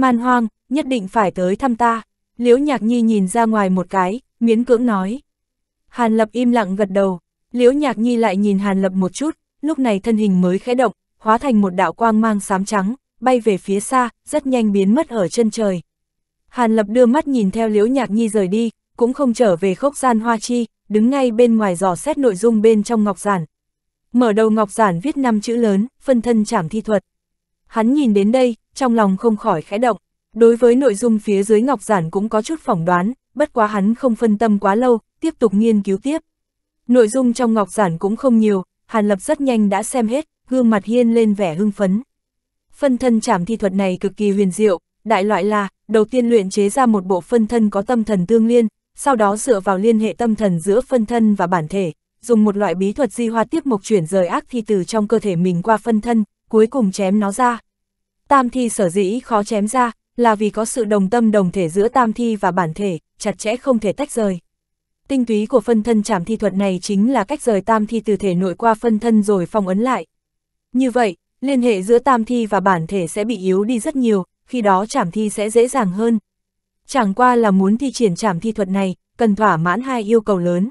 Man hoang, nhất định phải tới thăm ta. Liễu Nhạc Nhi nhìn ra ngoài một cái, miễn cưỡng nói. Hàn Lập im lặng gật đầu, Liễu Nhạc Nhi lại nhìn Hàn Lập một chút, lúc này thân hình mới khẽ động, hóa thành một đạo quang mang xám trắng, bay về phía xa, rất nhanh biến mất ở chân trời. Hàn Lập đưa mắt nhìn theo Liễu Nhạc Nhi rời đi, cũng không trở về khốc gian hoa chi, đứng ngay bên ngoài dò xét nội dung bên trong ngọc giản. Mở đầu ngọc giản viết năm chữ lớn, phân thân trảm thi thuật. Hắn nhìn đến đây, trong lòng không khỏi khẽ động. Đối với nội dung phía dưới Ngọc Giản cũng có chút phỏng đoán, bất quá hắn không phân tâm quá lâu, tiếp tục nghiên cứu tiếp. Nội dung trong Ngọc Giản cũng không nhiều, Hàn Lập rất nhanh đã xem hết, gương mặt hiên lên vẻ hưng phấn. Phân thân chảm thi thuật này cực kỳ huyền diệu, đại loại là, đầu tiên luyện chế ra một bộ phân thân có tâm thần tương liên, sau đó dựa vào liên hệ tâm thần giữa phân thân và bản thể, dùng một loại bí thuật di hoa tiếp mục chuyển rời ác thi từ trong cơ thể mình qua phân thân, cuối cùng chém nó ra. Tam thi sở dĩ khó chém ra, là vì có sự đồng tâm đồng thể giữa tam thi và bản thể, chặt chẽ không thể tách rời. Tinh túy của phân thân chảm thi thuật này chính là cách rời tam thi từ thể nội qua phân thân rồi phong ấn lại. Như vậy, liên hệ giữa tam thi và bản thể sẽ bị yếu đi rất nhiều, khi đó chảm thi sẽ dễ dàng hơn. Chẳng qua là muốn thi triển chảm thi thuật này, cần thỏa mãn hai yêu cầu lớn.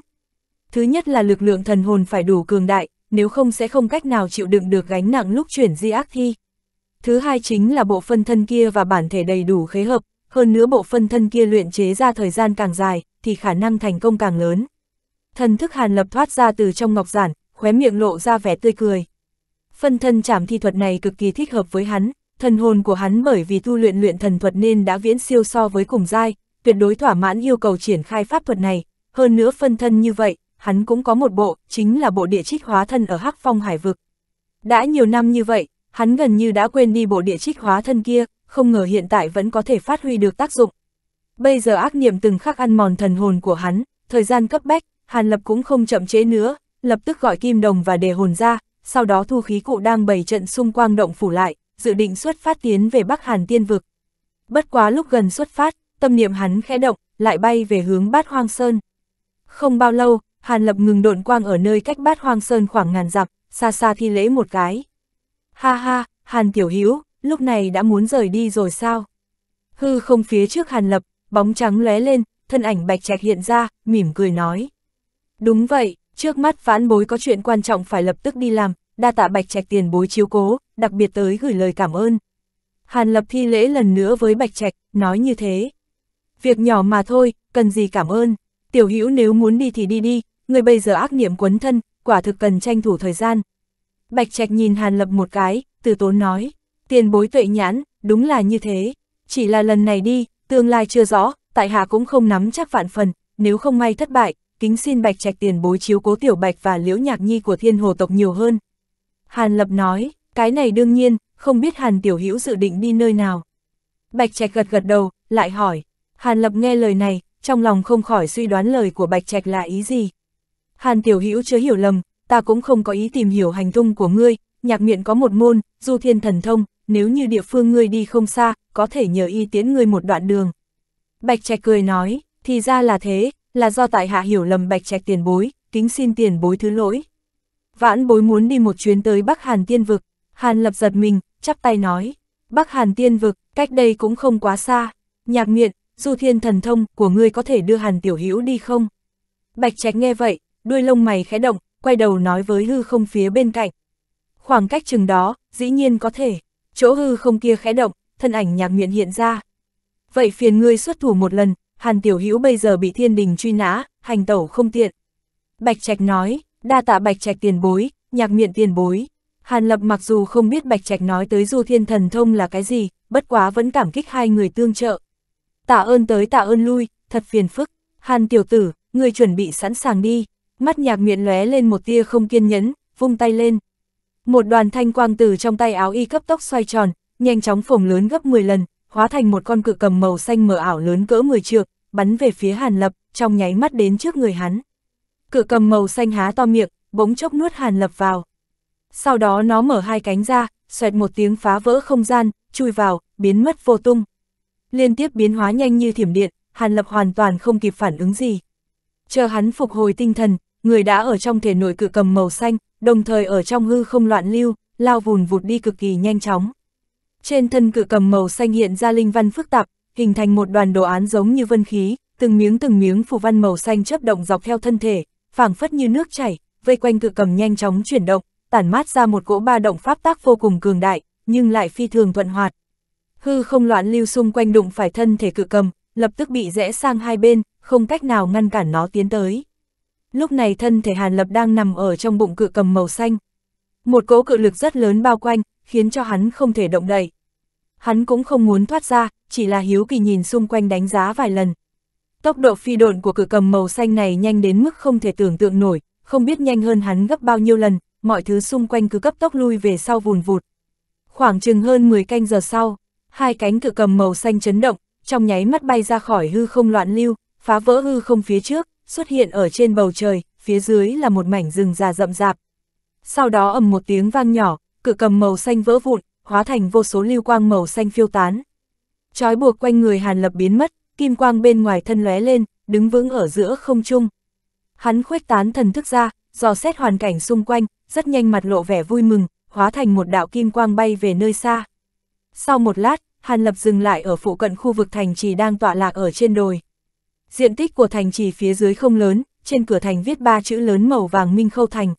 Thứ nhất là lực lượng thần hồn phải đủ cường đại, nếu không sẽ không cách nào chịu đựng được gánh nặng lúc chuyển di ác thi. Thứ hai chính là bộ phân thân kia và bản thể đầy đủ khế hợp, hơn nữa bộ phân thân kia luyện chế ra thời gian càng dài, thì khả năng thành công càng lớn. Thần thức Hàn Lập thoát ra từ trong ngọc giản, khóe miệng lộ ra vẻ tươi cười. Phân thân chảm thi thuật này cực kỳ thích hợp với hắn, thần hồn của hắn bởi vì tu luyện luyện thần thuật nên đã viễn siêu so với cùng giai, tuyệt đối thỏa mãn yêu cầu triển khai pháp thuật này, hơn nữa phân thân như vậy, hắn cũng có một bộ, chính là bộ địa trích hóa thân ở Hắc Phong Hải Vực. Đã nhiều năm như vậy, hắn gần như đã quên đi bộ địa trích hóa thân kia, không ngờ hiện tại vẫn có thể phát huy được tác dụng. Bây giờ ác niệm từng khắc ăn mòn thần hồn của hắn, thời gian cấp bách, Hàn Lập cũng không chậm chế nữa, lập tức gọi Kim Đồng và đề hồn ra, sau đó thu khí cụ đang bày trận xung quang động phủ lại, dự định xuất phát tiến về Bắc Hàn Tiên Vực. Bất quá lúc gần xuất phát, tâm niệm hắn khẽ động, lại bay về hướng bát hoang sơn. Không bao lâu, Hàn Lập ngừng độn quang ở nơi cách bát hoang sơn khoảng ngàn dặm, xa xa thi lễ một cái. Ha ha, Hàn Tiểu Hữu lúc này đã muốn rời đi rồi sao? Hư không phía trước Hàn Lập, bóng trắng lóe lên, thân ảnh bạch trạch hiện ra, mỉm cười nói. Đúng vậy, trước mắt vãn bối có chuyện quan trọng phải lập tức đi làm, đa tạ bạch trạch tiền bối chiếu cố, đặc biệt tới gửi lời cảm ơn. Hàn Lập thi lễ lần nữa với bạch trạch, nói như thế. Việc nhỏ mà thôi, cần gì cảm ơn, tiểu hữu nếu muốn đi thì đi đi, người bây giờ ác niệm quấn thân, quả thực cần tranh thủ thời gian, Bạch Trạch nhìn Hàn Lập một cái, từ tốn nói, tiền bối tuệ nhãn, đúng là như thế. Chỉ là lần này đi, tương lai chưa rõ, tại hạ cũng không nắm chắc vạn phần, nếu không may thất bại, kính xin Bạch Trạch tiền bối chiếu cố tiểu Bạch và Liễu Nhạc Nhi của thiên hồ tộc nhiều hơn. Hàn Lập nói, cái này đương nhiên, không biết Hàn Tiểu Hữu dự định đi nơi nào. Bạch Trạch gật gật đầu, lại hỏi, Hàn Lập nghe lời này, trong lòng không khỏi suy đoán lời của Bạch Trạch là ý gì. Hàn Tiểu Hữu chưa hiểu lầm, ta cũng không có ý tìm hiểu hành tung của ngươi, nhạc Miện có một môn, du thiên thần thông, nếu như địa phương ngươi đi không xa, có thể nhờ y tiến ngươi một đoạn đường. Bạch Trạch cười nói, thì ra là thế, là do tại hạ hiểu lầm Bạch Trạch tiền bối, kính xin tiền bối thứ lỗi. Vãn bối muốn đi một chuyến tới Bắc Hàn Tiên Vực, Hàn lập giật mình, chắp tay nói, Bắc Hàn Tiên Vực, cách đây cũng không quá xa, nhạc Miện, du thiên thần thông của ngươi có thể đưa Hàn Tiểu Hữu đi không? Bạch Trạch nghe vậy, đuôi lông mày khẽ động, quay đầu nói với hư không phía bên cạnh. Khoảng cách chừng đó, dĩ nhiên có thể, chỗ hư không kia khẽ động, thân ảnh nhạc miệng hiện ra. Vậy phiền ngươi xuất thủ một lần, Hàn Tiểu Hữu bây giờ bị thiên đình truy nã, hành tẩu không tiện. Bạch Trạch nói, đa tạ Bạch Trạch tiền bối, nhạc miệng tiền bối. Hàn Lập mặc dù không biết Bạch Trạch nói tới Du Thiên Thần Thông là cái gì, bất quá vẫn cảm kích hai người tương trợ. Tạ ơn tới tạ ơn lui, thật phiền phức. Hàn tiểu tử, người chuẩn bị sẵn sàng đi mắt nhạc miệng lóe lên một tia không kiên nhẫn, vung tay lên. Một đoàn thanh quang từ trong tay áo y cấp tốc xoay tròn, nhanh chóng phồng lớn gấp 10 lần, hóa thành một con cự cầm màu xanh mờ ảo lớn cỡ 10 trượng, bắn về phía Hàn Lập, trong nháy mắt đến trước người hắn. Cự cầm màu xanh há to miệng, bỗng chốc nuốt Hàn Lập vào. Sau đó nó mở hai cánh ra, xoẹt một tiếng phá vỡ không gian, chui vào, biến mất vô tung. Liên tiếp biến hóa nhanh như thiểm điện, Hàn Lập hoàn toàn không kịp phản ứng gì. Chờ hắn phục hồi tinh thần, người đã ở trong thể nội cự cầm màu xanh, đồng thời ở trong hư không loạn lưu, lao vùn vụt đi cực kỳ nhanh chóng. Trên thân cự cầm màu xanh hiện ra linh văn phức tạp, hình thành một đoàn đồ án giống như vân khí, từng miếng từng miếng phù văn màu xanh chớp động dọc theo thân thể, phảng phất như nước chảy, vây quanh cự cầm nhanh chóng chuyển động, tản mát ra một cỗ ba động pháp tác vô cùng cường đại, nhưng lại phi thường thuận hoạt. Hư không loạn lưu xung quanh đụng phải thân thể cự cầm, lập tức bị rẽ sang hai bên, không cách nào ngăn cản nó tiến tới lúc này thân thể Hàn Lập đang nằm ở trong bụng cự cầm màu xanh. Một cỗ cự lực rất lớn bao quanh, khiến cho hắn không thể động đậy. Hắn cũng không muốn thoát ra, chỉ là hiếu kỳ nhìn xung quanh đánh giá vài lần. Tốc độ phi độn của cự cầm màu xanh này nhanh đến mức không thể tưởng tượng nổi, không biết nhanh hơn hắn gấp bao nhiêu lần, mọi thứ xung quanh cứ cấp tốc lui về sau vùn vụt. Khoảng chừng hơn 10 canh giờ sau, hai cánh cự cầm màu xanh chấn động, trong nháy mắt bay ra khỏi hư không loạn lưu, phá vỡ hư không phía trước, xuất hiện ở trên bầu trời, phía dưới là một mảnh rừng già rậm rạp. Sau đó ầm một tiếng vang nhỏ, cự cầm màu xanh vỡ vụn, hóa thành vô số lưu quang màu xanh phiêu tán. Trói buộc quanh người Hàn Lập biến mất, kim quang bên ngoài thân lóe lên, đứng vững ở giữa không trung. Hắn khuếch tán thần thức ra, dò xét hoàn cảnh xung quanh, rất nhanh mặt lộ vẻ vui mừng, hóa thành một đạo kim quang bay về nơi xa. Sau một lát, Hàn Lập dừng lại ở phụ cận khu vực thành trì đang tọa lạc ở trên đồi. Diện tích của thành trì phía dưới không lớn, trên cửa thành viết ba chữ lớn màu vàng Minh Khâu Thành.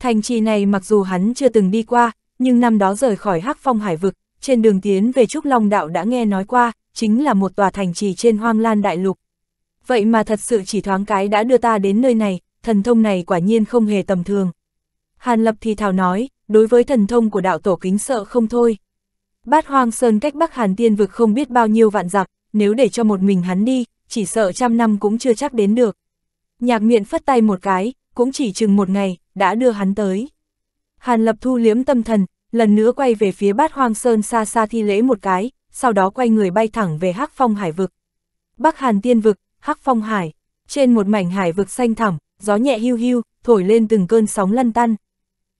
Thành trì này mặc dù hắn chưa từng đi qua, nhưng năm đó rời khỏi Hắc Phong Hải Vực, trên đường tiến về Trúc Long Đạo đã nghe nói qua, chính là một tòa thành trì trên hoang lan đại lục. Vậy mà thật sự chỉ thoáng cái đã đưa ta đến nơi này, thần thông này quả nhiên không hề tầm thường. Hàn Lập thì thào nói, đối với thần thông của đạo tổ kính sợ không thôi. Bát Hoang Sơn cách Bắc Hàn Tiên vực không biết bao nhiêu vạn dặm, nếu để cho một mình hắn đi, chỉ sợ trăm năm cũng chưa chắc đến được. Nhạc miện phất tay một cái, cũng chỉ chừng một ngày, đã đưa hắn tới. Hàn lập thu liếm tâm thần, lần nữa quay về phía bát hoang sơn xa xa thi lễ một cái, sau đó quay người bay thẳng về hắc phong hải vực. Bắc Hàn tiên vực, hắc phong hải, trên một mảnh hải vực xanh thẳm, gió nhẹ hưu hưu, thổi lên từng cơn sóng lăn tăn.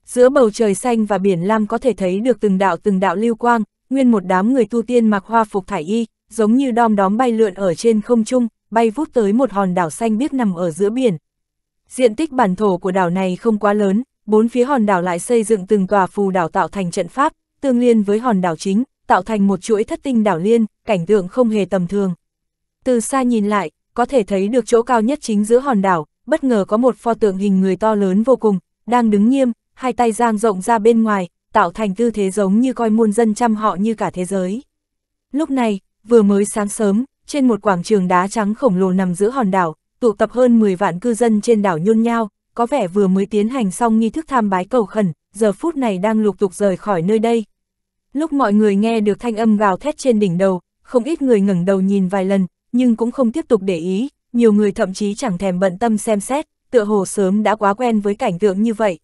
Giữa bầu trời xanh và biển lam có thể thấy được từng đạo từng đạo lưu quang, nguyên một đám người tu tiên mặc hoa phục thải y, giống như đom đóm bay lượn ở trên không trung, bay vút tới một hòn đảo xanh biếc nằm ở giữa biển. Diện tích bản thổ của đảo này không quá lớn, bốn phía hòn đảo lại xây dựng từng tòa phù đảo tạo thành trận pháp, tương liên với hòn đảo chính, tạo thành một chuỗi thất tinh đảo liên, cảnh tượng không hề tầm thường. Từ xa nhìn lại, có thể thấy được chỗ cao nhất chính giữa hòn đảo, bất ngờ có một pho tượng hình người to lớn vô cùng, đang đứng nghiêm, hai tay giang rộng ra bên ngoài, tạo thành tư thế giống như coi muôn dân chăm họ như cả thế giới. Lúc này, vừa mới sáng sớm, trên một quảng trường đá trắng khổng lồ nằm giữa hòn đảo, tụ tập hơn 10 vạn cư dân trên đảo nhôn nhao, có vẻ vừa mới tiến hành xong nghi thức tham bái cầu khẩn, giờ phút này đang lục tục rời khỏi nơi đây. Lúc mọi người nghe được thanh âm gào thét trên đỉnh đầu, không ít người ngẩng đầu nhìn vài lần, nhưng cũng không tiếp tục để ý, nhiều người thậm chí chẳng thèm bận tâm xem xét, tựa hồ sớm đã quá quen với cảnh tượng như vậy.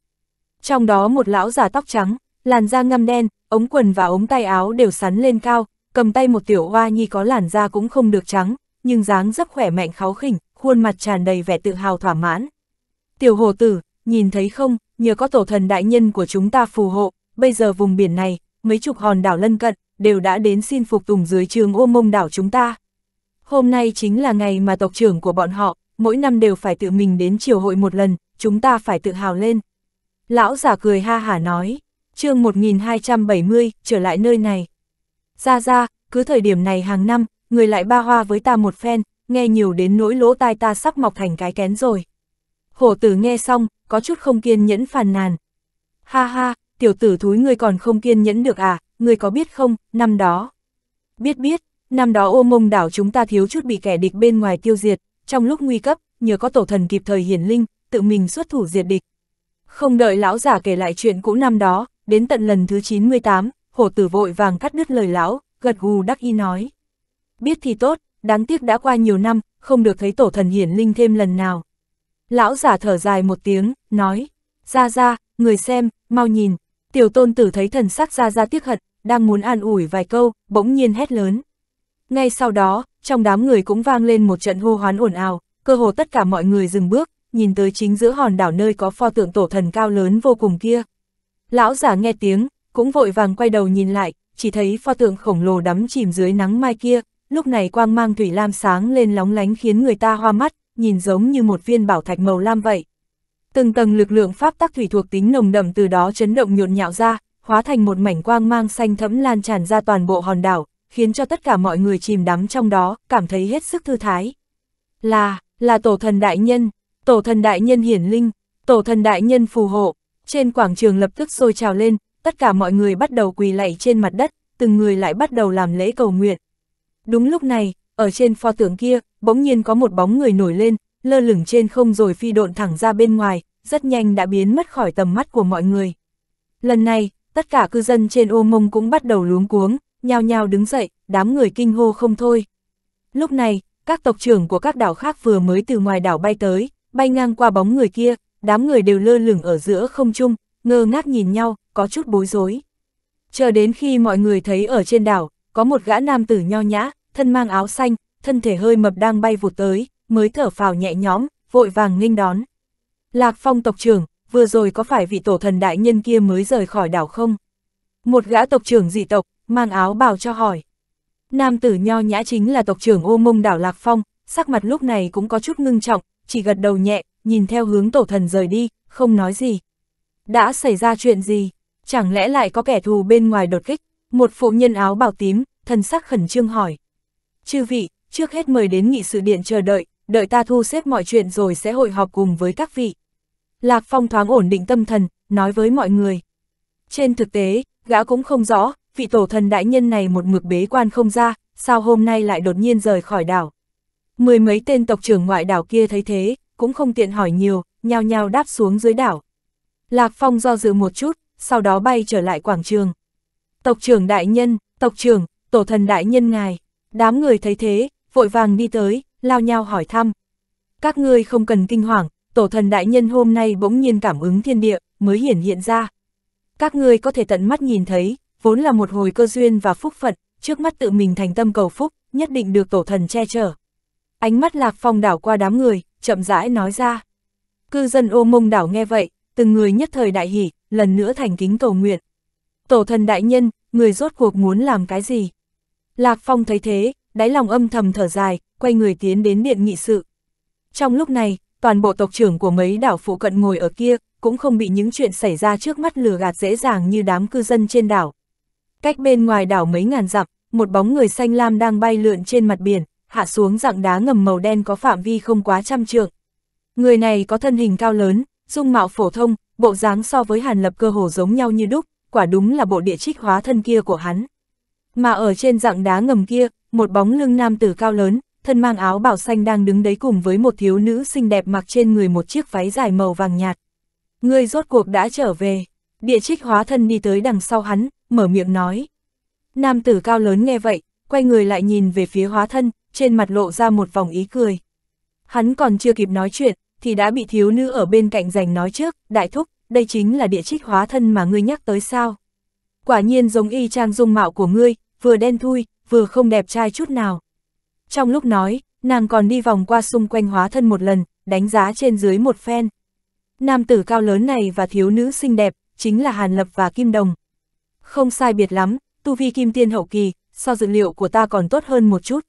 Trong đó một lão già tóc trắng, làn da ngăm đen, ống quần và ống tay áo đều sắn lên cao, cầm tay một tiểu hoa nhi có làn da cũng không được trắng, nhưng dáng rất khỏe mạnh kháo khỉnh, khuôn mặt tràn đầy vẻ tự hào thỏa mãn. Tiểu hồ tử, nhìn thấy không, nhờ có tổ thần đại nhân của chúng ta phù hộ, bây giờ vùng biển này, mấy chục hòn đảo lân cận, đều đã đến xin phục tùng dưới trường ô mông đảo chúng ta. Hôm nay chính là ngày mà tộc trưởng của bọn họ, mỗi năm đều phải tự mình đến triều hội một lần, chúng ta phải tự hào lên. Lão giả cười ha hả nói, chương 1270, trở lại nơi này ra ra, cứ thời điểm này hàng năm, người lại ba hoa với ta một phen, nghe nhiều đến nỗi lỗ tai ta sắp mọc thành cái kén rồi. Hổ tử nghe xong, có chút không kiên nhẫn phàn nàn. Ha ha, tiểu tử thúi ngươi còn không kiên nhẫn được à, ngươi có biết không, năm đó. Biết biết, năm đó ô mông đảo chúng ta thiếu chút bị kẻ địch bên ngoài tiêu diệt, trong lúc nguy cấp, nhờ có tổ thần kịp thời hiển linh, tự mình xuất thủ diệt địch. Không đợi lão giả kể lại chuyện cũ năm đó, đến tận lần thứ 98, hổ tử vội vàng cắt đứt lời lão, gật gù đắc y nói. Biết thì tốt, đáng tiếc đã qua nhiều năm, không được thấy tổ thần hiển linh thêm lần nào. Lão giả thở dài một tiếng, nói, ra ra, người xem, mau nhìn, tiểu tôn tử thấy thần sắc ra ra tiếc hận, đang muốn an ủi vài câu, bỗng nhiên hét lớn. Ngay sau đó, trong đám người cũng vang lên một trận hô hoán ồn ào, cơ hồ tất cả mọi người dừng bước, nhìn tới chính giữa hòn đảo nơi có pho tượng tổ thần cao lớn vô cùng kia. Lão giả nghe tiếng, cũng vội vàng quay đầu nhìn lại, chỉ thấy pho tượng khổng lồ đắm chìm dưới nắng mai kia, lúc này quang mang thủy lam sáng lên lóng lánh khiến người ta hoa mắt, nhìn giống như một viên bảo thạch màu lam vậy. Từng tầng lực lượng pháp tắc thủy thuộc tính nồng đậm từ đó chấn động nhộn nhạo ra, hóa thành một mảnh quang mang xanh thẫm lan tràn ra toàn bộ hòn đảo, khiến cho tất cả mọi người chìm đắm trong đó, cảm thấy hết sức thư thái. Là, là tổ thần đại nhân, tổ thần đại nhân hiển linh, tổ thần đại nhân phù hộ, trên quảng trường lập tức sôi trào lên, tất cả mọi người bắt đầu quỳ lạy trên mặt đất, từng người lại bắt đầu làm lễ cầu nguyện. Đúng lúc này, ở trên pho tượng kia, bỗng nhiên có một bóng người nổi lên, lơ lửng trên không rồi phi độn thẳng ra bên ngoài, rất nhanh đã biến mất khỏi tầm mắt của mọi người. Lần này, tất cả cư dân trên ô mông cũng bắt đầu luống cuống, nhao nhao đứng dậy, đám người kinh hô không thôi. Lúc này, các tộc trưởng của các đảo khác vừa mới từ ngoài đảo bay tới, bay ngang qua bóng người kia, đám người đều lơ lửng ở giữa không trung, ngơ ngác nhìn nhau, có chút bối rối. Chờ đến khi mọi người thấy ở trên đảo, có một gã nam tử nho nhã, thân mang áo xanh, thân thể hơi mập đang bay vụt tới, mới thở phào nhẹ nhõm, vội vàng nghênh đón. Lạc Phong tộc trưởng, vừa rồi có phải vị tổ thần đại nhân kia mới rời khỏi đảo không? Một gã tộc trưởng dị tộc, mang áo bào cho hỏi. Nam tử nho nhã chính là tộc trưởng ô mông đảo Lạc Phong, sắc mặt lúc này cũng có chút ngưng trọng, chỉ gật đầu nhẹ, nhìn theo hướng tổ thần rời đi, không nói gì đã xảy ra chuyện gì? Chẳng lẽ lại có kẻ thù bên ngoài đột kích? Một phụ nhân áo bào tím, thần sắc khẩn trương hỏi. Chư vị, trước hết mời đến nghị sự điện chờ đợi, đợi ta thu xếp mọi chuyện rồi sẽ hội họp cùng với các vị. Lạc Phong thoáng ổn định tâm thần, nói với mọi người. Trên thực tế, gã cũng không rõ, vị tổ thần đại nhân này một mực bế quan không ra, sao hôm nay lại đột nhiên rời khỏi đảo. Mười mấy tên tộc trưởng ngoại đảo kia thấy thế, cũng không tiện hỏi nhiều, nhao nhao đáp xuống dưới đảo. Lạc Phong do dự một chút, sau đó bay trở lại quảng trường. Tộc trưởng đại nhân, tộc trưởng, tổ thần đại nhân ngài, đám người thấy thế, vội vàng đi tới, lao nhau hỏi thăm. Các ngươi không cần kinh hoàng, tổ thần đại nhân hôm nay bỗng nhiên cảm ứng thiên địa, mới hiển hiện ra. Các ngươi có thể tận mắt nhìn thấy, vốn là một hồi cơ duyên và phúc phận, trước mắt tự mình thành tâm cầu phúc, nhất định được tổ thần che chở. Ánh mắt lạc phong đảo qua đám người, chậm rãi nói ra. Cư dân ô mông đảo nghe vậy, từng người nhất thời đại hỷ, lần nữa thành kính cầu nguyện. Tổ thần đại nhân, người rốt cuộc muốn làm cái gì? Lạc Phong thấy thế, đáy lòng âm thầm thở dài, quay người tiến đến điện nghị sự. Trong lúc này, toàn bộ tộc trưởng của mấy đảo phụ cận ngồi ở kia, cũng không bị những chuyện xảy ra trước mắt lừa gạt dễ dàng như đám cư dân trên đảo. Cách bên ngoài đảo mấy ngàn dặm, một bóng người xanh lam đang bay lượn trên mặt biển, hạ xuống dạng đá ngầm màu đen có phạm vi không quá trăm trượng. Người này có thân hình cao lớn, dung mạo phổ thông, bộ dáng so với Hàn Lập cơ hồ giống nhau như đúc, quả đúng là bộ địa trích hóa thân kia của hắn. Mà ở trên dạng đá ngầm kia, một bóng lưng nam tử cao lớn, thân mang áo bảo xanh đang đứng đấy cùng với một thiếu nữ xinh đẹp mặc trên người một chiếc váy dài màu vàng nhạt. Ngươi rốt cuộc đã trở về, địa trích hóa thân đi tới đằng sau hắn, mở miệng nói. Nam tử cao lớn nghe vậy, quay người lại nhìn về phía hóa thân, trên mặt lộ ra một vòng ý cười. Hắn còn chưa kịp nói chuyện, thì đã bị thiếu nữ ở bên cạnh giành nói trước, đại thúc, đây chính là địa trích hóa thân mà ngươi nhắc tới sao. Quả nhiên giống y trang dung mạo của ngươi, vừa đen thui, vừa không đẹp trai chút nào. Trong lúc nói, nàng còn đi vòng qua xung quanh hóa thân một lần, đánh giá trên dưới một phen. Nam tử cao lớn này và thiếu nữ xinh đẹp, chính là Hàn Lập và Kim Đồng. Không sai biệt lắm, tu vi Kim Tiên hậu kỳ, so dự liệu của ta còn tốt hơn một chút.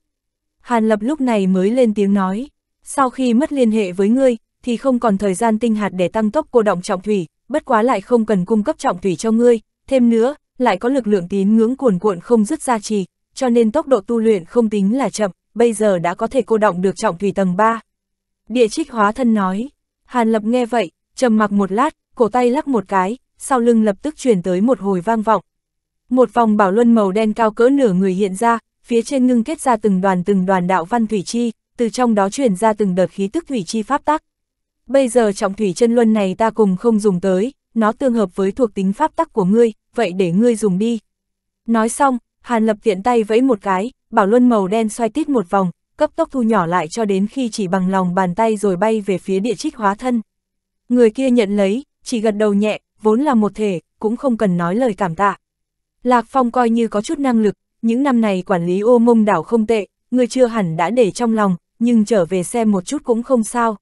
Hàn Lập lúc này mới lên tiếng nói, sau khi mất liên hệ với ngươi, thì không còn thời gian tinh hạt để tăng tốc cô động trọng thủy, bất quá lại không cần cung cấp trọng thủy cho ngươi, thêm nữa, lại có lực lượng tín ngưỡng cuồn cuộn không dứt ra trì, cho nên tốc độ tu luyện không tính là chậm, bây giờ đã có thể cô động được trọng thủy tầng 3. Địa trích hóa thân nói, Hàn Lập nghe vậy, trầm mặc một lát, cổ tay lắc một cái, sau lưng lập tức truyền tới một hồi vang vọng. Một vòng bảo luân màu đen cao cỡ nửa người hiện ra, phía trên ngưng kết ra từng đoàn từng đoàn đạo văn thủy chi, từ trong đó truyền ra từng đợt khí tức thủy chi pháp tắc. Bây giờ trọng thủy chân luân này ta cùng không dùng tới, nó tương hợp với thuộc tính pháp tắc của ngươi, vậy để ngươi dùng đi. Nói xong, Hàn Lập tiện tay vẫy một cái, bảo luân màu đen xoay tít một vòng, cấp tốc thu nhỏ lại cho đến khi chỉ bằng lòng bàn tay rồi bay về phía địa trích hóa thân. Người kia nhận lấy, chỉ gật đầu nhẹ, vốn là một thể, cũng không cần nói lời cảm tạ. Lạc Phong coi như có chút năng lực, những năm này quản lý ô mông đảo không tệ, người chưa hẳn đã để trong lòng, nhưng trở về xem một chút cũng không sao.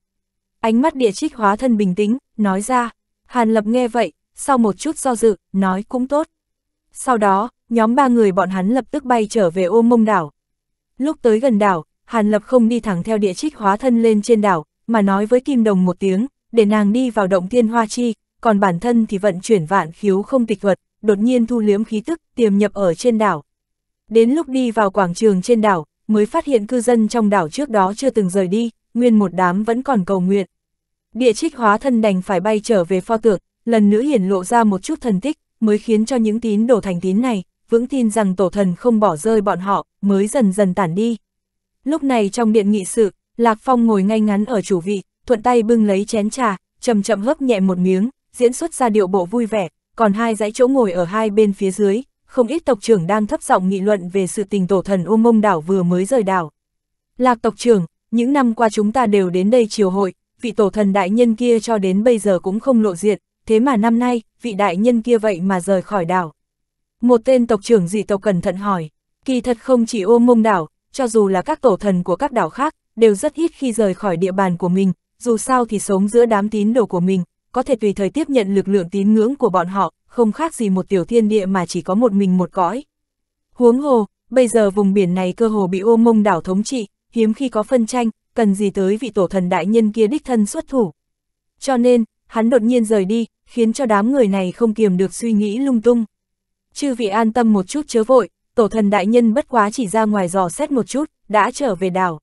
Ánh mắt địa trích hóa thân bình tĩnh, nói ra. Hàn Lập nghe vậy, sau một chút do dự, nói cũng tốt. Sau đó, nhóm ba người bọn hắn lập tức bay trở về ô mông đảo. Lúc tới gần đảo, Hàn Lập không đi thẳng theo địa trích hóa thân lên trên đảo, mà nói với Kim Đồng một tiếng, để nàng đi vào động thiên hoa chi, còn bản thân thì vận chuyển vạn khiếu không tịch vật, đột nhiên thu liếm khí tức, tiềm nhập ở trên đảo. Đến lúc đi vào quảng trường trên đảo, mới phát hiện cư dân trong đảo trước đó chưa từng rời đi, nguyên một đám vẫn còn cầu nguyện. Địa trích hóa thân đành phải bay trở về pho tượng, lần nữa hiển lộ ra một chút thần tích, mới khiến cho những tín đồ thành tín này, vững tin rằng tổ thần không bỏ rơi bọn họ, mới dần dần tản đi. Lúc này trong điện nghị sự, Lạc Phong ngồi ngay ngắn ở chủ vị, thuận tay bưng lấy chén trà, chậm chậm hấp nhẹ một miếng, diễn xuất ra điệu bộ vui vẻ, còn hai dãy chỗ ngồi ở hai bên phía dưới, không ít tộc trưởng đang thấp giọng nghị luận về sự tình tổ thần ô mông đảo vừa mới rời đảo. Lạc tộc trưởng, những năm qua chúng ta đều đến đây triều hội, vị tổ thần đại nhân kia cho đến bây giờ cũng không lộ diện, thế mà năm nay, vị đại nhân kia vậy mà rời khỏi đảo. Một tên tộc trưởng dị tộc cẩn thận hỏi, kỳ thật không chỉ ô mông đảo, cho dù là các tổ thần của các đảo khác, đều rất ít khi rời khỏi địa bàn của mình, dù sao thì sống giữa đám tín đồ của mình, có thể tùy thời tiếp nhận lực lượng tín ngưỡng của bọn họ, không khác gì một tiểu thiên địa mà chỉ có một mình một cõi. Huống hồ, bây giờ vùng biển này cơ hồ bị ô mông đảo thống trị, hiếm khi có phân tranh, cần gì tới vị tổ thần đại nhân kia đích thân xuất thủ. Cho nên, hắn đột nhiên rời đi, khiến cho đám người này không kiềm được suy nghĩ lung tung. Chư vị an tâm một chút chớ vội, tổ thần đại nhân bất quá chỉ ra ngoài dò xét một chút, đã trở về đảo.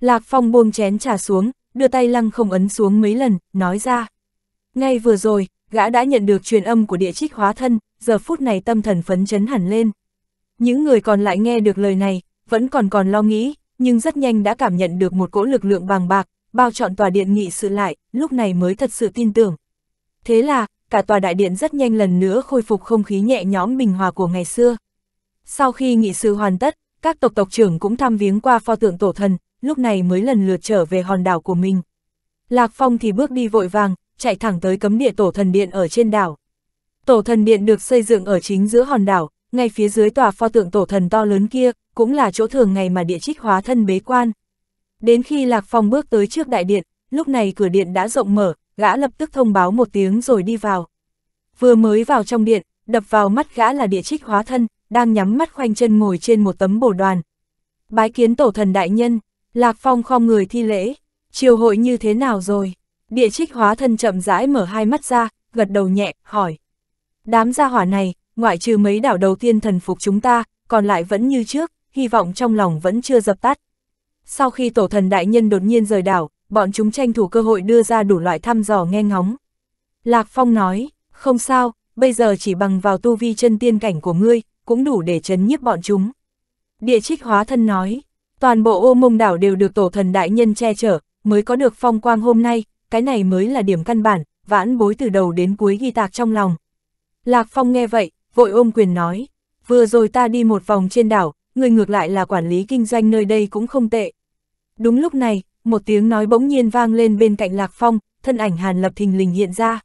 Lạc Phong buông chén trà xuống, đưa tay lăng không ấn xuống mấy lần, nói ra. Ngay vừa rồi, gã đã nhận được truyền âm của địa trích hóa thân, giờ phút này tâm thần phấn chấn hẳn lên. Những người còn lại nghe được lời này, vẫn còn còn lo nghĩ, nhưng rất nhanh đã cảm nhận được một cỗ lực lượng bàng bạc, bao trọn tòa điện nghị sự lại, lúc này mới thật sự tin tưởng. Thế là, cả tòa đại điện rất nhanh lần nữa khôi phục không khí nhẹ nhõm bình hòa của ngày xưa. Sau khi nghị sự hoàn tất, các tộc tộc trưởng cũng thăm viếng qua pho tượng tổ thần, lúc này mới lần lượt trở về hòn đảo của mình. Lạc Phong thì bước đi vội vàng, chạy thẳng tới cấm địa tổ thần điện ở trên đảo. Tổ thần điện được xây dựng ở chính giữa hòn đảo, ngay phía dưới tòa pho tượng tổ thần to lớn kia, cũng là chỗ thường ngày mà địa trích hóa thân bế quan. Đến khi Lạc Phong bước tới trước đại điện, lúc này cửa điện đã rộng mở, gã lập tức thông báo một tiếng rồi đi vào. Vừa mới vào trong điện, đập vào mắt gã là địa trích hóa thân, đang nhắm mắt khoanh chân ngồi trên một tấm bồ đoàn. Bái kiến tổ thần đại nhân, Lạc Phong khom người thi lễ, chiều hội như thế nào rồi? Địa trích hóa thân chậm rãi mở hai mắt ra, gật đầu nhẹ, hỏi. Đám gia hỏa này, ngoại trừ mấy đảo đầu tiên thần phục chúng ta, còn lại vẫn như trước, hy vọng trong lòng vẫn chưa dập tắt. Sau khi tổ thần đại nhân đột nhiên rời đảo, bọn chúng tranh thủ cơ hội đưa ra đủ loại thăm dò nghe ngóng. Lạc Phong nói, không sao, bây giờ chỉ bằng vào tu vi chân tiên cảnh của ngươi, cũng đủ để chấn nhiếp bọn chúng. Địa trích hóa thân nói, toàn bộ ô mông đảo đều được tổ thần đại nhân che chở, mới có được phong quang hôm nay, cái này mới là điểm căn bản, vãn bối từ đầu đến cuối ghi tạc trong lòng. Lạc Phong nghe vậy, vội ôm quyền nói, vừa rồi ta đi một vòng trên đảo, người ngược lại là quản lý kinh doanh nơi đây cũng không tệ. Đúng lúc này, một tiếng nói bỗng nhiên vang lên bên cạnh Lạc Phong, thân ảnh Hàn Lập thình lình hiện ra.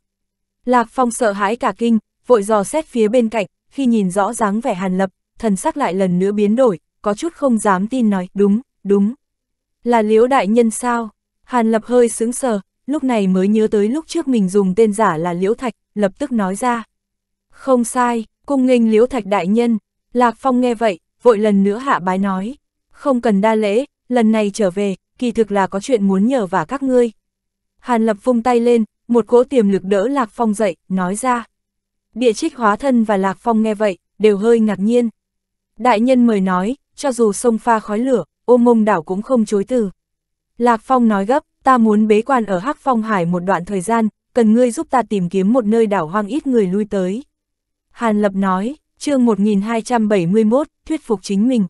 Lạc Phong sợ hãi cả kinh, vội dò xét phía bên cạnh, khi nhìn rõ dáng vẻ Hàn Lập, thần sắc lại lần nữa biến đổi, có chút không dám tin nói, đúng, đúng. Là liễu đại nhân sao? Hàn Lập hơi sững sờ, lúc này mới nhớ tới lúc trước mình dùng tên giả là liễu thạch, lập tức nói ra. Không sai, Cung nghênh liễu thạch đại nhân, Lạc Phong nghe vậy, vội lần nữa hạ bái nói. Không cần đa lễ, lần này trở về, kỳ thực là có chuyện muốn nhờ vả các ngươi. Hàn Lập vung tay lên, một cỗ tiềm lực đỡ Lạc Phong dậy, nói ra. Địa trích hóa thân và Lạc Phong nghe vậy, đều hơi ngạc nhiên. Đại nhân mời nói, cho dù sông pha khói lửa, ôm mông đảo cũng không chối từ. Lạc Phong nói gấp, ta muốn bế quan ở Hắc Phong Hải một đoạn thời gian, cần ngươi giúp ta tìm kiếm một nơi đảo hoang ít người lui tới. Hàn Lập nói, chương 1271, thuyết phục chính mình.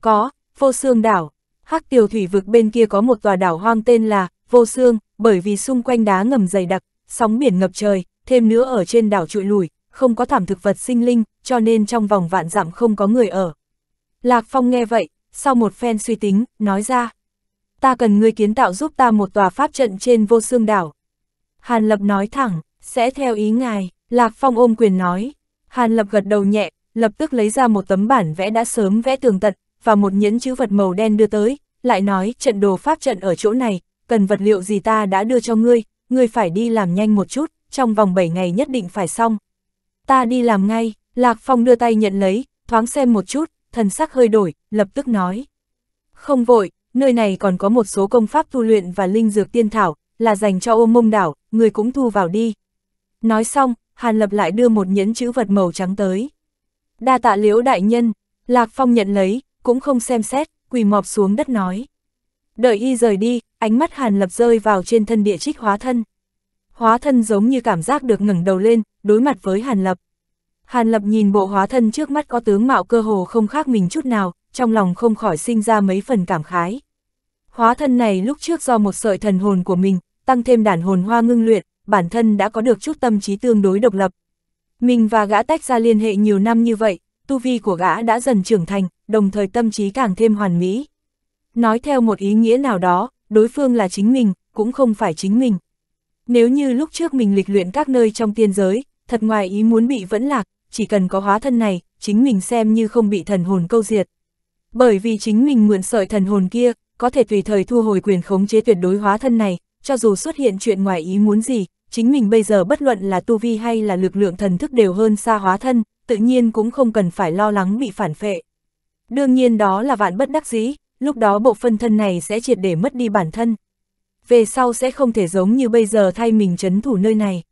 Có, vô xương đảo, hắc tiểu thủy vực bên kia có một tòa đảo hoang tên là vô xương, bởi vì xung quanh đá ngầm dày đặc, sóng biển ngập trời, thêm nữa ở trên đảo trụi lùi, không có thảm thực vật sinh linh, cho nên trong vòng vạn dặm không có người ở. Lạc Phong nghe vậy, sau một phen suy tính, nói ra. Ta cần người kiến tạo giúp ta một tòa pháp trận trên vô xương đảo. Hàn Lập nói thẳng, sẽ theo ý ngài, Lạc Phong ôm quyền nói, Hàn Lập gật đầu nhẹ, lập tức lấy ra một tấm bản vẽ đã sớm vẽ tường tận, và một nhẫn chữ vật màu đen đưa tới, lại nói trận đồ pháp trận ở chỗ này, cần vật liệu gì ta đã đưa cho ngươi, ngươi phải đi làm nhanh một chút, trong vòng 7 ngày nhất định phải xong. Ta đi làm ngay, Lạc Phong đưa tay nhận lấy, thoáng xem một chút, thần sắc hơi đổi, lập tức nói. Không vội, nơi này còn có một số công pháp tu luyện và linh dược tiên thảo, là dành cho ôm mông đảo, người cũng thu vào đi. Nói xong, Hàn Lập lại đưa một nhẫn chữ vật màu trắng tới. Đa tạ liễu đại nhân, Lạc Phong nhận lấy, cũng không xem xét, quỳ mọp xuống đất nói. Đợi y rời đi, ánh mắt Hàn Lập rơi vào trên thân địa trích hóa thân. Hóa thân giống như cảm giác được ngẩng đầu lên, đối mặt với Hàn Lập. Hàn Lập nhìn bộ hóa thân trước mắt có tướng mạo cơ hồ không khác mình chút nào, trong lòng không khỏi sinh ra mấy phần cảm khái. Hóa thân này lúc trước do một sợi thần hồn của mình, tăng thêm đản hồn hoa ngưng luyện, bản thân đã có được chút tâm trí tương đối độc lập. Mình và gã tách ra liên hệ nhiều năm như vậy, tu vi của gã đã dần trưởng thành, đồng thời tâm trí càng thêm hoàn mỹ. Nói theo một ý nghĩa nào đó, đối phương là chính mình, cũng không phải chính mình. Nếu như lúc trước mình lịch luyện các nơi trong tiên giới, thật ngoài ý muốn bị vẫn lạc, chỉ cần có hóa thân này, chính mình xem như không bị thần hồn câu diệt. Bởi vì chính mình mượn sợi thần hồn kia, có thể tùy thời thu hồi quyền khống chế tuyệt đối hóa thân này, cho dù xuất hiện chuyện ngoài ý muốn gì, chính mình bây giờ bất luận là tu vi hay là lực lượng thần thức đều hơn xa hóa thân, tự nhiên cũng không cần phải lo lắng bị phản phệ. Đương nhiên đó là vạn bất đắc dĩ, lúc đó bộ phân thân này sẽ triệt để mất đi bản thân. Về sau sẽ không thể giống như bây giờ thay mình chấn thủ nơi này.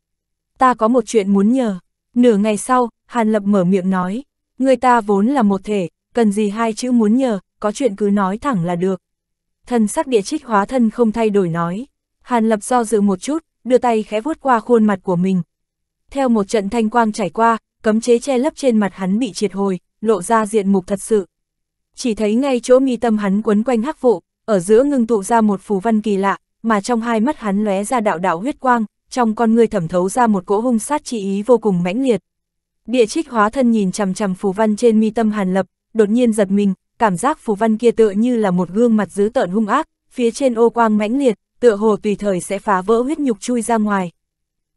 Ta có một chuyện muốn nhờ. Nửa ngày sau, Hàn Lập mở miệng nói, người ta vốn là một thể, cần gì hai chữ muốn nhờ, có chuyện cứ nói thẳng là được. Thần sắc địa trích hóa thân không thay đổi nói. Hàn Lập do dự một chút, đưa tay khẽ vuốt qua khuôn mặt của mình. Theo một trận thanh quang trải qua, cấm chế che lấp trên mặt hắn bị triệt hồi, lộ ra diện mục thật sự. Chỉ thấy ngay chỗ mi tâm hắn quấn quanh hắc vụ, ở giữa ngưng tụ ra một phù văn kỳ lạ, mà trong hai mắt hắn lóe ra đạo đạo huyết quang, trong con người thẩm thấu ra một cỗ hung sát chi ý vô cùng mãnh liệt. Địa trích hóa thân nhìn chằm chằm phù văn trên mi tâm Hàn Lập, đột nhiên giật mình, cảm giác phù văn kia tựa như là một gương mặt dữ tợn hung ác, phía trên ô quang mãnh liệt, tựa hồ tùy thời sẽ phá vỡ huyết nhục chui ra ngoài.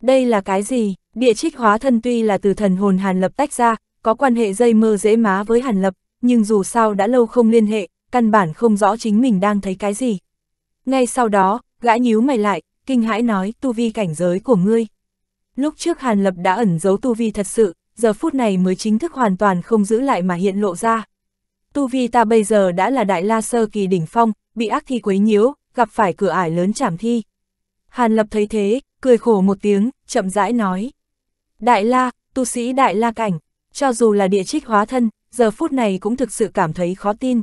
Đây là cái gì? Địa trích hóa thân tuy là từ thần hồn Hàn Lập tách ra, có quan hệ dây mơ dễ má với Hàn Lập, nhưng dù sao đã lâu không liên hệ, căn bản không rõ chính mình đang thấy cái gì. Ngay sau đó, gã nhíu mày lại, kinh hãi nói tu vi cảnh giới của ngươi. Lúc trước Hàn Lập đã ẩn giấu tu vi thật sự, giờ phút này mới chính thức hoàn toàn không giữ lại mà hiện lộ ra. Tu vi ta bây giờ đã là đại la sơ kỳ đỉnh phong, bị ác thi quấy nhiễu, gặp phải cửa ải lớn trảm thi. Hàn Lập thấy thế, cười khổ một tiếng, chậm rãi nói. Đại la, tu sĩ đại la cảnh, cho dù là địa trích hóa thân, giờ phút này cũng thực sự cảm thấy khó tin.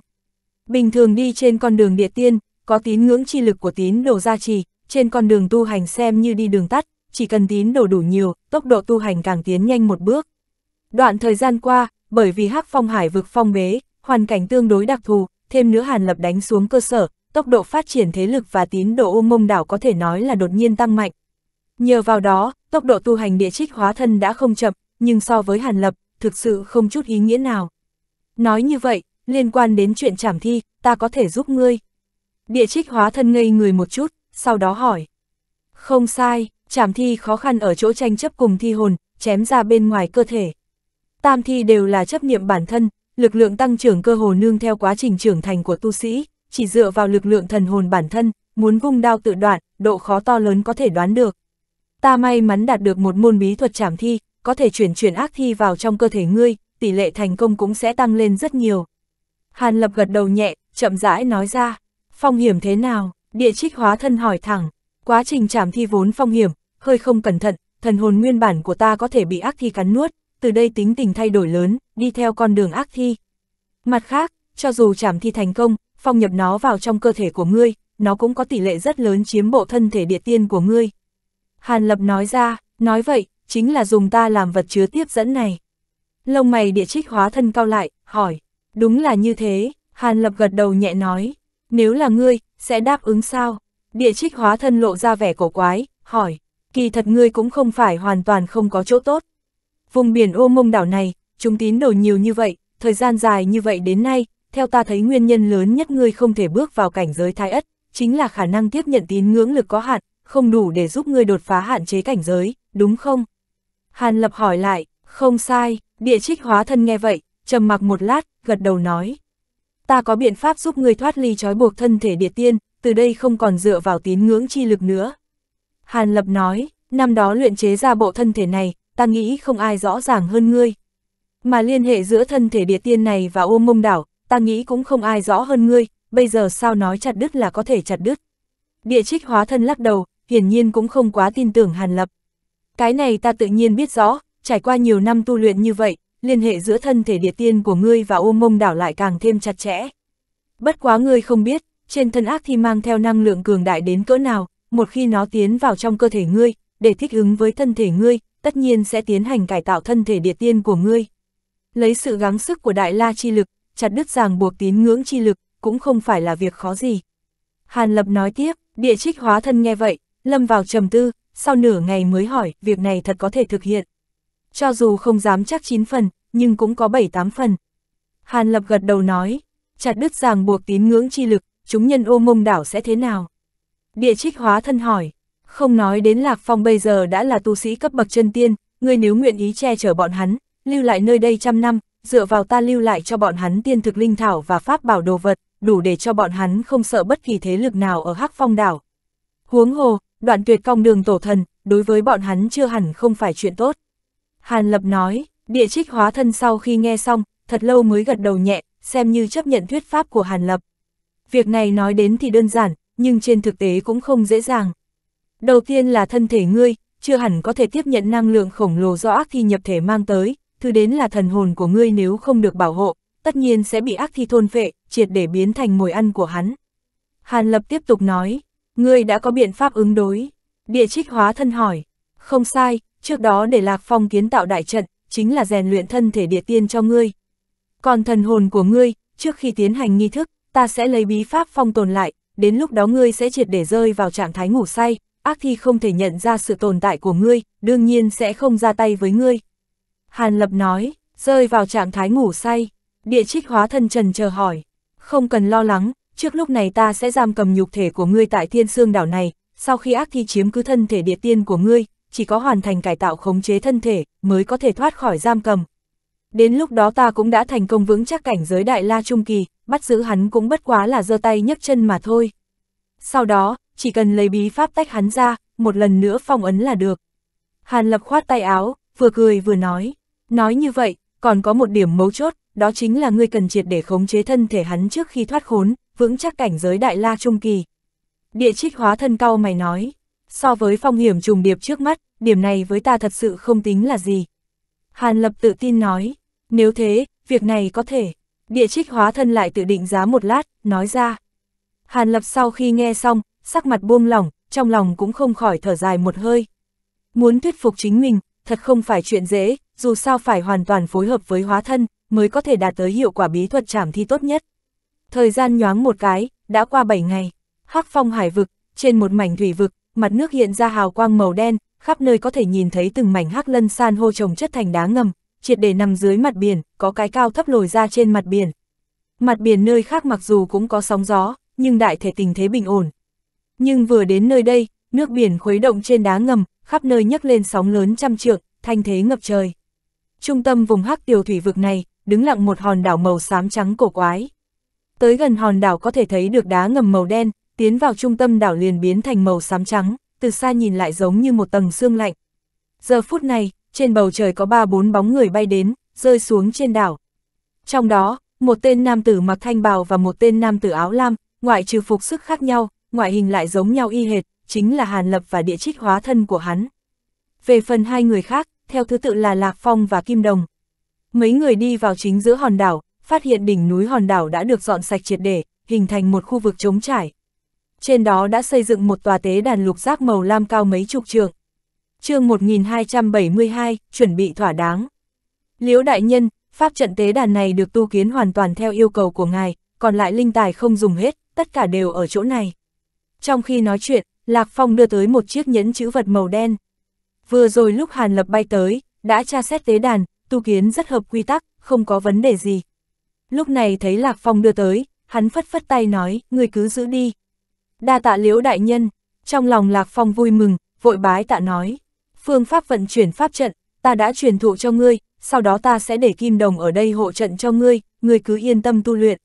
Bình thường đi trên con đường địa tiên, có tín ngưỡng chi lực của tín đồ gia trì, trên con đường tu hành xem như đi đường tắt, chỉ cần tín đồ đủ nhiều, tốc độ tu hành càng tiến nhanh một bước. Đoạn thời gian qua, bởi vì hắc phong hải vực phong bế, hoàn cảnh tương đối đặc thù, thêm nữa Hàn Lập đánh xuống cơ sở, tốc độ phát triển thế lực và tín độ ô mông đảo có thể nói là đột nhiên tăng mạnh. Nhờ vào đó, tốc độ tu hành địa trích hóa thân đã không chậm, nhưng so với Hàn Lập, thực sự không chút ý nghĩa nào. Nói như vậy, liên quan đến chuyện trảm thi, ta có thể giúp ngươi. Địa trích hóa thân ngây người một chút, sau đó hỏi. Không sai, trảm thi khó khăn ở chỗ tranh chấp cùng thi hồn, chém ra bên ngoài cơ thể. Tam thi đều là chấp niệm bản thân, lực lượng tăng trưởng cơ hồ nương theo quá trình trưởng thành của tu sĩ chỉ dựa vào lực lượng thần hồn bản thân, muốn vung đao tự đoạn, độ khó to lớn có thể đoán được. Ta may mắn đạt được một môn bí thuật trảm thi, có thể chuyển chuyển ác thi vào trong cơ thể ngươi, tỷ lệ thành công cũng sẽ tăng lên rất nhiều. Hàn Lập gật đầu nhẹ, chậm rãi nói ra, phong hiểm thế nào, địa trích hóa thân hỏi thẳng, quá trình trảm thi vốn phong hiểm, hơi không cẩn thận, thần hồn nguyên bản của ta có thể bị ác thi cắn nuốt, từ đây tính tình thay đổi lớn, đi theo con đường ác thi. Mặt khác, cho dù trảm thi thành công, phong nhập nó vào trong cơ thể của ngươi, nó cũng có tỷ lệ rất lớn chiếm bộ thân thể địa tiên của ngươi. Hàn Lập nói ra, nói vậy, chính là dùng ta làm vật chứa tiếp dẫn này. Lông mày địa trích hóa thân cao lại, hỏi, đúng là như thế, Hàn Lập gật đầu nhẹ nói, nếu là ngươi, sẽ đáp ứng sao? Địa trích hóa thân lộ ra vẻ cổ quái, hỏi, kỳ thật ngươi cũng không phải hoàn toàn không có chỗ tốt. Vùng biển ô mông đảo này, chúng tín đồ nhiều như vậy, thời gian dài như vậy đến nay, theo ta thấy nguyên nhân lớn nhất ngươi không thể bước vào cảnh giới thái ất, chính là khả năng tiếp nhận tín ngưỡng lực có hạn, không đủ để giúp ngươi đột phá hạn chế cảnh giới, đúng không? Hàn Lập hỏi lại, không sai, địa trích hóa thân nghe vậy, trầm mặc một lát, gật đầu nói. Ta có biện pháp giúp ngươi thoát ly trói buộc thân thể địa tiên, từ đây không còn dựa vào tín ngưỡng chi lực nữa. Hàn Lập nói, năm đó luyện chế ra bộ thân thể này, ta nghĩ không ai rõ ràng hơn ngươi. Mà liên hệ giữa thân thể địa tiên này và ô mông đảo, ta nghĩ cũng không ai rõ hơn ngươi, bây giờ sao nói chặt đứt là có thể chặt đứt. Địa trích hóa thân lắc đầu, hiển nhiên cũng không quá tin tưởng Hàn Lập. Cái này ta tự nhiên biết rõ, trải qua nhiều năm tu luyện như vậy, liên hệ giữa thân thể địa tiên của ngươi và ô mông đảo lại càng thêm chặt chẽ. Bất quá ngươi không biết, trên thân ác thì mang theo năng lượng cường đại đến cỡ nào, một khi nó tiến vào trong cơ thể ngươi, để thích ứng với thân thể ngươi, tất nhiên sẽ tiến hành cải tạo thân thể địa tiên của ngươi. Lấy sự gắng sức của đại la chi lực, chặt đứt ràng buộc tín ngưỡng chi lực, cũng không phải là việc khó gì. Hàn Lập nói tiếp, địa trích hóa thân nghe vậy, lâm vào trầm tư, sau nửa ngày mới hỏi, việc này thật có thể thực hiện. Cho dù không dám chắc 9 phần, nhưng cũng có 7-8 phần. Hàn Lập gật đầu nói, chặt đứt ràng buộc tín ngưỡng chi lực, chúng nhân ô mông đảo sẽ thế nào? Địa trích hóa thân hỏi, không nói đến Lạc Phong bây giờ đã là tu sĩ cấp bậc chân tiên, người nếu nguyện ý che chở bọn hắn, lưu lại nơi đây trăm năm, dựa vào ta lưu lại cho bọn hắn tiên thực linh thảo và pháp bảo đồ vật, đủ để cho bọn hắn không sợ bất kỳ thế lực nào ở Hắc Phong đảo. Huống hồ, đoạn tuyệt cong đường tổ thần, đối với bọn hắn chưa hẳn không phải chuyện tốt. Hàn Lập nói, địa trích hóa thân sau khi nghe xong, thật lâu mới gật đầu nhẹ, xem như chấp nhận thuyết pháp của Hàn Lập. Việc này nói đến thì đơn giản, nhưng trên thực tế cũng không dễ dàng. Đầu tiên là thân thể ngươi, chưa hẳn có thể tiếp nhận năng lượng khổng lồ do ác thi nhập thể mang tới, thứ đến là thần hồn của ngươi nếu không được bảo hộ, tất nhiên sẽ bị ác thi thôn phệ, triệt để biến thành mồi ăn của hắn. Hàn Lập tiếp tục nói, ngươi đã có biện pháp ứng đối. Địa trích hóa thân hỏi, không sai, trước đó để Lạc Phong kiến tạo đại trận, chính là rèn luyện thân thể địa tiên cho ngươi. Còn thần hồn của ngươi, trước khi tiến hành nghi thức, ta sẽ lấy bí pháp phong tồn lại, đến lúc đó ngươi sẽ triệt để rơi vào trạng thái ngủ say, ác thi không thể nhận ra sự tồn tại của ngươi, đương nhiên sẽ không ra tay với ngươi. Hàn Lập nói, rơi vào trạng thái ngủ say, địa trích hóa thân trần chờ hỏi, không cần lo lắng, trước lúc này ta sẽ giam cầm nhục thể của ngươi tại thiên Sương đảo này, sau khi ác thi chiếm cứ thân thể địa tiên của ngươi, chỉ có hoàn thành cải tạo khống chế thân thể mới có thể thoát khỏi giam cầm. Đến lúc đó ta cũng đã thành công vững chắc cảnh giới đại la trung kỳ, bắt giữ hắn cũng bất quá là giơ tay nhấc chân mà thôi. Sau đó, chỉ cần lấy bí pháp tách hắn ra, một lần nữa phong ấn là được. Hàn Lập khoát tay áo, vừa cười vừa nói. Nói như vậy, còn có một điểm mấu chốt, đó chính là ngươi cần triệt để khống chế thân thể hắn trước khi thoát khốn, vững chắc cảnh giới đại la trung kỳ. Địa trích hóa thân cao mày nói, so với phong hiểm trùng điệp trước mắt, điểm này với ta thật sự không tính là gì. Hàn lập tự tin nói, nếu thế, việc này có thể. Địa trích hóa thân lại tự định giá một lát, nói ra. Hàn lập sau khi nghe xong, sắc mặt buông lỏng, trong lòng cũng không khỏi thở dài một hơi. Muốn thuyết phục chính mình, thật không phải chuyện dễ, dù sao phải hoàn toàn phối hợp với hóa thân, mới có thể đạt tới hiệu quả bí thuật trảm thi tốt nhất. Thời gian nhoáng một cái, đã qua 7 ngày. Hắc phong hải vực, trên một mảnh thủy vực, mặt nước hiện ra hào quang màu đen, khắp nơi có thể nhìn thấy từng mảnh hắc lân san hô trồng chất thành đá ngầm, triệt để nằm dưới mặt biển, có cái cao thấp lồi ra trên mặt biển. Mặt biển nơi khác mặc dù cũng có sóng gió, nhưng đại thể tình thế bình ổn. Nhưng vừa đến nơi đây, nước biển khuấy động trên đá ngầm, khắp nơi nhấc lên sóng lớn trăm trượng, thanh thế ngập trời trung tâm vùng hắc tiêu thủy vực này, đứng lặng một hòn đảo màu xám trắng cổ quái. Tới gần hòn đảo có thể thấy được đá ngầm màu đen, tiến vào trung tâm đảo liền biến thành màu xám trắng, từ xa nhìn lại giống như một tầng xương lạnh. Giờ phút này, trên bầu trời có ba bốn bóng người bay đến, rơi xuống trên đảo. Trong đó, một tên nam tử mặc thanh bào và một tên nam tử áo lam, ngoại trừ phục sức khác nhau, ngoại hình lại giống nhau y hệt, chính là Hàn Lập và địa trích hóa thân của hắn. Về phần hai người khác, theo thứ tự là Lạc Phong và Kim Đồng. Mấy người đi vào chính giữa hòn đảo, phát hiện đỉnh núi hòn đảo đã được dọn sạch triệt để, hình thành một khu vực trống trải. Trên đó đã xây dựng một tòa tế đàn lục giác màu lam cao mấy chục trượng. chương 1272, chuẩn bị thỏa đáng. Liễu đại nhân, pháp trận tế đàn này được tu kiến hoàn toàn theo yêu cầu của ngài, còn lại linh tài không dùng hết, tất cả đều ở chỗ này. Trong khi nói chuyện, Lạc Phong đưa tới một chiếc nhẫn chữ vật màu đen. Vừa rồi lúc Hàn Lập bay tới, đã tra xét tế đàn, tu kiến rất hợp quy tắc, không có vấn đề gì. Lúc này thấy Lạc Phong đưa tới, hắn phất phất tay nói, người cứ giữ đi. Đa tạ liễu đại nhân, trong lòng Lạc Phong vui mừng, vội bái tạ nói. Phương pháp vận chuyển pháp trận, ta đã truyền thụ cho ngươi, sau đó ta sẽ để kim đồng ở đây hộ trận cho ngươi, ngươi cứ yên tâm tu luyện.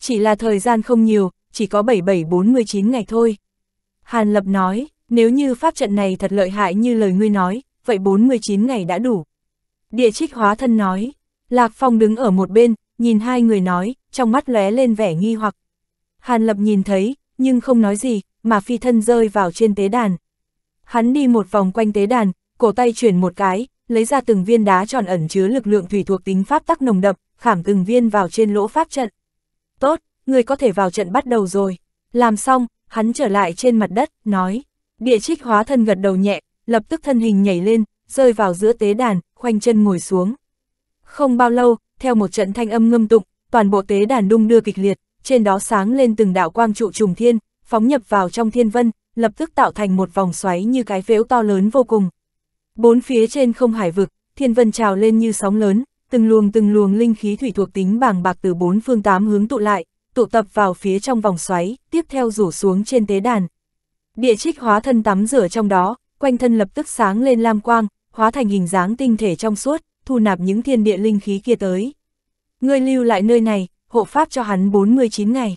Chỉ là thời gian không nhiều, chỉ có 7749 ngày thôi. Hàn Lập nói, nếu như pháp trận này thật lợi hại như lời ngươi nói, vậy 49 ngày đã đủ. Địa trích hóa thân nói, Lạc Phong đứng ở một bên, nhìn hai người nói, trong mắt lóe lên vẻ nghi hoặc. Hàn Lập nhìn thấy, nhưng không nói gì, mà phi thân rơi vào trên tế đàn. Hắn đi một vòng quanh tế đàn, cổ tay chuyển một cái, lấy ra từng viên đá tròn ẩn chứa lực lượng thủy thuộc tính pháp tắc nồng đậm, khảm từng viên vào trên lỗ pháp trận. Tốt, người có thể vào trận bắt đầu rồi. Làm xong, hắn trở lại trên mặt đất, nói. Địa trích hóa thân gật đầu nhẹ, lập tức thân hình nhảy lên, rơi vào giữa tế đàn, khoanh chân ngồi xuống. Không bao lâu, theo một trận thanh âm ngâm tụng, toàn bộ tế đàn đung đưa kịch liệt, trên đó sáng lên từng đạo quang trụ trùng thiên, phóng nhập vào trong thiên vân, lập tức tạo thành một vòng xoáy như cái phễu to lớn vô cùng. Bốn phía trên không hải vực, thiên vân trào lên như sóng lớn, từng luồng từng luồng linh khí thủy thuộc tính bàng bạc từ bốn phương tám hướng tụ lại, tụ tập vào phía trong vòng xoáy, tiếp theo rủ xuống trên tế đàn địa trích hóa thân tắm rửa trong đó, quanh thân lập tức sáng lên lam quang, hóa thành hình dáng tinh thể trong suốt, thu nạp những thiên địa linh khí kia tới. Ngươi lưu lại nơi này, hộ pháp cho hắn 49 ngày.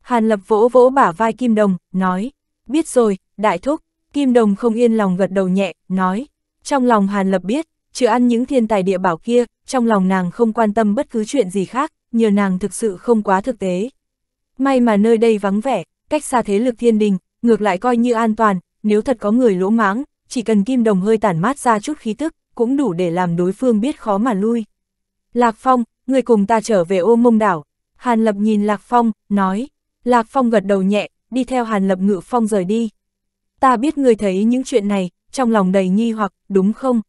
Hàn lập vỗ vỗ bả vai Kim Đồng, nói, biết rồi, đại thúc, Kim Đồng không yên lòng gật đầu nhẹ, nói, trong lòng Hàn lập biết, trừ ăn những thiên tài địa bảo kia, trong lòng nàng không quan tâm bất cứ chuyện gì khác, nhờ nàng thực sự không quá thực tế. May mà nơi đây vắng vẻ, cách xa thế lực thiên đình, ngược lại coi như an toàn, nếu thật có người lỗ máng chỉ cần kim đồng hơi tản mát ra chút khí tức, cũng đủ để làm đối phương biết khó mà lui. Lạc Phong, người cùng ta trở về ô mông đảo. Hàn Lập nhìn Lạc Phong, nói. Lạc Phong gật đầu nhẹ, đi theo Hàn Lập ngự Phong rời đi. Ta biết người thấy những chuyện này, trong lòng đầy nghi hoặc, đúng không?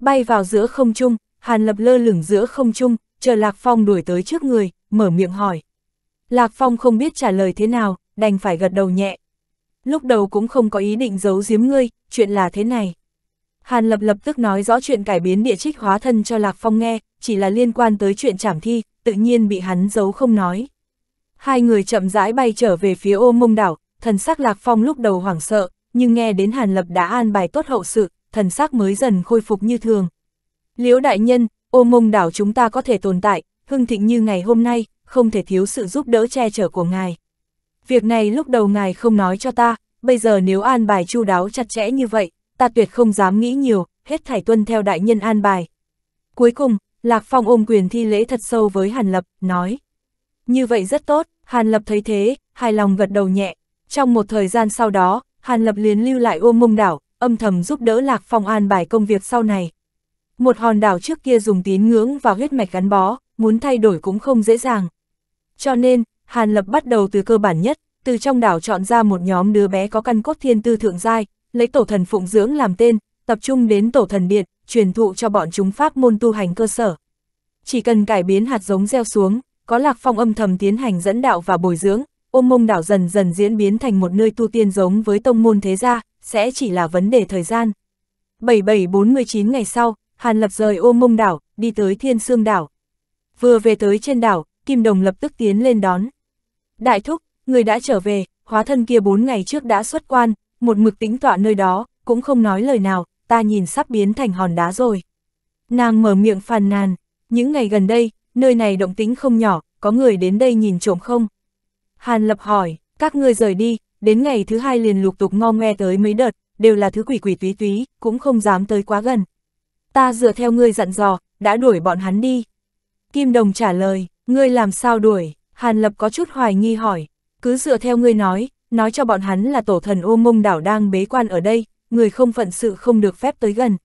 Bay vào giữa không trung, Hàn Lập lơ lửng giữa không trung, chờ Lạc Phong đuổi tới trước người, mở miệng hỏi. Lạc Phong không biết trả lời thế nào, đành phải gật đầu nhẹ lúc đầu cũng không có ý định giấu giếm ngươi, chuyện là thế này. Hàn Lập lập tức nói rõ chuyện cải biến địa trích hóa thân cho Lạc Phong nghe, chỉ là liên quan tới chuyện trảm thi, tự nhiên bị hắn giấu không nói. Hai người chậm rãi bay trở về phía ô mông đảo, thần sắc Lạc Phong lúc đầu hoảng sợ, nhưng nghe đến Hàn Lập đã an bài tốt hậu sự, thần sắc mới dần khôi phục như thường. Liễu đại nhân, ô mông đảo chúng ta có thể tồn tại, hưng thịnh như ngày hôm nay, không thể thiếu sự giúp đỡ che chở của ngài việc này lúc đầu ngài không nói cho ta, bây giờ nếu an bài chu đáo chặt chẽ như vậy, ta tuyệt không dám nghĩ nhiều, hết thải tuân theo đại nhân an bài. Cuối cùng, Lạc Phong ôm quyền thi lễ thật sâu với Hàn Lập, nói. Như vậy rất tốt, Hàn Lập thấy thế, hài lòng gật đầu nhẹ. Trong một thời gian sau đó, Hàn Lập liền lưu lại ôm mông đảo, âm thầm giúp đỡ Lạc Phong an bài công việc sau này. Một hòn đảo trước kia dùng tín ngưỡng và huyết mạch gắn bó, muốn thay đổi cũng không dễ dàng. Cho nên, Hàn Lập bắt đầu từ cơ bản nhất, từ trong đảo chọn ra một nhóm đứa bé có căn cốt thiên tư thượng giai, lấy tổ thần phụng dưỡng làm tên, tập trung đến tổ thần điện, truyền thụ cho bọn chúng pháp môn tu hành cơ sở. Chỉ cần cải biến hạt giống gieo xuống, có lạc phong âm thầm tiến hành dẫn đạo và bồi dưỡng, ôm mông đảo dần dần diễn biến thành một nơi tu tiên giống với tông môn thế gia, sẽ chỉ là vấn đề thời gian. 7749 ngày sau, Hàn Lập rời ôm mông đảo, đi tới Thiên Sương đảo. Vừa về tới trên đảo, Kim Đồng lập tức tiến lên đón. Đại thúc, người đã trở về, hóa thân kia bốn ngày trước đã xuất quan, một mực tính tọa nơi đó, cũng không nói lời nào, ta nhìn sắp biến thành hòn đá rồi. Nàng mở miệng phàn nàn, những ngày gần đây, nơi này động tính không nhỏ, có người đến đây nhìn trộm không? Hàn lập hỏi, các ngươi rời đi, đến ngày thứ hai liền lục tục ngo ngoe tới mấy đợt, đều là thứ quỷ quỷ túy túy, cũng không dám tới quá gần. Ta dựa theo ngươi dặn dò, đã đuổi bọn hắn đi. Kim Đồng trả lời, ngươi làm sao đuổi, Hàn Lập có chút hoài nghi hỏi, cứ dựa theo ngươi nói, nói cho bọn hắn là tổ thần ô mông đảo đang bế quan ở đây, người không phận sự không được phép tới gần.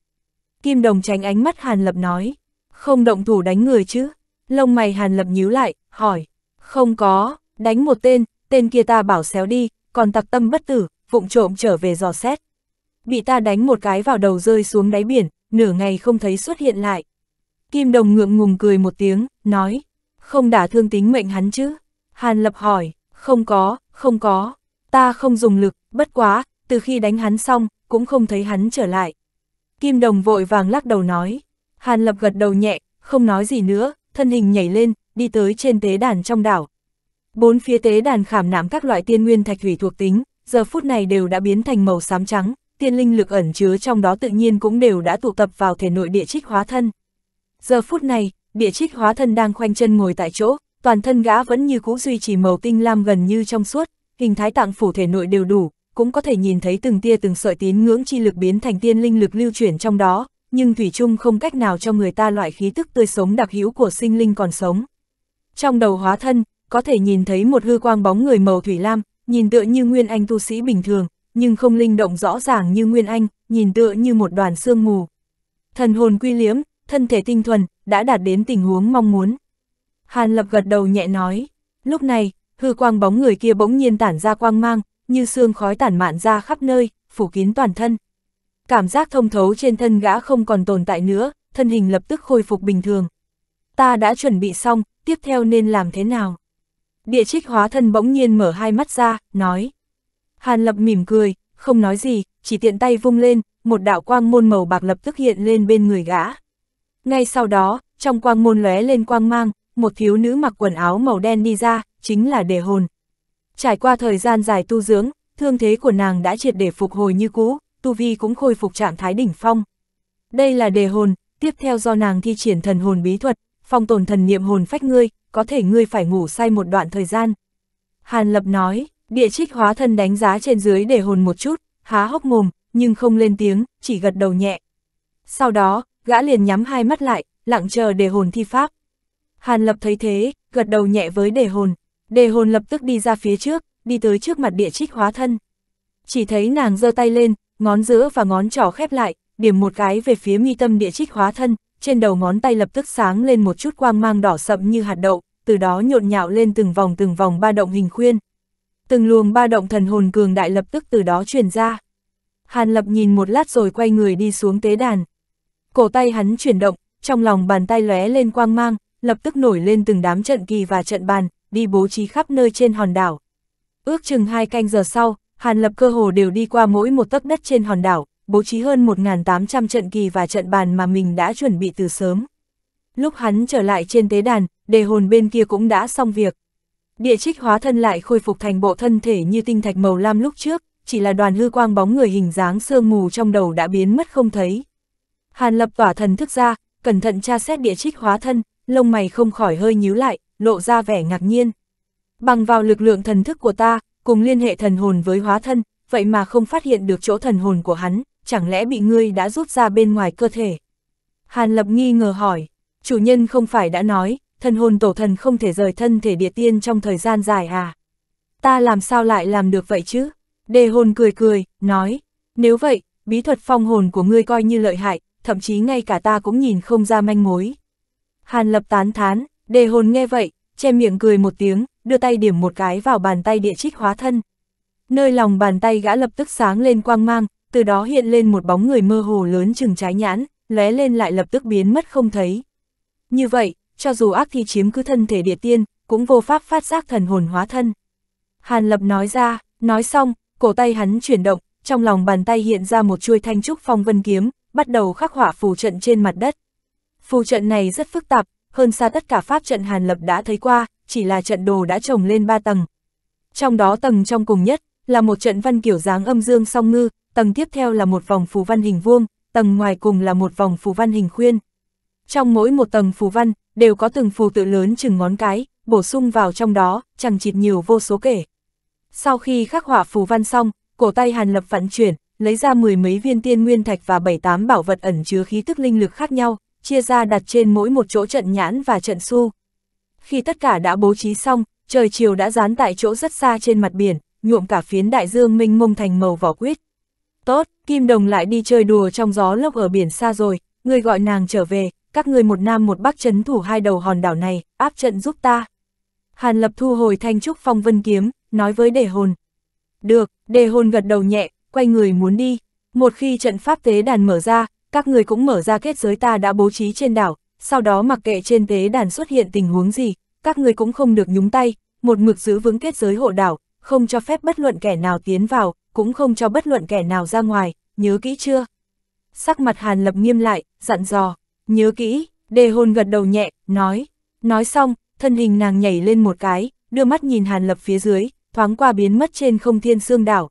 Kim Đồng tránh ánh mắt Hàn Lập nói, không động thủ đánh người chứ, lông mày Hàn Lập nhíu lại, hỏi, không có, đánh một tên, tên kia ta bảo xéo đi, còn tặc tâm bất tử, vụng trộm trở về dò xét. Bị ta đánh một cái vào đầu rơi xuống đáy biển, nửa ngày không thấy xuất hiện lại. Kim Đồng ngượng ngùng cười một tiếng, nói, không đả thương tính mệnh hắn chứ? Hàn Lập hỏi, không có, không có, ta không dùng lực, bất quá, từ khi đánh hắn xong, cũng không thấy hắn trở lại. Kim Đồng vội vàng lắc đầu nói, Hàn Lập gật đầu nhẹ, không nói gì nữa, thân hình nhảy lên, đi tới trên tế đàn trong đảo. Bốn phía tế đàn khảm nạm các loại tiên nguyên thạch thủy thuộc tính, giờ phút này đều đã biến thành màu xám trắng, tiên linh lực ẩn chứa trong đó tự nhiên cũng đều đã tụ tập vào thể nội địa trích hóa thân. Giờ phút này, địa trích hóa thân đang khoanh chân ngồi tại chỗ, toàn thân gã vẫn như cũ duy trì màu tinh lam gần như trong suốt, hình thái tạng phủ thể nội đều đủ, cũng có thể nhìn thấy từng tia từng sợi tín ngưỡng chi lực biến thành tiên linh lực lưu chuyển trong đó, nhưng thủy chung không cách nào cho người ta loại khí tức tươi sống đặc hữu của sinh linh còn sống. Trong đầu hóa thân, có thể nhìn thấy một hư quang bóng người màu thủy lam, nhìn tựa như nguyên anh tu sĩ bình thường, nhưng không linh động rõ ràng như nguyên anh, nhìn tựa như một đoàn sương mù. Thần hồn quy liếm, thân thể tinh thuần, đã đạt đến tình huống mong muốn. Hàn Lập gật đầu nhẹ nói, lúc này, hư quang bóng người kia bỗng nhiên tản ra quang mang, như xương khói tản mạn ra khắp nơi, phủ kín toàn thân. Cảm giác thông thấu trên thân gã không còn tồn tại nữa, thân hình lập tức khôi phục bình thường. Ta đã chuẩn bị xong, tiếp theo nên làm thế nào? Địa trích hóa thân bỗng nhiên mở hai mắt ra, nói. Hàn Lập mỉm cười, không nói gì, chỉ tiện tay vung lên, một đạo quang môn màu bạc lập tức hiện lên bên người gã. Ngay sau đó, trong quang môn lóe lên quang mang, một thiếu nữ mặc quần áo màu đen đi ra, chính là đề hồn. Trải qua thời gian dài tu dưỡng, thương thế của nàng đã triệt để phục hồi như cũ, tu vi cũng khôi phục trạng thái đỉnh phong. Đây là đề hồn, tiếp theo do nàng thi triển thần hồn bí thuật, phong tồn thần niệm hồn phách ngươi, có thể ngươi phải ngủ say một đoạn thời gian. Hàn Lập nói, địa trích hóa thân đánh giá trên dưới đề hồn một chút, há hốc mồm, nhưng không lên tiếng, chỉ gật đầu nhẹ. Sau đó, gã liền nhắm hai mắt lại, lặng chờ đề hồn thi pháp. Hàn lập thấy thế, gật đầu nhẹ với đề hồn, đề hồn lập tức đi ra phía trước, đi tới trước mặt địa trích hóa thân. Chỉ thấy nàng giơ tay lên, ngón giữa và ngón trỏ khép lại, điểm một cái về phía mi tâm địa trích hóa thân, trên đầu ngón tay lập tức sáng lên một chút quang mang đỏ sậm như hạt đậu, từ đó nhộn nhạo lên từng vòng từng vòng ba động hình khuyên. Từng luồng ba động thần hồn cường đại lập tức từ đó truyền ra. Hàn Lập nhìn một lát rồi quay người đi xuống tế đàn. Cổ tay hắn chuyển động, trong lòng bàn tay lóe lên quang mang, lập tức nổi lên từng đám trận kỳ và trận bàn, đi bố trí khắp nơi trên hòn đảo. Ước chừng hai canh giờ sau, Hàn Lập cơ hồ đều đi qua mỗi một tấc đất trên hòn đảo, bố trí hơn 1.800 trận kỳ và trận bàn mà mình đã chuẩn bị từ sớm. Lúc hắn trở lại trên tế đàn, đề hồn bên kia cũng đã xong việc. Địa trích hóa thân lại khôi phục thành bộ thân thể như tinh thạch màu lam lúc trước, chỉ là đoàn hư quang bóng người hình dáng sương mù trong đầu đã biến mất không thấy, Hàn lập tỏa thần thức ra, cẩn thận tra xét địa trích hóa thân, lông mày không khỏi hơi nhíu lại, lộ ra vẻ ngạc nhiên. Bằng vào lực lượng thần thức của ta, cùng liên hệ thần hồn với hóa thân, vậy mà không phát hiện được chỗ thần hồn của hắn, chẳng lẽ bị ngươi đã rút ra bên ngoài cơ thể? Hàn lập nghi ngờ hỏi, chủ nhân không phải đã nói, thần hồn tổ thần không thể rời thân thể địa tiên trong thời gian dài à? Ta làm sao lại làm được vậy chứ? Đề hồn cười cười, nói, nếu vậy, bí thuật phong hồn của ngươi coi như lợi hại, thậm chí ngay cả ta cũng nhìn không ra manh mối. Hàn lập tán thán, đề hồn nghe vậy, che miệng cười một tiếng, đưa tay điểm một cái vào bàn tay địa trích hóa thân. Nơi lòng bàn tay gã lập tức sáng lên quang mang, từ đó hiện lên một bóng người mơ hồ lớn chừng trái nhãn, lóe lên lại lập tức biến mất không thấy. Như vậy, cho dù ác thi chiếm cứ thân thể địa tiên, cũng vô pháp phát giác thần hồn hóa thân. Hàn Lập nói ra, nói xong, cổ tay hắn chuyển động, trong lòng bàn tay hiện ra một chuôi thanh trúc phong vân kiếm, bắt đầu khắc họa phù trận trên mặt đất. Phù trận này rất phức tạp, hơn xa tất cả pháp trận Hàn Lập đã thấy qua, chỉ là trận đồ đã trồng lên ba tầng. Trong đó tầng trong cùng nhất là một trận văn kiểu dáng âm dương song ngư, tầng tiếp theo là một vòng phù văn hình vuông, tầng ngoài cùng là một vòng phù văn hình khuyên. Trong mỗi một tầng phù văn đều có từng phù tự lớn chừng ngón cái, bổ sung vào trong đó, chẳng chịt nhiều vô số kể. Sau khi khắc họa phù văn xong, cổ tay Hàn Lập vận chuyển, lấy ra mười mấy viên tiên nguyên thạch và bảy tám bảo vật ẩn chứa khí tức linh lực khác nhau, chia ra đặt trên mỗi một chỗ trận nhãn và trận su. Khi tất cả đã bố trí xong, trời chiều đã dán tại chỗ rất xa trên mặt biển, nhuộm cả phiến đại dương minh mông thành màu vỏ quýt. Tốt, Kim Đồng lại đi chơi đùa trong gió lốc ở biển xa rồi, người gọi nàng trở về, các người một nam một bắc chấn thủ hai đầu hòn đảo này, áp trận giúp ta. Hàn Lập thu hồi thanh trúc phong vân kiếm, nói với đề hồn. Được, đề hồn gật đầu nhẹ, quay người muốn đi. Một khi trận pháp tế đàn mở ra, các người cũng mở ra kết giới ta đã bố trí trên đảo, sau đó mặc kệ trên tế đàn xuất hiện tình huống gì, các người cũng không được nhúng tay, một mực giữ vững kết giới hộ đảo, không cho phép bất luận kẻ nào tiến vào, cũng không cho bất luận kẻ nào ra ngoài, nhớ kỹ chưa? Sắc mặt Hàn Lập nghiêm lại, dặn dò, nhớ kỹ, đề hồn gật đầu nhẹ, nói. Nói xong, thân hình nàng nhảy lên một cái, đưa mắt nhìn Hàn Lập phía dưới, thoáng qua biến mất trên không thiên xương đảo,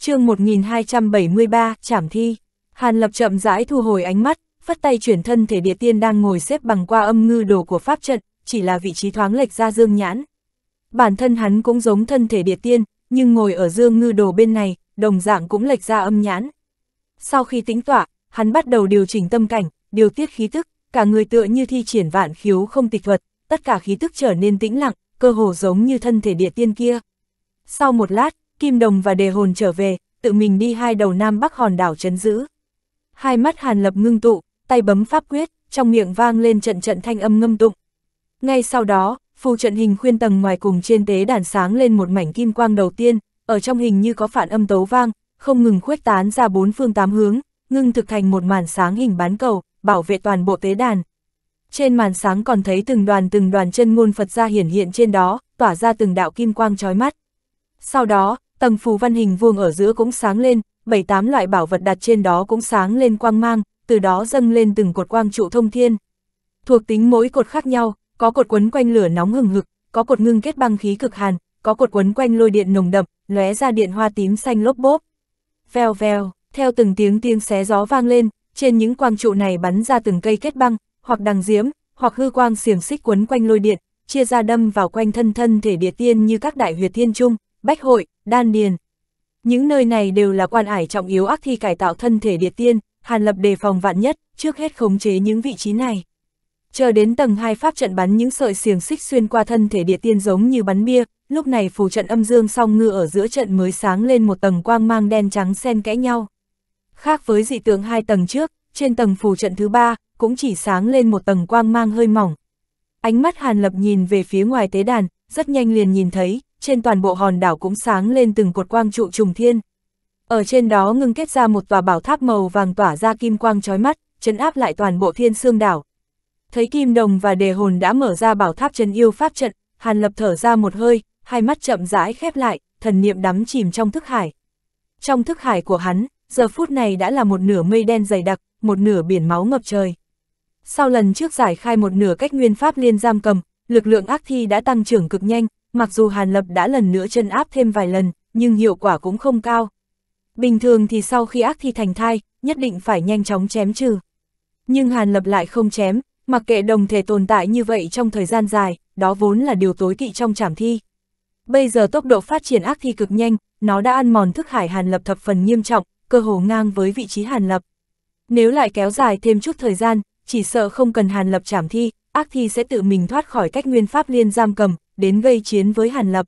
chương 1273, Trảm Thi. Hàn Lập chậm rãi thu hồi ánh mắt, phất tay chuyển thân thể địa tiên đang ngồi xếp bằng qua âm ngư đồ của pháp trận, chỉ là vị trí thoáng lệch ra dương nhãn. Bản thân hắn cũng giống thân thể địa tiên, nhưng ngồi ở dương ngư đồ bên này, đồng dạng cũng lệch ra âm nhãn. Sau khi tính tỏa, hắn bắt đầu điều chỉnh tâm cảnh, điều tiết khí tức, cả người tựa như thi triển vạn khiếu không tịch thuật, tất cả khí tức trở nên tĩnh lặng, cơ hồ giống như thân thể địa tiên kia. Sau một lát, Kim Đồng và Đề Hồn trở về, tự mình đi hai đầu Nam Bắc hòn đảo chấn giữ. Hai mắt Hàn Lập ngưng tụ, tay bấm pháp quyết, trong miệng vang lên trận trận thanh âm ngâm tụng. Ngay sau đó, phù trận hình khuyên tầng ngoài cùng trên tế đàn sáng lên một mảnh kim quang đầu tiên, ở trong hình như có phản âm tấu vang, không ngừng khuếch tán ra bốn phương tám hướng, ngưng thực thành một màn sáng hình bán cầu, bảo vệ toàn bộ tế đàn. Trên màn sáng còn thấy từng đoàn từng đoàn chân ngôn Phật ra hiển hiện trên đó, tỏa ra từng đạo kim quang chói mắt. Sau đó, Tầng phù văn hình vuông ở giữa cũng sáng lên, bảy tám loại bảo vật đặt trên đó cũng sáng lên quang mang, từ đó dâng lên từng cột quang trụ thông thiên. Thuộc tính mỗi cột khác nhau, có cột quấn quanh lửa nóng hừng hực, có cột ngưng kết băng khí cực hàn, có cột quấn quanh lôi điện nồng đậm, lóe ra điện hoa tím xanh lốp bốp. Vèo vèo, theo từng tiếng tiếng xé gió vang lên, trên những quang trụ này bắn ra từng cây kết băng, hoặc đằng diễm, hoặc hư quang xiềng xích quấn quanh lôi điện, chia ra đâm vào quanh thân thân thể địa tiên như các đại huyệt thiên trung. Bách Hội, Đan Điền. Những nơi này đều là quan ải trọng yếu ác thi cải tạo thân thể địa tiên, Hàn Lập đề phòng vạn nhất, trước hết khống chế những vị trí này. Chờ đến tầng 2 pháp trận bắn những sợi xiềng xích xuyên qua thân thể địa tiên giống như bắn bia, lúc này phù trận âm dương song ngư ở giữa trận mới sáng lên một tầng quang mang đen trắng xen kẽ nhau. Khác với dị tượng hai tầng trước, trên tầng phù trận thứ ba cũng chỉ sáng lên một tầng quang mang hơi mỏng. Ánh mắt Hàn Lập nhìn về phía ngoài tế đàn, rất nhanh liền nhìn thấy, trên toàn bộ hòn đảo cũng sáng lên từng cột quang trụ trùng thiên. Ở trên đó ngưng kết ra một tòa bảo tháp màu vàng tỏa ra kim quang chói mắt, chấn áp lại toàn bộ thiên xương đảo. Thấy kim đồng và đề hồn đã mở ra bảo tháp chân yêu pháp trận, Hàn Lập thở ra một hơi, hai mắt chậm rãi khép lại, thần niệm đắm chìm trong thức hải. Trong thức hải của hắn, giờ phút này đã là một nửa mây đen dày đặc, một nửa biển máu ngập trời. Sau lần trước giải khai một nửa cách nguyên pháp liên giam cầm, lực lượng ác thi đã tăng trưởng cực nhanh, mặc dù Hàn Lập đã lần nữa chân áp thêm vài lần, nhưng hiệu quả cũng không cao. Bình thường thì sau khi ác thi thành thai, nhất định phải nhanh chóng chém trừ. Nhưng Hàn Lập lại không chém, mặc kệ đồng thể tồn tại như vậy trong thời gian dài, đó vốn là điều tối kỵ trong trảm thi. Bây giờ tốc độ phát triển ác thi cực nhanh, nó đã ăn mòn thức hải Hàn Lập thập phần nghiêm trọng, cơ hồ ngang với vị trí Hàn Lập. Nếu lại kéo dài thêm chút thời gian, chỉ sợ không cần Hàn Lập trảm thi, ác thi sẽ tự mình thoát khỏi cách nguyên pháp liên giam cầm, đến gây chiến với Hàn Lập.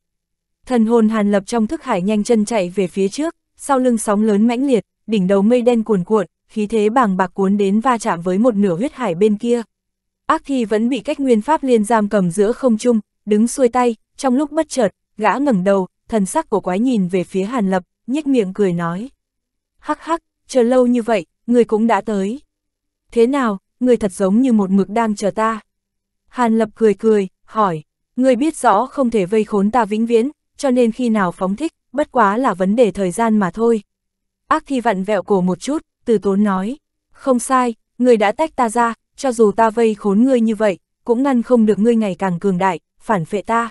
Thần hồn Hàn Lập trong thức hải nhanh chân chạy về phía trước, sau lưng sóng lớn mãnh liệt, đỉnh đầu mây đen cuồn cuộn, khí thế bàng bạc cuốn đến va chạm với một nửa huyết hải bên kia. Ác thi vẫn bị cách nguyên pháp liên giam cầm giữa không trung, đứng xuôi tay, trong lúc bất chợt, gã ngẩng đầu, thần sắc của quái nhìn về phía Hàn Lập, nhếch miệng cười nói. Hắc hắc, chờ lâu như vậy, người cũng đã tới. Thế nào, người thật giống như một mực đang chờ ta. Hàn Lập cười cười, hỏi. Ngươi biết rõ không thể vây khốn ta vĩnh viễn, cho nên khi nào phóng thích, bất quá là vấn đề thời gian mà thôi. Ác thi vặn vẹo cổ một chút, từ tốn nói. Không sai, ngươi đã tách ta ra, cho dù ta vây khốn ngươi như vậy, cũng ngăn không được ngươi ngày càng cường đại, phản phệ ta.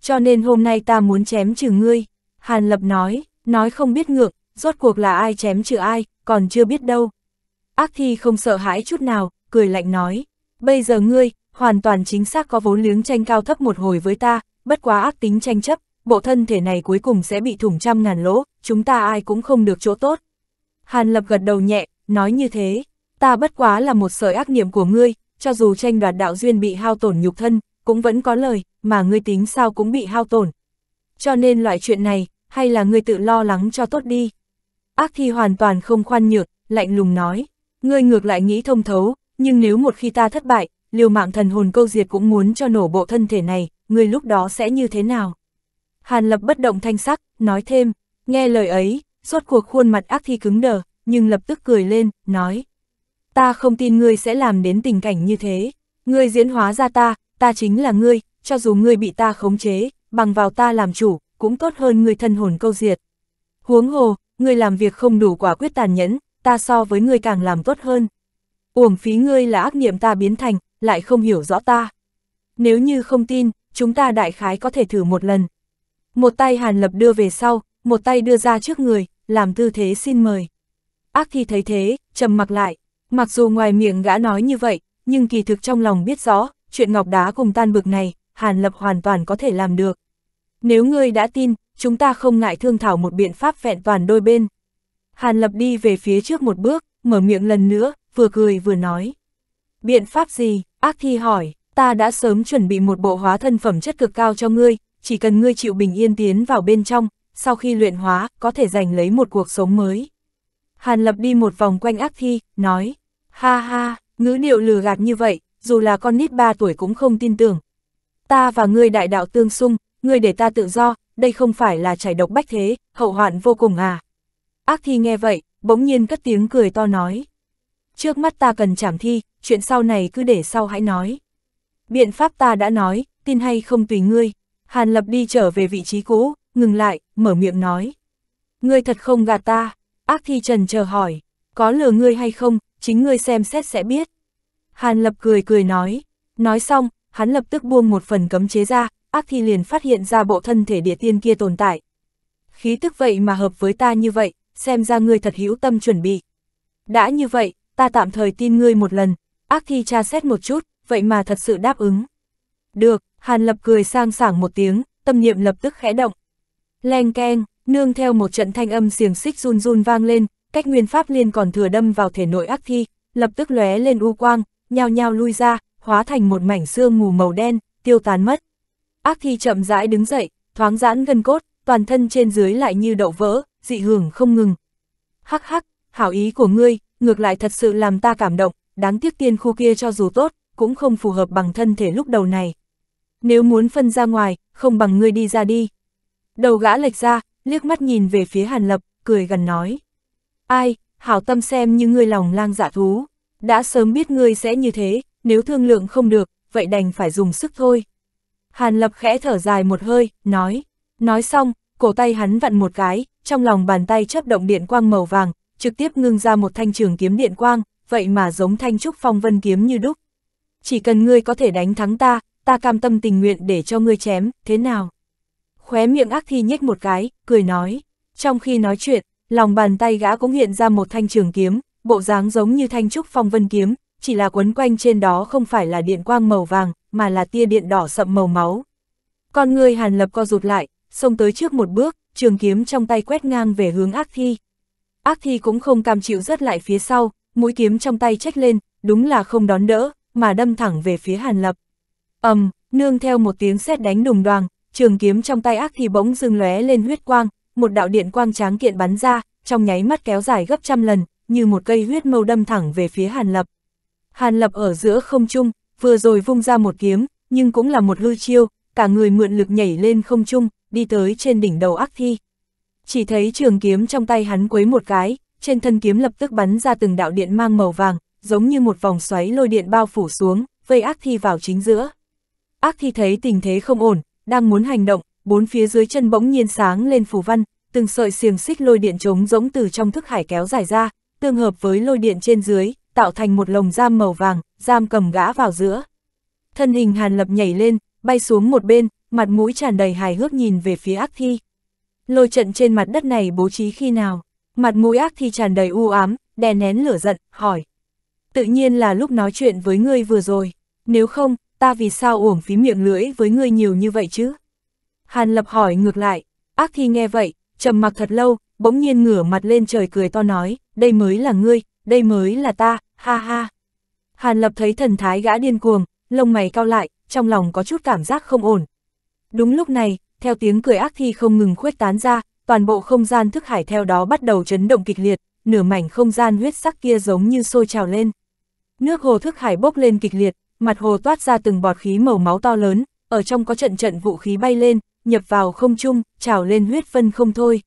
Cho nên hôm nay ta muốn chém trừ ngươi. Hàn Lập nói, nói không biết ngượng, rốt cuộc là ai chém trừ ai, còn chưa biết đâu. Ác thi không sợ hãi chút nào, cười lạnh nói. Bây giờ ngươi, hoàn toàn chính xác có vốn liếng tranh cao thấp một hồi với ta, bất quá ác tính tranh chấp, bộ thân thể này cuối cùng sẽ bị thủng trăm ngàn lỗ, chúng ta ai cũng không được chỗ tốt. Hàn Lập gật đầu nhẹ, nói như thế, ta bất quá là một sợi ác niệm của ngươi, cho dù tranh đoạt đạo duyên bị hao tổn nhục thân, cũng vẫn có lời, mà ngươi tính sao cũng bị hao tổn. Cho nên loại chuyện này, hay là ngươi tự lo lắng cho tốt đi. Ác thi hoàn toàn không khoan nhược, lạnh lùng nói, ngươi ngược lại nghĩ thông thấu, nhưng nếu một khi ta thất bại, liều mạng thần hồn câu diệt cũng muốn cho nổ bộ thân thể này, người lúc đó sẽ như thế nào? Hàn Lập bất động thanh sắc, nói thêm, nghe lời ấy, suốt cuộc khuôn mặt ác thi cứng đờ, nhưng lập tức cười lên, nói. Ta không tin ngươi sẽ làm đến tình cảnh như thế, ngươi diễn hóa ra ta, ta chính là ngươi, cho dù ngươi bị ta khống chế, bằng vào ta làm chủ, cũng tốt hơn ngươi thân hồn câu diệt. Huống hồ, ngươi làm việc không đủ quả quyết tàn nhẫn, ta so với ngươi càng làm tốt hơn. Uổng phí ngươi là ác niệm ta biến thành, lại không hiểu rõ ta. Nếu như không tin, chúng ta đại khái có thể thử một lần. Một tay Hàn Lập đưa về sau, một tay đưa ra trước người, làm tư thế xin mời. Ác thi thấy thế, trầm mặc lại. Mặc dù ngoài miệng gã nói như vậy, nhưng kỳ thực trong lòng biết rõ, chuyện ngọc đá cùng tan bực này, Hàn Lập hoàn toàn có thể làm được. Nếu ngươi đã tin, chúng ta không ngại thương thảo một biện pháp vẹn toàn đôi bên. Hàn Lập đi về phía trước một bước, mở miệng lần nữa, vừa cười vừa nói. Biện pháp gì? Ác thi hỏi, ta đã sớm chuẩn bị một bộ hóa thân phẩm chất cực cao cho ngươi, chỉ cần ngươi chịu bình yên tiến vào bên trong, sau khi luyện hóa, có thể giành lấy một cuộc sống mới. Hàn Lập đi một vòng quanh ác thi, nói, ha ha, ngữ điệu lừa gạt như vậy, dù là con nít 3 tuổi cũng không tin tưởng. Ta và ngươi đại đạo tương xung, ngươi để ta tự do, đây không phải là chảy độc bách thế, hậu hoạn vô cùng à. Ác thi nghe vậy, bỗng nhiên cất tiếng cười to nói trước mắt ta cần trảm thi, chuyện sau này cứ để sau hãy nói. Biện pháp ta đã nói, tin hay không tùy ngươi. Hàn Lập đi trở về vị trí cũ, ngừng lại, mở miệng nói. Ngươi thật không gạt ta, ác thi trần chờ hỏi, có lừa ngươi hay không, chính ngươi xem xét sẽ biết. Hàn Lập cười cười nói, nói xong, hắn lập tức buông một phần cấm chế ra, ác thi liền phát hiện ra bộ thân thể địa tiên kia tồn tại. Khí tức vậy mà hợp với ta như vậy, xem ra ngươi thật hữu tâm chuẩn bị. Đã như vậy, ta tạm thời tin ngươi một lần, ác thi tra xét một chút, vậy mà thật sự đáp ứng. Được, Hàn Lập cười sang sảng một tiếng, tâm niệm lập tức khẽ động. Leng keng, nương theo một trận thanh âm xiềng xích run run vang lên, cách nguyên pháp liên còn thừa đâm vào thể nội ác thi, lập tức lóe lên u quang, nhao nhao lui ra, hóa thành một mảnh xương mù màu đen, tiêu tán mất. Ác thi chậm rãi đứng dậy, thoáng giãn gân cốt, toàn thân trên dưới lại như đậu vỡ, dị hưởng không ngừng. Hắc hắc, hảo ý của ngươi, ngược lại thật sự làm ta cảm động, đáng tiếc tiên khu kia cho dù tốt, cũng không phù hợp bằng thân thể lúc đầu này. Nếu muốn phân ra ngoài, không bằng ngươi đi ra đi. Đầu gã lệch ra, liếc mắt nhìn về phía Hàn Lập, cười gần nói. Ai, hảo tâm xem như ngươi lòng lang dạ thú. Đã sớm biết ngươi sẽ như thế, nếu thương lượng không được, vậy đành phải dùng sức thôi. Hàn Lập khẽ thở dài một hơi, nói. Nói xong, cổ tay hắn vặn một cái, trong lòng bàn tay chấp động điện quang màu vàng, trực tiếp ngưng ra một thanh trường kiếm điện quang, vậy mà giống thanh trúc phong vân kiếm như đúc. Chỉ cần ngươi có thể đánh thắng ta, ta cam tâm tình nguyện để cho ngươi chém, thế nào? Khóe miệng ác thi nhếch một cái, cười nói. Trong khi nói chuyện, lòng bàn tay gã cũng hiện ra một thanh trường kiếm, bộ dáng giống như thanh trúc phong vân kiếm, chỉ là quấn quanh trên đó không phải là điện quang màu vàng, mà là tia điện đỏ sậm màu máu. Con ngươi hàn lập co rụt lại, xông tới trước một bước, trường kiếm trong tay quét ngang về hướng ác thi, Ác thi cũng không cam chịu rớt lại phía sau, mũi kiếm trong tay trách lên, đúng là không đón đỡ, mà đâm thẳng về phía Hàn Lập. ầm, um, nương theo một tiếng sét đánh đùng đoàng, trường kiếm trong tay ác thi bỗng dưng lóe lên huyết quang, một đạo điện quang tráng kiện bắn ra, trong nháy mắt kéo dài gấp trăm lần, như một cây huyết mâu đâm thẳng về phía Hàn Lập. Hàn Lập ở giữa không trung, vừa rồi vung ra một kiếm, nhưng cũng là một hư chiêu, cả người mượn lực nhảy lên không trung, đi tới trên đỉnh đầu ác thi chỉ thấy trường kiếm trong tay hắn quấy một cái, trên thân kiếm lập tức bắn ra từng đạo điện mang màu vàng, giống như một vòng xoáy lôi điện bao phủ xuống, vây ác thi vào chính giữa. Ác thi thấy tình thế không ổn, đang muốn hành động, bốn phía dưới chân bỗng nhiên sáng lên phủ văn, từng sợi xiềng xích lôi điện trống rỗng từ trong thức hải kéo dài ra, tương hợp với lôi điện trên dưới, tạo thành một lồng giam màu vàng, giam cầm gã vào giữa. Thân hình Hàn Lập nhảy lên, bay xuống một bên, mặt mũi tràn đầy hài hước nhìn về phía ác thi. Lôi trận trên mặt đất này bố trí khi nào? Mặt mũi ác thì tràn đầy u ám, đè nén lửa giận, hỏi. Tự nhiên là lúc nói chuyện với ngươi vừa rồi. Nếu không, ta vì sao uổng phí miệng lưỡi với ngươi nhiều như vậy chứ? Hàn lập hỏi ngược lại. Ác thi nghe vậy, trầm mặc thật lâu, bỗng nhiên ngửa mặt lên trời cười to nói, đây mới là ngươi, đây mới là ta, ha ha. Hàn lập thấy thần thái gã điên cuồng, lông mày cao lại, trong lòng có chút cảm giác không ổn. Đúng lúc này, theo tiếng cười ác thi không ngừng khuếch tán ra, toàn bộ không gian thức hải theo đó bắt đầu chấn động kịch liệt, nửa mảnh không gian huyết sắc kia giống như sôi trào lên. Nước hồ thức hải bốc lên kịch liệt, mặt hồ toát ra từng bọt khí màu máu to lớn, ở trong có trận trận vũ khí bay lên, nhập vào không trung, trào lên huyết phân không thôi.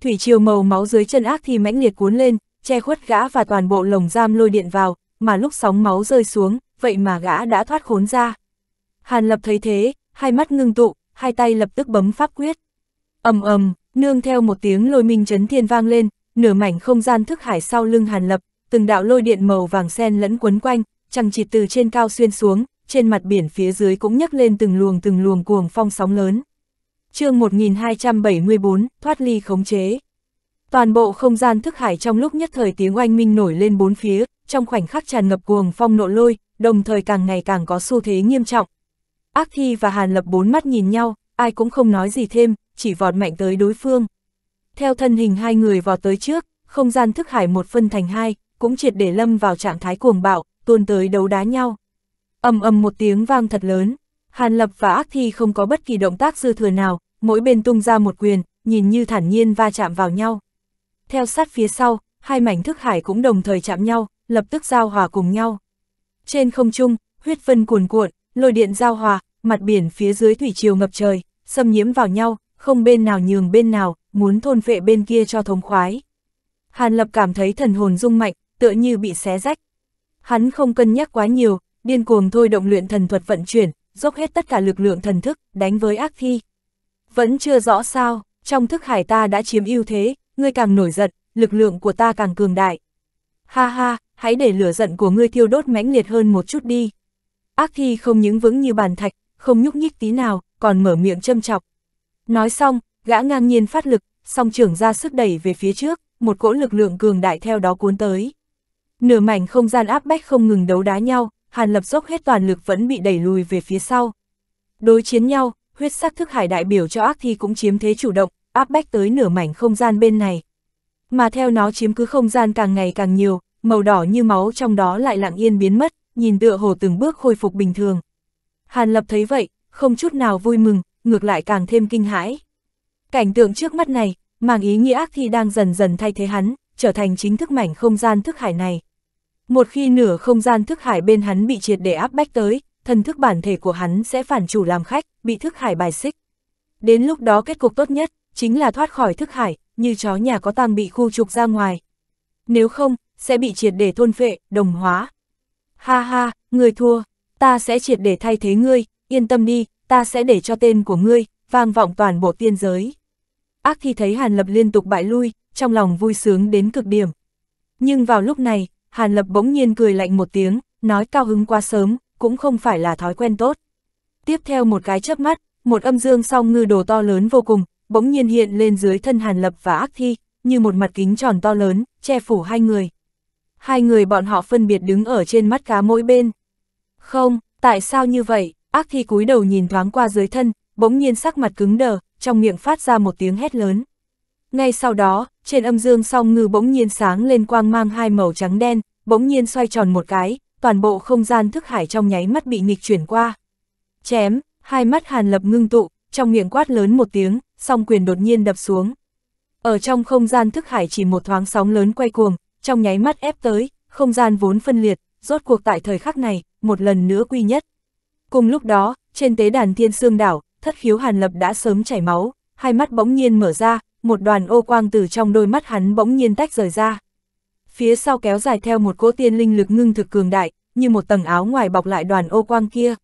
Thủy triều màu máu dưới chân ác thì mãnh liệt cuốn lên, che khuất gã và toàn bộ lồng giam lôi điện vào, mà lúc sóng máu rơi xuống, vậy mà gã đã thoát khốn ra. Hàn Lập thấy thế, hai mắt ngưng tụ, hai tay lập tức bấm pháp quyết. ầm ầm, nương theo một tiếng lôi minh chấn thiên vang lên, nửa mảnh không gian thức hải sau lưng Hàn Lập, từng đạo lôi điện màu vàng sen lẫn quấn quanh, chẳng chịt từ trên cao xuyên xuống, trên mặt biển phía dưới cũng nhấc lên từng luồng từng luồng cuồng phong sóng lớn. chương 1274, thoát ly khống chế. Toàn bộ không gian thức hải trong lúc nhất thời tiếng oanh minh nổi lên bốn phía, trong khoảnh khắc tràn ngập cuồng phong nộ lôi, đồng thời càng ngày càng có xu thế nghiêm trọng, Ác thi và Hàn lập bốn mắt nhìn nhau, ai cũng không nói gì thêm, chỉ vọt mạnh tới đối phương. Theo thân hình hai người vọt tới trước, không gian thức hải một phân thành hai, cũng triệt để lâm vào trạng thái cuồng bạo, tuôn tới đấu đá nhau. ầm ầm một tiếng vang thật lớn, Hàn Lập và Ác Thi không có bất kỳ động tác dư thừa nào, mỗi bên tung ra một quyền, nhìn như thản nhiên va chạm vào nhau. Theo sát phía sau, hai mảnh thức hải cũng đồng thời chạm nhau, lập tức giao hòa cùng nhau. Trên không trung, huyết vân cuồn cuộn, lôi điện giao hòa, mặt biển phía dưới thủy triều ngập trời, xâm nhiễm vào nhau, không bên nào nhường bên nào, muốn thôn vệ bên kia cho thống khoái. Hàn Lập cảm thấy thần hồn rung mạnh, tựa như bị xé rách. Hắn không cân nhắc quá nhiều, điên cuồng thôi động luyện thần thuật vận chuyển, dốc hết tất cả lực lượng thần thức, đánh với ác thi. Vẫn chưa rõ sao, trong thức hải ta đã chiếm ưu thế, ngươi càng nổi giận, lực lượng của ta càng cường đại. Ha ha, hãy để lửa giận của ngươi thiêu đốt mãnh liệt hơn một chút đi. Ác thi không những vững như bàn thạch, không nhúc nhích tí nào, còn mở miệng châm chọc. Nói xong, gã ngang nhiên phát lực, song trưởng ra sức đẩy về phía trước, một cỗ lực lượng cường đại theo đó cuốn tới. Nửa mảnh không gian áp bách không ngừng đấu đá nhau, Hàn Lập dốc hết toàn lực vẫn bị đẩy lùi về phía sau. Đối chiến nhau, huyết sắc thức hải đại biểu cho ác thi cũng chiếm thế chủ động, áp bách tới nửa mảnh không gian bên này. Mà theo nó chiếm cứ không gian càng ngày càng nhiều, màu đỏ như máu trong đó lại lặng yên biến mất, nhìn tựa hồ từng bước khôi phục bình thường. Hàn Lập thấy vậy, không chút nào vui mừng, ngược lại càng thêm kinh hãi. Cảnh tượng trước mắt này, mang ý nghĩa ác thi đang dần dần thay thế hắn, trở thành chính thức mảnh không gian thức hải này. Một khi nửa không gian thức hải bên hắn bị triệt để áp bách tới, thần thức bản thể của hắn sẽ phản chủ làm khách, bị thức hải bài xích. Đến lúc đó kết cục tốt nhất, chính là thoát khỏi thức hải, như chó nhà có tang bị khu trục ra ngoài. Nếu không, sẽ bị triệt để thôn phệ, đồng hóa. Ha ha, người thua ta sẽ triệt để thay thế ngươi, yên tâm đi, ta sẽ để cho tên của ngươi, vang vọng toàn bộ tiên giới. Ác thi thấy Hàn Lập liên tục bại lui, trong lòng vui sướng đến cực điểm. Nhưng vào lúc này, Hàn Lập bỗng nhiên cười lạnh một tiếng, nói cao hứng quá sớm, cũng không phải là thói quen tốt. Tiếp theo một cái chớp mắt, một âm dương song ngư đồ to lớn vô cùng, bỗng nhiên hiện lên dưới thân Hàn Lập và Ác Thi, như một mặt kính tròn to lớn, che phủ hai người. Hai người bọn họ phân biệt đứng ở trên mắt cá mỗi bên. Không, tại sao như vậy? Ác thi cúi đầu nhìn thoáng qua dưới thân, bỗng nhiên sắc mặt cứng đờ, trong miệng phát ra một tiếng hét lớn. Ngay sau đó, trên âm dương song ngư bỗng nhiên sáng lên quang mang hai màu trắng đen, bỗng nhiên xoay tròn một cái, toàn bộ không gian thức hải trong nháy mắt bị nghịch chuyển qua. Chém, hai mắt hàn lập ngưng tụ, trong miệng quát lớn một tiếng, song quyền đột nhiên đập xuống. Ở trong không gian thức hải chỉ một thoáng sóng lớn quay cuồng, trong nháy mắt ép tới, không gian vốn phân liệt, rốt cuộc tại thời khắc này, một lần nữa quy nhất. Cùng lúc đó, trên tế đàn thiên xương đảo, thất khiếu hàn lập đã sớm chảy máu, hai mắt bỗng nhiên mở ra, một đoàn ô quang từ trong đôi mắt hắn bỗng nhiên tách rời ra. Phía sau kéo dài theo một cỗ tiên linh lực ngưng thực cường đại, như một tầng áo ngoài bọc lại đoàn ô quang kia.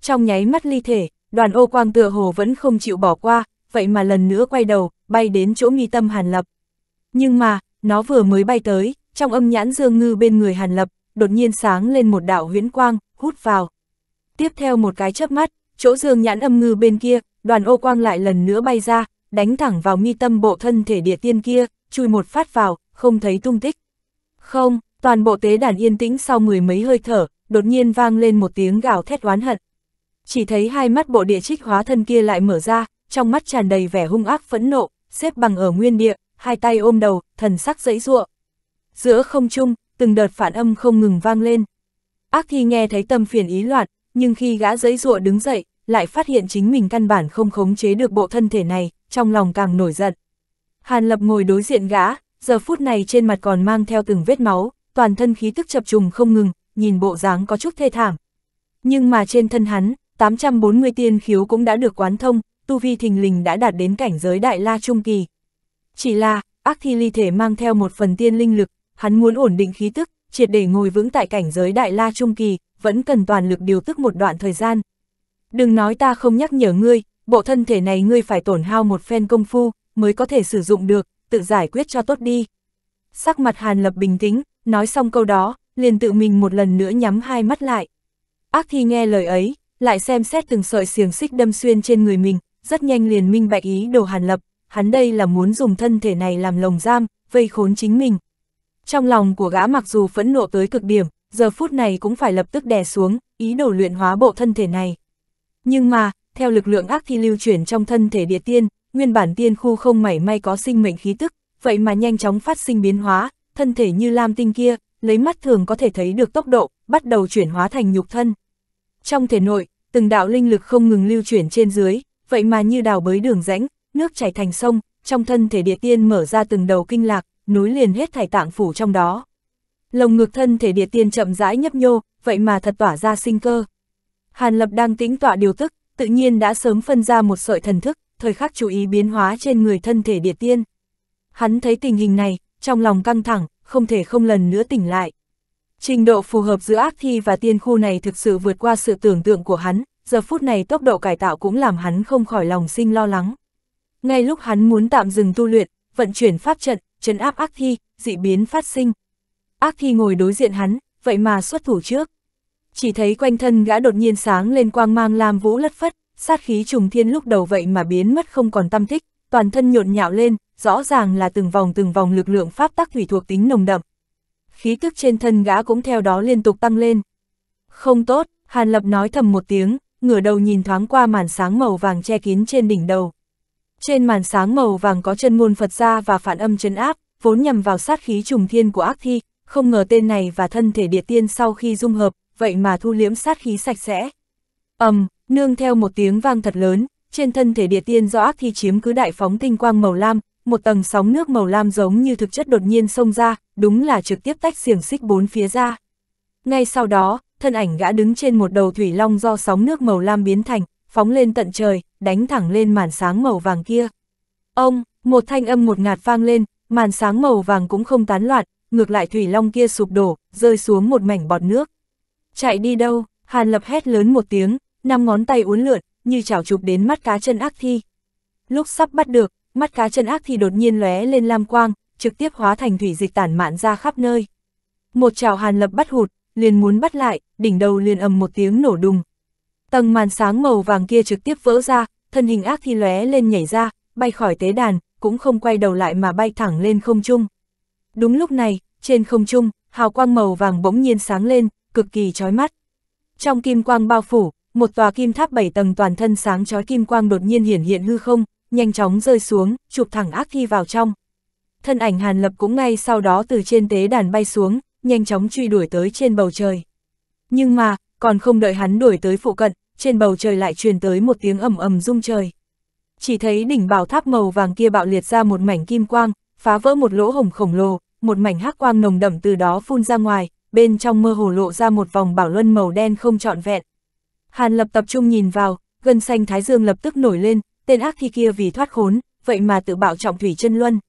Trong nháy mắt ly thể, đoàn ô quang tựa hồ vẫn không chịu bỏ qua, vậy mà lần nữa quay đầu, bay đến chỗ nghi tâm Hàn Lập. Nhưng mà, nó vừa mới bay tới, trong âm nhãn dương ngư bên người Hàn Lập, đột nhiên sáng lên một đạo huyễn quang, hút vào. Tiếp theo một cái chớp mắt, chỗ dương nhãn âm ngư bên kia, đoàn ô quang lại lần nữa bay ra, đánh thẳng vào mi tâm bộ thân thể địa tiên kia, chui một phát vào, không thấy tung tích. Không, toàn bộ tế đàn yên tĩnh sau mười mấy hơi thở, đột nhiên vang lên một tiếng gào thét oán hận. Chỉ thấy hai mắt bộ địa trích hóa thân kia lại mở ra, trong mắt tràn đầy vẻ hung ác phẫn nộ, xếp bằng ở nguyên địa, hai tay ôm đầu, thần sắc dẫy ruộng. Giữa không trung, từng đợt phản âm không ngừng vang lên. Ác thi nghe thấy tâm phiền ý loạn, nhưng khi gã giấy ruộng đứng dậy, lại phát hiện chính mình căn bản không khống chế được bộ thân thể này, trong lòng càng nổi giận. Hàn lập ngồi đối diện gã, giờ phút này trên mặt còn mang theo từng vết máu, toàn thân khí tức chập trùng không ngừng, nhìn bộ dáng có chút thê thảm. Nhưng mà trên thân hắn, 840 tiên khiếu cũng đã được quán thông, tu vi thình lình đã đạt đến cảnh giới đại la trung kỳ. Chỉ là, ác thi ly thể mang theo một phần tiên linh lực, hắn muốn ổn định khí tức, triệt để ngồi vững tại cảnh giới đại la trung kỳ, vẫn cần toàn lực điều tức một đoạn thời gian. Đừng nói ta không nhắc nhở ngươi, bộ thân thể này ngươi phải tổn hao một phen công phu, mới có thể sử dụng được, tự giải quyết cho tốt đi. Sắc mặt Hàn Lập bình tĩnh, nói xong câu đó, liền tự mình một lần nữa nhắm hai mắt lại. Ác thi nghe lời ấy, lại xem xét từng sợi xiềng xích đâm xuyên trên người mình, rất nhanh liền minh bạch ý đồ Hàn Lập, hắn đây là muốn dùng thân thể này làm lồng giam, vây khốn chính mình, trong lòng của gã mặc dù phẫn nộ tới cực điểm, giờ phút này cũng phải lập tức đè xuống, ý đồ luyện hóa bộ thân thể này. Nhưng mà, theo lực lượng ác thi lưu chuyển trong thân thể địa tiên, nguyên bản tiên khu không mảy may có sinh mệnh khí tức, vậy mà nhanh chóng phát sinh biến hóa, thân thể như lam tinh kia, lấy mắt thường có thể thấy được tốc độ, bắt đầu chuyển hóa thành nhục thân. Trong thể nội, từng đạo linh lực không ngừng lưu chuyển trên dưới, vậy mà như đào bới đường rãnh, nước chảy thành sông, trong thân thể địa tiên mở ra từng đầu kinh lạc, núi liền hết thải tạng phủ trong đó. Lồng ngực thân thể địa tiên chậm rãi nhấp nhô, vậy mà thật tỏa ra sinh cơ. Hàn Lập đang tính tọa điều tức, tự nhiên đã sớm phân ra một sợi thần thức, thời khắc chú ý biến hóa trên người thân thể địa tiên. Hắn thấy tình hình này, trong lòng căng thẳng, không thể không lần nữa tỉnh lại. Trình độ phù hợp giữa ác thi và tiên khu này thực sự vượt qua sự tưởng tượng của hắn, giờ phút này tốc độ cải tạo cũng làm hắn không khỏi lòng sinh lo lắng. Ngay lúc hắn muốn tạm dừng tu luyện, vận chuyển pháp trận, trấn áp ác thi, dị biến phát sinh. Ác thi ngồi đối diện hắn, vậy mà xuất thủ trước. Chỉ thấy quanh thân gã đột nhiên sáng lên quang mang làm vũ lất phất, sát khí trùng thiên lúc đầu vậy mà biến mất không còn tâm thích toàn thân nhộn nhạo lên, rõ ràng là từng vòng từng vòng lực lượng pháp tắc thủy thuộc tính nồng đậm. Khí tức trên thân gã cũng theo đó liên tục tăng lên. Không tốt, Hàn Lập nói thầm một tiếng, ngửa đầu nhìn thoáng qua màn sáng màu vàng che kín trên đỉnh đầu, trên màn sáng màu vàng có chân môn Phật ra và phản âm chấn áp, vốn nhằm vào sát khí trùng thiên của ác thi, không ngờ tên này và thân thể địa tiên sau khi dung hợp, vậy mà thu liễm sát khí sạch sẽ. ầm, um, nương theo một tiếng vang thật lớn, trên thân thể địa tiên do ác thi chiếm cứ đại phóng tinh quang màu lam, một tầng sóng nước màu lam giống như thực chất đột nhiên xông ra, đúng là trực tiếp tách xiềng xích bốn phía ra. Ngay sau đó, thân ảnh gã đứng trên một đầu thủy long do sóng nước màu lam biến thành, phóng lên tận trời, đánh thẳng lên màn sáng màu vàng kia. Ông, một thanh âm một ngạt vang lên, màn sáng màu vàng cũng không tán loạn, ngược lại thủy long kia sụp đổ, rơi xuống một mảnh bọt nước. Chạy đi đâu, Hàn Lập hét lớn một tiếng, năm ngón tay uốn lượn, như chảo chụp đến mắt cá chân ác thi. Lúc sắp bắt được, mắt cá chân ác thi đột nhiên lóe lên lam quang, trực tiếp hóa thành thủy dịch tản mạn ra khắp nơi. Một chảo Hàn Lập bắt hụt, liền muốn bắt lại, đỉnh đầu liền ầm một tiếng nổ đùng. Tầng màn sáng màu vàng kia trực tiếp vỡ ra, thân hình ác thi lóe lên nhảy ra, bay khỏi tế đàn, cũng không quay đầu lại mà bay thẳng lên không trung. Đúng lúc này, trên không trung, hào quang màu vàng bỗng nhiên sáng lên, cực kỳ chói mắt. Trong kim quang bao phủ, một tòa kim tháp bảy tầng toàn thân sáng chói kim quang đột nhiên hiển hiện hư không, nhanh chóng rơi xuống, chụp thẳng ác thi vào trong. Thân ảnh Hàn Lập cũng ngay sau đó từ trên tế đàn bay xuống, nhanh chóng truy đuổi tới trên bầu trời. Nhưng mà, còn không đợi hắn đuổi tới phụ cận, trên bầu trời lại truyền tới một tiếng ầm ầm rung trời. Chỉ thấy đỉnh bảo tháp màu vàng kia bạo liệt ra một mảnh kim quang, phá vỡ một lỗ hồng khổng lồ, một mảnh hắc quang nồng đậm từ đó phun ra ngoài, bên trong mơ hồ lộ ra một vòng bảo luân màu đen không trọn vẹn. Hàn Lập tập trung nhìn vào, gân xanh thái dương lập tức nổi lên, tên ác thi kia vì thoát khốn, vậy mà tự bạo trọng thủy chân luân.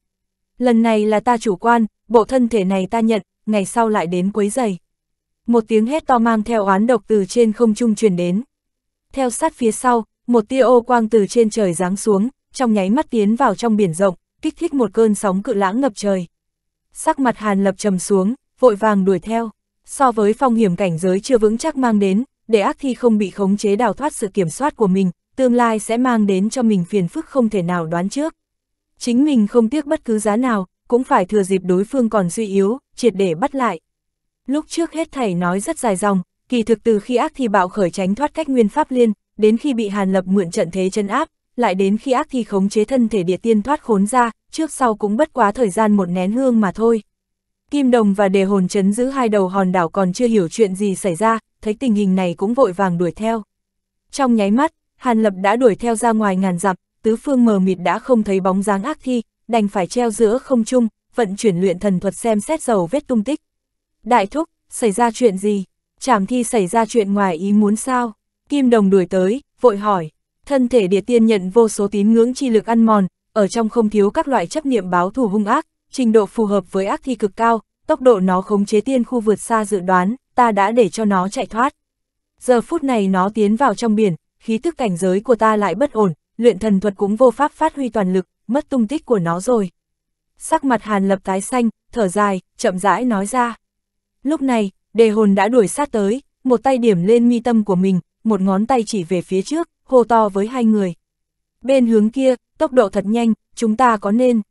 Lần này là ta chủ quan, bộ thân thể này ta nhận, ngày sau lại đến quấy giày. Một tiếng hét to mang theo oán độc từ trên không trung truyền đến theo sát phía sau, một tia ô quang từ trên trời giáng xuống, trong nháy mắt tiến vào trong biển rộng, kích thích một cơn sóng cự lãng ngập trời. Sắc mặt Hàn Lập trầm xuống, vội vàng đuổi theo. So với phong hiểm cảnh giới chưa vững chắc mang đến, để ác thi không bị khống chế đào thoát sự kiểm soát của mình, tương lai sẽ mang đến cho mình phiền phức không thể nào đoán trước. Chính mình không tiếc bất cứ giá nào, cũng phải thừa dịp đối phương còn suy yếu, triệt để bắt lại. Lúc trước hết thầy nói rất dài dòng, kỳ thực từ khi ác thi bạo khởi tránh thoát cách nguyên pháp liên, đến khi bị Hàn Lập mượn trận thế chân áp, lại đến khi ác thi khống chế thân thể địa tiên thoát khốn ra, trước sau cũng bất quá thời gian một nén hương mà thôi. Kim Đồng và Đề Hồn chấn giữ hai đầu hòn đảo còn chưa hiểu chuyện gì xảy ra, thấy tình hình này cũng vội vàng đuổi theo. Trong nháy mắt, Hàn Lập đã đuổi theo ra ngoài ngàn dặm, tứ phương mờ mịt đã không thấy bóng dáng ác thi, đành phải treo giữa không trung, vận chuyển luyện thần thuật xem xét dầu vết tung tích. Đại thúc, xảy ra chuyện gì? Trảm thi xảy ra chuyện ngoài ý muốn sao? Kim Đồng đuổi tới, vội hỏi. Thân thể địa tiên nhận vô số tín ngưỡng chi lực ăn mòn, ở trong không thiếu các loại chấp niệm báo thù hung ác, trình độ phù hợp với ác thi cực cao, tốc độ nó khống chế tiên khu vượt xa dự đoán, ta đã để cho nó chạy thoát. Giờ phút này nó tiến vào trong biển, khí tức cảnh giới của ta lại bất ổn, luyện thần thuật cũng vô pháp phát huy toàn lực, mất tung tích của nó rồi. Sắc mặt Hàn Lập tái xanh, thở dài, chậm rãi nói ra. Lúc này, đề hồn đã đuổi sát tới, một tay điểm lên mi tâm của mình, một ngón tay chỉ về phía trước, hô to với hai người. Bên hướng kia, tốc độ thật nhanh, chúng ta có nên.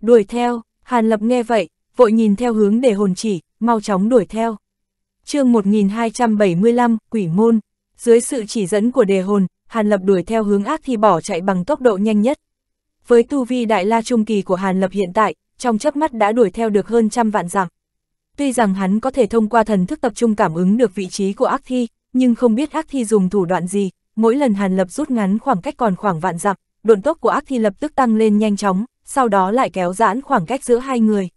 Đuổi theo, Hàn Lập nghe vậy, vội nhìn theo hướng đề hồn chỉ, mau chóng đuổi theo. chương 1275, Quỷ Môn, dưới sự chỉ dẫn của đề hồn, Hàn Lập đuổi theo hướng ác thì bỏ chạy bằng tốc độ nhanh nhất. Với tu vi đại la trung kỳ của Hàn Lập hiện tại, trong chớp mắt đã đuổi theo được hơn trăm vạn dặm. Tuy rằng hắn có thể thông qua thần thức tập trung cảm ứng được vị trí của ác thi, nhưng không biết ác thi dùng thủ đoạn gì, mỗi lần Hàn Lập rút ngắn khoảng cách còn khoảng vạn dặm, độn tốc của ác thi lập tức tăng lên nhanh chóng, sau đó lại kéo giãn khoảng cách giữa hai người.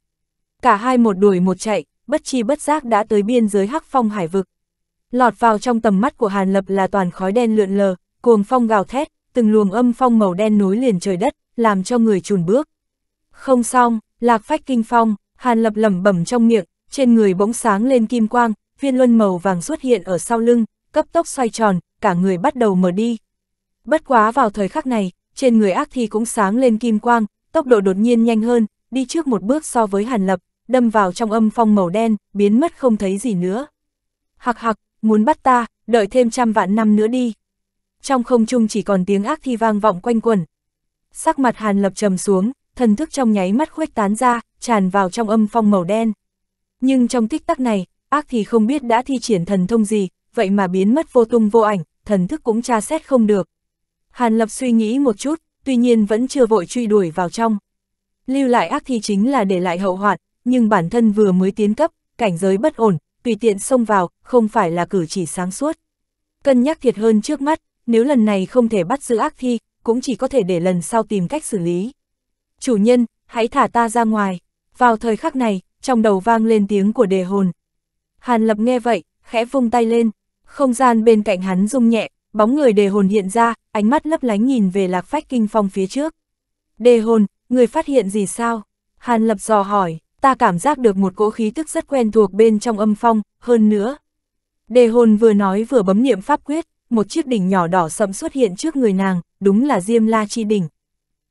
Cả hai một đuổi một chạy, bất chi bất giác đã tới biên giới hắc phong hải vực. Lọt vào trong tầm mắt của Hàn Lập là toàn khói đen lượn lờ, cuồng phong gào thét, từng luồng âm phong màu đen nối liền trời đất, làm cho người chùn bước. Không xong, lạc phách kinh phong, Hàn Lập lẩm bẩm trong miệng, trên người bỗng sáng lên kim quang, viên luân màu vàng xuất hiện ở sau lưng, cấp tốc xoay tròn, cả người bắt đầu mở đi. Bất quá vào thời khắc này, trên người ác thi cũng sáng lên kim quang, tốc độ đột nhiên nhanh hơn, đi trước một bước so với hàn lập, đâm vào trong âm phong màu đen, biến mất không thấy gì nữa. Hạc hạc, muốn bắt ta, đợi thêm trăm vạn năm nữa đi. Trong không trung chỉ còn tiếng ác thi vang vọng quanh quẩn. Sắc mặt hàn lập trầm xuống, thần thức trong nháy mắt khuếch tán ra, tràn vào trong âm phong màu đen nhưng trong tích tắc này, ác thì không biết đã thi triển thần thông gì, vậy mà biến mất vô tung vô ảnh, thần thức cũng tra xét không được. Hàn Lập suy nghĩ một chút, tuy nhiên vẫn chưa vội truy đuổi vào trong. Lưu lại ác thi chính là để lại hậu hoạn, nhưng bản thân vừa mới tiến cấp, cảnh giới bất ổn, tùy tiện xông vào, không phải là cử chỉ sáng suốt. Cân nhắc thiệt hơn trước mắt, nếu lần này không thể bắt giữ ác thi, cũng chỉ có thể để lần sau tìm cách xử lý. Chủ nhân, hãy thả ta ra ngoài. Vào thời khắc này, trong đầu vang lên tiếng của đề hồn. Hàn lập nghe vậy, khẽ vung tay lên, không gian bên cạnh hắn rung nhẹ, bóng người đề hồn hiện ra, ánh mắt lấp lánh nhìn về lạc phách kinh phong phía trước. Đề hồn, người phát hiện gì sao? Hàn lập dò hỏi, ta cảm giác được một cỗ khí tức rất quen thuộc bên trong âm phong, hơn nữa. Đề hồn vừa nói vừa bấm niệm pháp quyết, một chiếc đỉnh nhỏ đỏ sẫm xuất hiện trước người nàng, đúng là Diêm La Chi Đỉnh.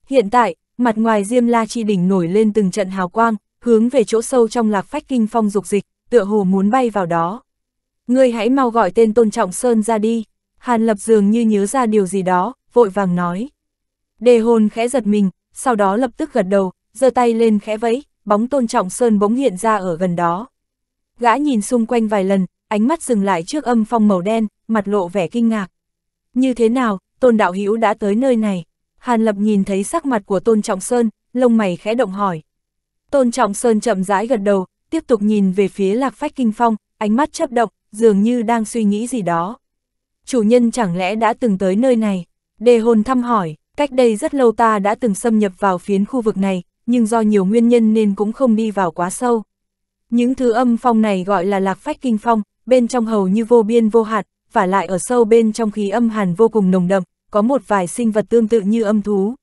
Hiện tại, mặt ngoài Diêm La Chi Đỉnh nổi lên từng trận hào quang, hướng về chỗ sâu trong lạc phách kinh phong dục dịch, tựa hồ muốn bay vào đó. Ngươi hãy mau gọi tên Tôn Trọng Sơn ra đi, Hàn Lập dường như nhớ ra điều gì đó, vội vàng nói. Đề hồn khẽ giật mình, sau đó lập tức gật đầu, giơ tay lên khẽ vẫy, bóng Tôn Trọng Sơn bỗng hiện ra ở gần đó. Gã nhìn xung quanh vài lần, ánh mắt dừng lại trước âm phong màu đen, mặt lộ vẻ kinh ngạc. Như thế nào, Tôn Đạo Hữu đã tới nơi này? Hàn Lập nhìn thấy sắc mặt của Tôn Trọng Sơn, lông mày khẽ động hỏi. Tôn Trọng Sơn chậm rãi gật đầu, tiếp tục nhìn về phía lạc phách kinh phong, ánh mắt chấp động, dường như đang suy nghĩ gì đó. Chủ nhân chẳng lẽ đã từng tới nơi này? Đề hồn thăm hỏi, cách đây rất lâu ta đã từng xâm nhập vào phiến khu vực này, nhưng do nhiều nguyên nhân nên cũng không đi vào quá sâu. Những thứ âm phong này gọi là lạc phách kinh phong, bên trong hầu như vô biên vô hạt, và lại ở sâu bên trong khí âm hàn vô cùng nồng đậm, có một vài sinh vật tương tự như âm thú.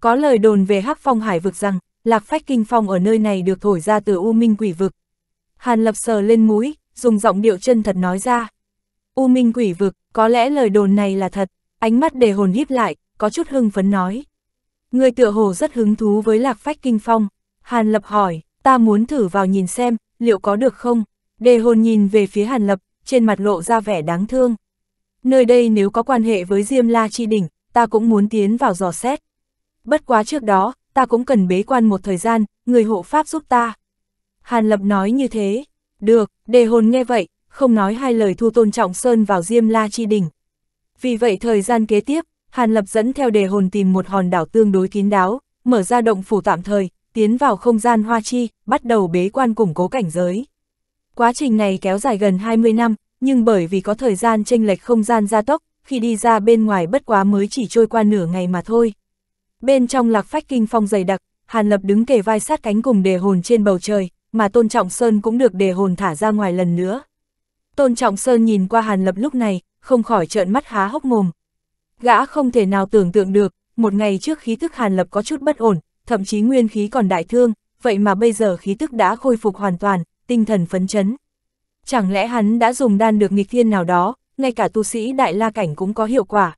Có lời đồn về hắc phong hải vực rằng, Lạc phách kinh phong ở nơi này được thổi ra từ U Minh quỷ vực. Hàn lập sờ lên mũi, dùng giọng điệu chân thật nói ra. U Minh quỷ vực, có lẽ lời đồn này là thật, ánh mắt Đề hồn híp lại, có chút hưng phấn nói. Người tựa hồ rất hứng thú với lạc phách kinh phong. Hàn lập hỏi, ta muốn thử vào nhìn xem, liệu có được không? Đề hồn nhìn về phía Hàn Lập, trên mặt lộ ra vẻ đáng thương. Nơi đây nếu có quan hệ với Diêm La Chi Đỉnh, ta cũng muốn tiến vào dò xét. Bất quá trước đó, ta cũng cần bế quan một thời gian, người hộ pháp giúp ta. Hàn Lập nói như thế, được, đề hồn nghe vậy, không nói hai lời thu tôn trọng Sơn vào Diêm La Chi đỉnh. Vì vậy thời gian kế tiếp, Hàn Lập dẫn theo đề hồn tìm một hòn đảo tương đối kín đáo, mở ra động phủ tạm thời, tiến vào không gian hoa chi, bắt đầu bế quan củng cố cảnh giới. Quá trình này kéo dài gần 20 năm, nhưng bởi vì có thời gian chênh lệch không gian gia tốc, khi đi ra bên ngoài bất quá mới chỉ trôi qua nửa ngày mà thôi. Bên trong lạc phách kinh phong dày đặc, Hàn Lập đứng kề vai sát cánh cùng đề hồn trên bầu trời, mà Tôn Trọng Sơn cũng được đề hồn thả ra ngoài lần nữa. Tôn Trọng Sơn nhìn qua Hàn Lập lúc này, không khỏi trợn mắt há hốc mồm. Gã không thể nào tưởng tượng được, một ngày trước khí tức Hàn Lập có chút bất ổn, thậm chí nguyên khí còn đại thương, vậy mà bây giờ khí tức đã khôi phục hoàn toàn, tinh thần phấn chấn. Chẳng lẽ hắn đã dùng đan được nghịch thiên nào đó, ngay cả tu sĩ đại la cảnh cũng có hiệu quả.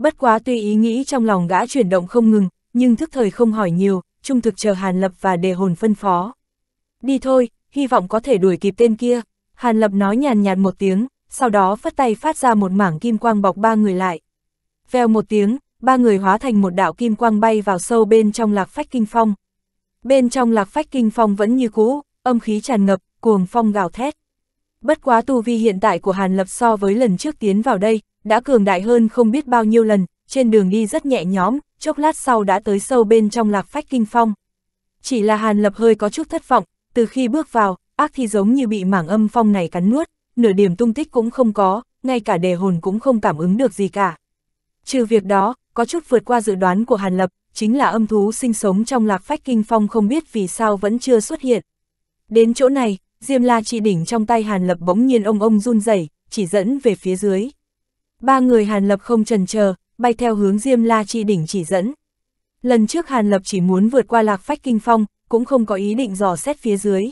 Bất quá tuy ý nghĩ trong lòng gã chuyển động không ngừng, nhưng thức thời không hỏi nhiều, trung thực chờ Hàn Lập và đề hồn phân phó. Đi thôi, hy vọng có thể đuổi kịp tên kia. Hàn Lập nói nhàn nhạt một tiếng, sau đó phất tay phát ra một mảng kim quang bọc ba người lại. Vèo một tiếng, ba người hóa thành một đạo kim quang bay vào sâu bên trong lạc phách kinh phong. Bên trong lạc phách kinh phong vẫn như cũ, âm khí tràn ngập, cuồng phong gào thét. Bất quá tu vi hiện tại của Hàn Lập so với lần trước tiến vào đây, đã cường đại hơn không biết bao nhiêu lần, trên đường đi rất nhẹ nhõm, chốc lát sau đã tới sâu bên trong lạc phách kinh phong. Chỉ là Hàn Lập hơi có chút thất vọng, từ khi bước vào, ác thi giống như bị mảng âm phong này cắn nuốt, nửa điểm tung tích cũng không có, ngay cả đề hồn cũng không cảm ứng được gì cả. Trừ việc đó, có chút vượt qua dự đoán của Hàn Lập, chính là âm thú sinh sống trong lạc phách kinh phong không biết vì sao vẫn chưa xuất hiện. Đến chỗ này, Diêm la chi đỉnh trong tay Hàn Lập bỗng nhiên ông ông run rẩy, chỉ dẫn về phía dưới. Ba người Hàn Lập không trần chờ, bay theo hướng Diêm la chi đỉnh chỉ dẫn. Lần trước Hàn Lập chỉ muốn vượt qua lạc phách kinh phong, cũng không có ý định dò xét phía dưới.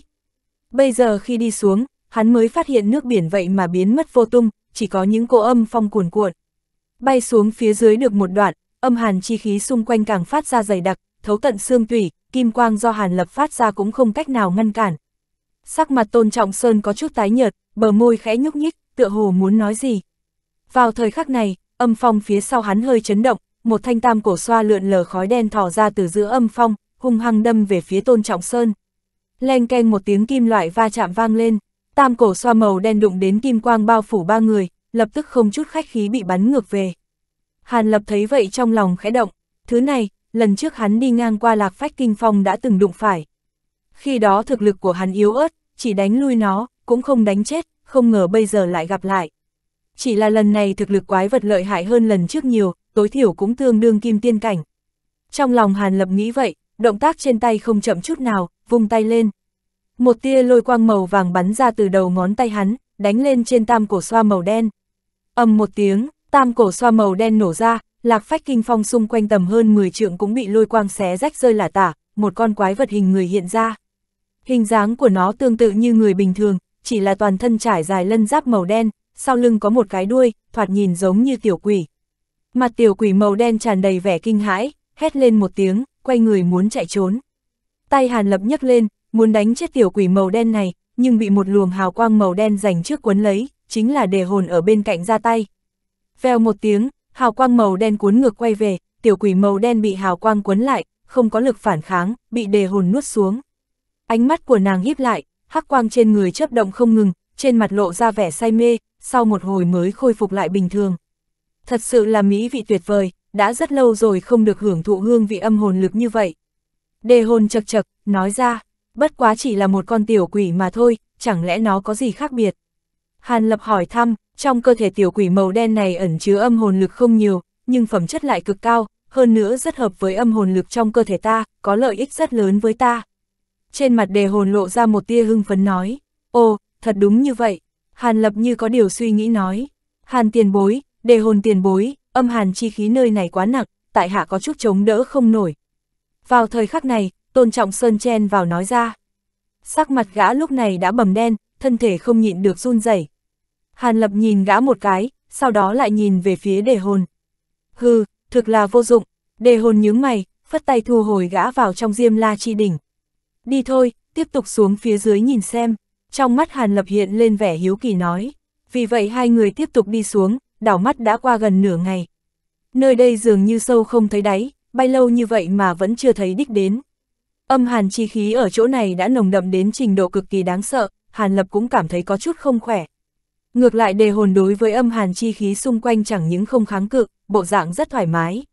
Bây giờ khi đi xuống, hắn mới phát hiện nước biển vậy mà biến mất vô tung, chỉ có những cỗ âm phong cuồn cuộn. Bay xuống phía dưới được một đoạn, âm hàn chi khí xung quanh càng phát ra dày đặc, thấu tận xương tủy, kim quang do hàn lập phát ra cũng không cách nào ngăn cản, sắc mặt tôn trọng Sơn có chút tái nhợt, bờ môi khẽ nhúc nhích, tựa hồ muốn nói gì. Vào thời khắc này, âm phong phía sau hắn hơi chấn động, một thanh tam cổ xoa lượn lờ khói đen thò ra từ giữa âm phong, hung hăng đâm về phía tôn trọng Sơn. Leng keng một tiếng kim loại va chạm vang lên, tam cổ xoa màu đen đụng đến kim quang bao phủ ba người, lập tức không chút khách khí bị bắn ngược về. Hàn Lập thấy vậy trong lòng khẽ động, thứ này, lần trước hắn đi ngang qua lạc phách kinh phong đã từng đụng phải, khi đó thực lực của hắn yếu ớt, chỉ đánh lui nó, cũng không đánh chết, không ngờ bây giờ lại gặp lại. Chỉ là lần này thực lực quái vật lợi hại hơn lần trước nhiều, tối thiểu cũng tương đương kim tiên cảnh. Trong lòng Hàn Lập nghĩ vậy, động tác trên tay không chậm chút nào, vung tay lên. Một tia lôi quang màu vàng bắn ra từ đầu ngón tay hắn, đánh lên trên tam cổ xoa màu đen. ầm một tiếng, tam cổ xoa màu đen nổ ra, lạc phách kinh phong xung quanh tầm hơn 10 trượng cũng bị lôi quang xé rách rơi lả tả, một con quái vật hình người hiện ra. Hình dáng của nó tương tự như người bình thường, chỉ là toàn thân trải dài lân giáp màu đen, sau lưng có một cái đuôi, thoạt nhìn giống như tiểu quỷ. Mặt tiểu quỷ màu đen tràn đầy vẻ kinh hãi, hét lên một tiếng, quay người muốn chạy trốn. Tay Hàn Lập nhấc lên, muốn đánh chết tiểu quỷ màu đen này, nhưng bị một luồng hào quang màu đen dành trước cuốn lấy, chính là đề hồn ở bên cạnh ra tay. Vèo một tiếng, hào quang màu đen cuốn ngược quay về, tiểu quỷ màu đen bị hào quang cuốn lại, không có lực phản kháng, bị đề hồn nuốt xuống. Ánh mắt của nàng híp lại, hắc quang trên người chớp động không ngừng, trên mặt lộ ra vẻ say mê, sau một hồi mới khôi phục lại bình thường. Thật sự là mỹ vị tuyệt vời, đã rất lâu rồi không được hưởng thụ hương vị âm hồn lực như vậy. Đề hồn chật chật, nói ra, bất quá chỉ là một con tiểu quỷ mà thôi, chẳng lẽ nó có gì khác biệt? Hàn Lập hỏi thăm, trong cơ thể tiểu quỷ màu đen này ẩn chứa âm hồn lực không nhiều, nhưng phẩm chất lại cực cao, hơn nữa rất hợp với âm hồn lực trong cơ thể ta, có lợi ích rất lớn với ta trên mặt đề hồn lộ ra một tia hưng phấn nói, ô, thật đúng như vậy, hàn lập như có điều suy nghĩ nói, hàn tiền bối, đề hồn tiền bối, âm hàn chi khí nơi này quá nặng, tại hạ có chút chống đỡ không nổi. Vào thời khắc này, tôn trọng sơn chen vào nói ra, sắc mặt gã lúc này đã bầm đen, thân thể không nhịn được run rẩy. Hàn lập nhìn gã một cái, sau đó lại nhìn về phía đề hồn. Hừ, thực là vô dụng, đề hồn nhướng mày, phất tay thu hồi gã vào trong diêm la chi đỉnh đi thôi, tiếp tục xuống phía dưới nhìn xem. Trong mắt Hàn Lập hiện lên vẻ hiếu kỳ nói. Vì vậy hai người tiếp tục đi xuống, đảo mắt đã qua gần nửa ngày. Nơi đây dường như sâu không thấy đáy, bay lâu như vậy mà vẫn chưa thấy đích đến. Âm hàn chi khí ở chỗ này đã nồng đậm đến trình độ cực kỳ đáng sợ, Hàn Lập cũng cảm thấy có chút không khỏe. Ngược lại đề hồn đối với âm hàn chi khí xung quanh chẳng những không kháng cự, bộ dạng rất thoải mái.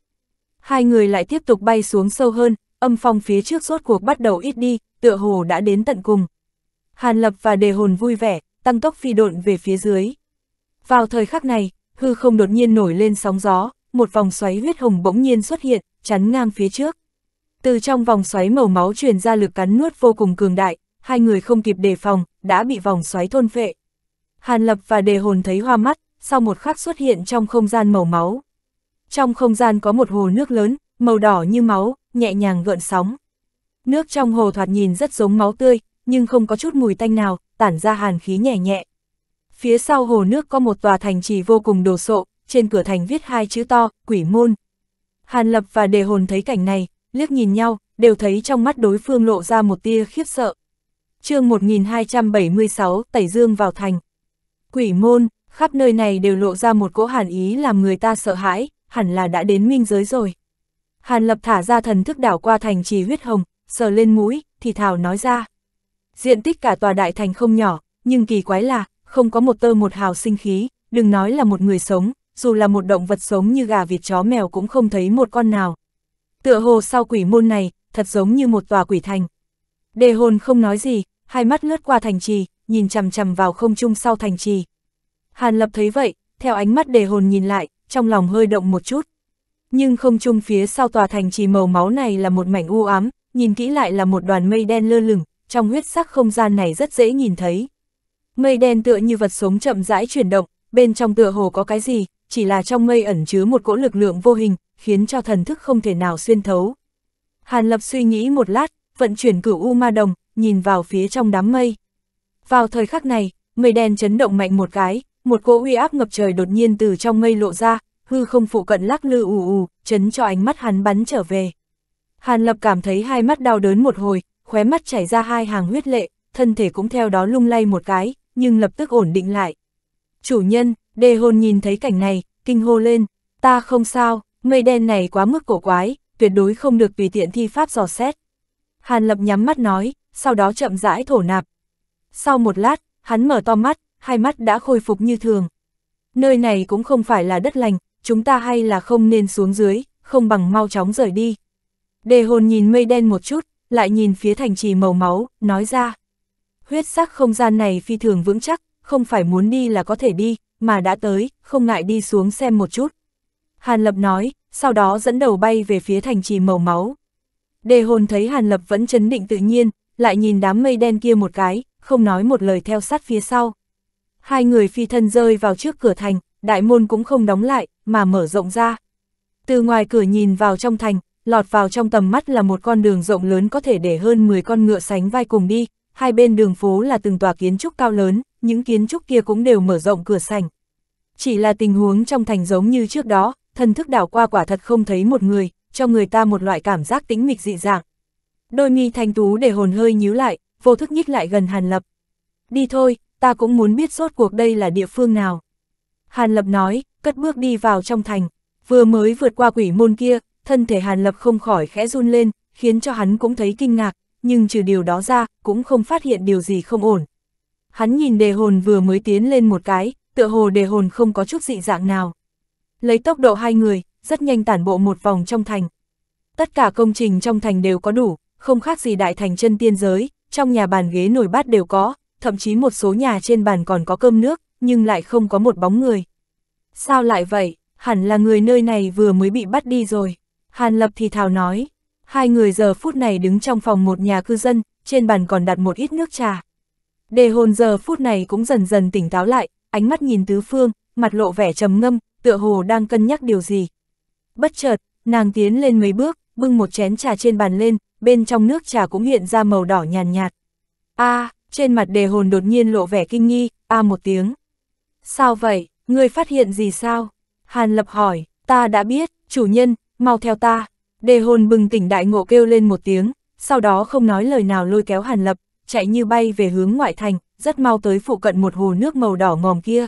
Hai người lại tiếp tục bay xuống sâu hơn, âm phong phía trước rốt cuộc bắt đầu ít đi, tựa hồ đã đến tận cùng. Hàn Lập và Đề Hồn vui vẻ, tăng tốc phi độn về phía dưới. Vào thời khắc này, hư không đột nhiên nổi lên sóng gió, một vòng xoáy huyết hồng bỗng nhiên xuất hiện, chắn ngang phía trước. Từ trong vòng xoáy màu máu truyền ra lực cắn nuốt vô cùng cường đại, hai người không kịp đề phòng, đã bị vòng xoáy thôn phệ. Hàn Lập và Đề Hồn thấy hoa mắt, sau một khắc xuất hiện trong không gian màu máu. Trong không gian có một hồ nước lớn, màu đỏ như máu, nhẹ nhàng gợn sóng. Nước trong hồ thoạt nhìn rất giống máu tươi, nhưng không có chút mùi tanh nào, tản ra hàn khí nhẹ nhẹ. Phía sau hồ nước có một tòa thành trì vô cùng đồ sộ, trên cửa thành viết hai chữ to, quỷ môn. Hàn Lập và Đề Hồn thấy cảnh này, liếc nhìn nhau, đều thấy trong mắt đối phương lộ ra một tia khiếp sợ. chương 1276, Tẩy Dương vào thành. Quỷ môn, khắp nơi này đều lộ ra một cỗ hàn ý làm người ta sợ hãi, hẳn là đã đến minh giới rồi. Hàn Lập thả ra thần thức đảo qua thành trì huyết hồng, sờ lên mũi, thì thảo nói ra. Diện tích cả tòa đại thành không nhỏ, nhưng kỳ quái là, không có một tơ một hào sinh khí, đừng nói là một người sống, dù là một động vật sống như gà vịt chó mèo cũng không thấy một con nào. Tựa hồ sau quỷ môn này, thật giống như một tòa quỷ thành. Đề hồn không nói gì, hai mắt lướt qua thành trì, nhìn chằm chằm vào không trung sau thành trì. Hàn Lập thấy vậy, theo ánh mắt đề hồn nhìn lại, trong lòng hơi động một chút nhưng không trung phía sau tòa thành trì màu máu này là một mảnh u ám, nhìn kỹ lại là một đoàn mây đen lơ lửng, trong huyết sắc không gian này rất dễ nhìn thấy. Mây đen tựa như vật sống chậm rãi chuyển động, bên trong tựa hồ có cái gì, chỉ là trong mây ẩn chứa một cỗ lực lượng vô hình, khiến cho thần thức không thể nào xuyên thấu. Hàn Lập suy nghĩ một lát, vận chuyển cửu U Ma Đồng, nhìn vào phía trong đám mây. Vào thời khắc này, mây đen chấn động mạnh một cái, một cỗ uy áp ngập trời đột nhiên từ trong mây lộ ra, hư không phụ cận lắc lư ù ù, chấn cho ánh mắt hắn bắn trở về. Hàn Lập cảm thấy hai mắt đau đớn một hồi, khóe mắt chảy ra hai hàng huyết lệ, thân thể cũng theo đó lung lay một cái, nhưng lập tức ổn định lại. Chủ nhân, đề hồn nhìn thấy cảnh này, kinh hô lên, ta không sao, mây đen này quá mức cổ quái, tuyệt đối không được tùy tiện thi pháp dò xét. Hàn Lập nhắm mắt nói, sau đó chậm rãi thổ nạp. Sau một lát, hắn mở to mắt, hai mắt đã khôi phục như thường. Nơi này cũng không phải là đất lành, chúng ta hay là không nên xuống dưới, không bằng mau chóng rời đi. Đề hồn nhìn mây đen một chút, lại nhìn phía thành trì màu máu, nói ra. Huyết sắc không gian này phi thường vững chắc, không phải muốn đi là có thể đi, mà đã tới, không ngại đi xuống xem một chút. Hàn Lập nói, sau đó dẫn đầu bay về phía thành trì màu máu. Đề hồn thấy Hàn Lập vẫn chấn định tự nhiên, lại nhìn đám mây đen kia một cái, không nói một lời theo sát phía sau. Hai người phi thân rơi vào trước cửa thành, đại môn cũng không đóng lại, mà mở rộng ra. Từ ngoài cửa nhìn vào trong thành, lọt vào trong tầm mắt là một con đường rộng lớn có thể để hơn 10 con ngựa sánh vai cùng đi, hai bên đường phố là từng tòa kiến trúc cao lớn, những kiến trúc kia cũng đều mở rộng cửa sảnh Chỉ là tình huống trong thành giống như trước đó, thần thức đảo qua quả thật không thấy một người, cho người ta một loại cảm giác tĩnh mịch dị dạng. Đôi mi thanh tú để hồn hơi nhíu lại, vô thức nhích lại gần Hàn Lập. Đi thôi, ta cũng muốn biết rốt cuộc đây là địa phương nào. Hàn Lập nói, cất bước đi vào trong thành, vừa mới vượt qua quỷ môn kia, thân thể Hàn Lập không khỏi khẽ run lên, khiến cho hắn cũng thấy kinh ngạc, nhưng trừ điều đó ra, cũng không phát hiện điều gì không ổn. Hắn nhìn đề hồn vừa mới tiến lên một cái, tựa hồ đề hồn không có chút dị dạng nào. Lấy tốc độ hai người, rất nhanh tản bộ một vòng trong thành. Tất cả công trình trong thành đều có đủ, không khác gì đại thành chân tiên giới, trong nhà bàn ghế nổi bát đều có, thậm chí một số nhà trên bàn còn có cơm nước, nhưng lại không có một bóng người. Sao lại vậy, hẳn là người nơi này vừa mới bị bắt đi rồi. Hàn Lập thì thào nói, hai người giờ phút này đứng trong phòng một nhà cư dân, trên bàn còn đặt một ít nước trà. Đề hồn giờ phút này cũng dần dần tỉnh táo lại, ánh mắt nhìn tứ phương, mặt lộ vẻ trầm ngâm, tựa hồ đang cân nhắc điều gì. Bất chợt, nàng tiến lên mấy bước, bưng một chén trà trên bàn lên, bên trong nước trà cũng hiện ra màu đỏ nhàn nhạt. A, à, trên mặt đề hồn đột nhiên lộ vẻ kinh nghi, a à một tiếng. Sao vậy? người phát hiện gì sao? Hàn Lập hỏi, ta đã biết, chủ nhân, mau theo ta. Đề hồn bừng tỉnh đại ngộ kêu lên một tiếng, sau đó không nói lời nào lôi kéo Hàn Lập, chạy như bay về hướng ngoại thành, rất mau tới phụ cận một hồ nước màu đỏ ngòm kia.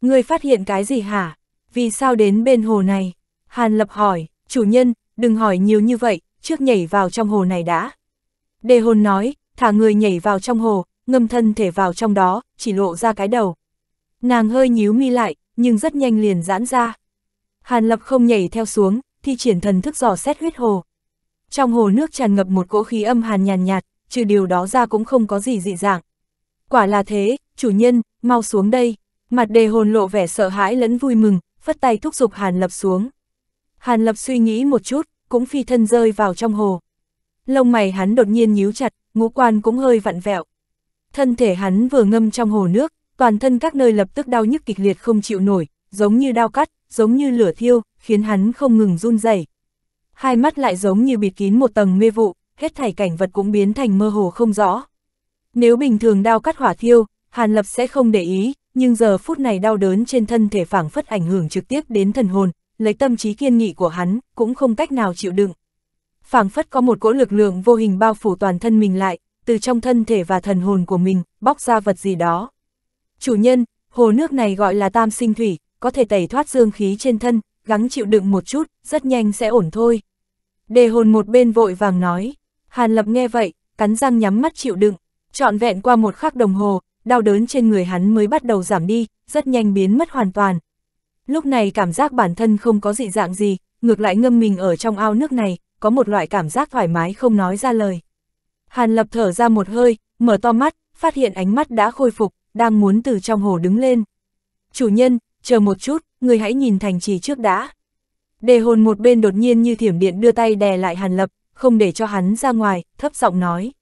Ngươi phát hiện cái gì hả? Vì sao đến bên hồ này? Hàn Lập hỏi, chủ nhân, đừng hỏi nhiều như vậy, trước nhảy vào trong hồ này đã. Đề hồn nói, thả người nhảy vào trong hồ, ngâm thân thể vào trong đó, chỉ lộ ra cái đầu, Nàng hơi nhíu mi lại, nhưng rất nhanh liền giãn ra. Hàn Lập không nhảy theo xuống, thi triển thần thức dò xét huyết hồ. Trong hồ nước tràn ngập một cỗ khí âm hàn nhàn nhạt, trừ điều đó ra cũng không có gì dị dạng. Quả là thế, chủ nhân, mau xuống đây. Mặt đề hồn lộ vẻ sợ hãi lẫn vui mừng, phất tay thúc giục Hàn Lập xuống. Hàn Lập suy nghĩ một chút, cũng phi thân rơi vào trong hồ. Lông mày hắn đột nhiên nhíu chặt, ngũ quan cũng hơi vặn vẹo. Thân thể hắn vừa ngâm trong hồ nước, toàn thân các nơi lập tức đau nhức kịch liệt không chịu nổi, giống như đau cắt, giống như lửa thiêu, khiến hắn không ngừng run rẩy. Hai mắt lại giống như bịt kín một tầng mê vụ, hết thảy cảnh vật cũng biến thành mơ hồ không rõ. Nếu bình thường đau cắt hỏa thiêu, Hàn Lập sẽ không để ý, nhưng giờ phút này đau đớn trên thân thể phảng phất ảnh hưởng trực tiếp đến thần hồn, lấy tâm trí kiên nghị của hắn, cũng không cách nào chịu đựng. Phảng phất có một cỗ lực lượng vô hình bao phủ toàn thân mình lại, từ trong thân thể và thần hồn của mình, bóc ra vật gì đó. Chủ nhân, hồ nước này gọi là tam sinh thủy, có thể tẩy thoát dương khí trên thân, gắng chịu đựng một chút, rất nhanh sẽ ổn thôi. Đề hồn một bên vội vàng nói, Hàn Lập nghe vậy, cắn răng nhắm mắt chịu đựng, trọn vẹn qua một khắc đồng hồ, đau đớn trên người hắn mới bắt đầu giảm đi, rất nhanh biến mất hoàn toàn. Lúc này cảm giác bản thân không có dị dạng gì, ngược lại ngâm mình ở trong ao nước này, có một loại cảm giác thoải mái không nói ra lời. Hàn Lập thở ra một hơi, mở to mắt, phát hiện ánh mắt đã khôi phục, đang muốn từ trong hồ đứng lên. Chủ nhân, chờ một chút, người hãy nhìn thành trì trước đã. Đề hồn một bên đột nhiên như thiểm điện đưa tay đè lại Hàn Lập, không để cho hắn ra ngoài, thấp giọng nói.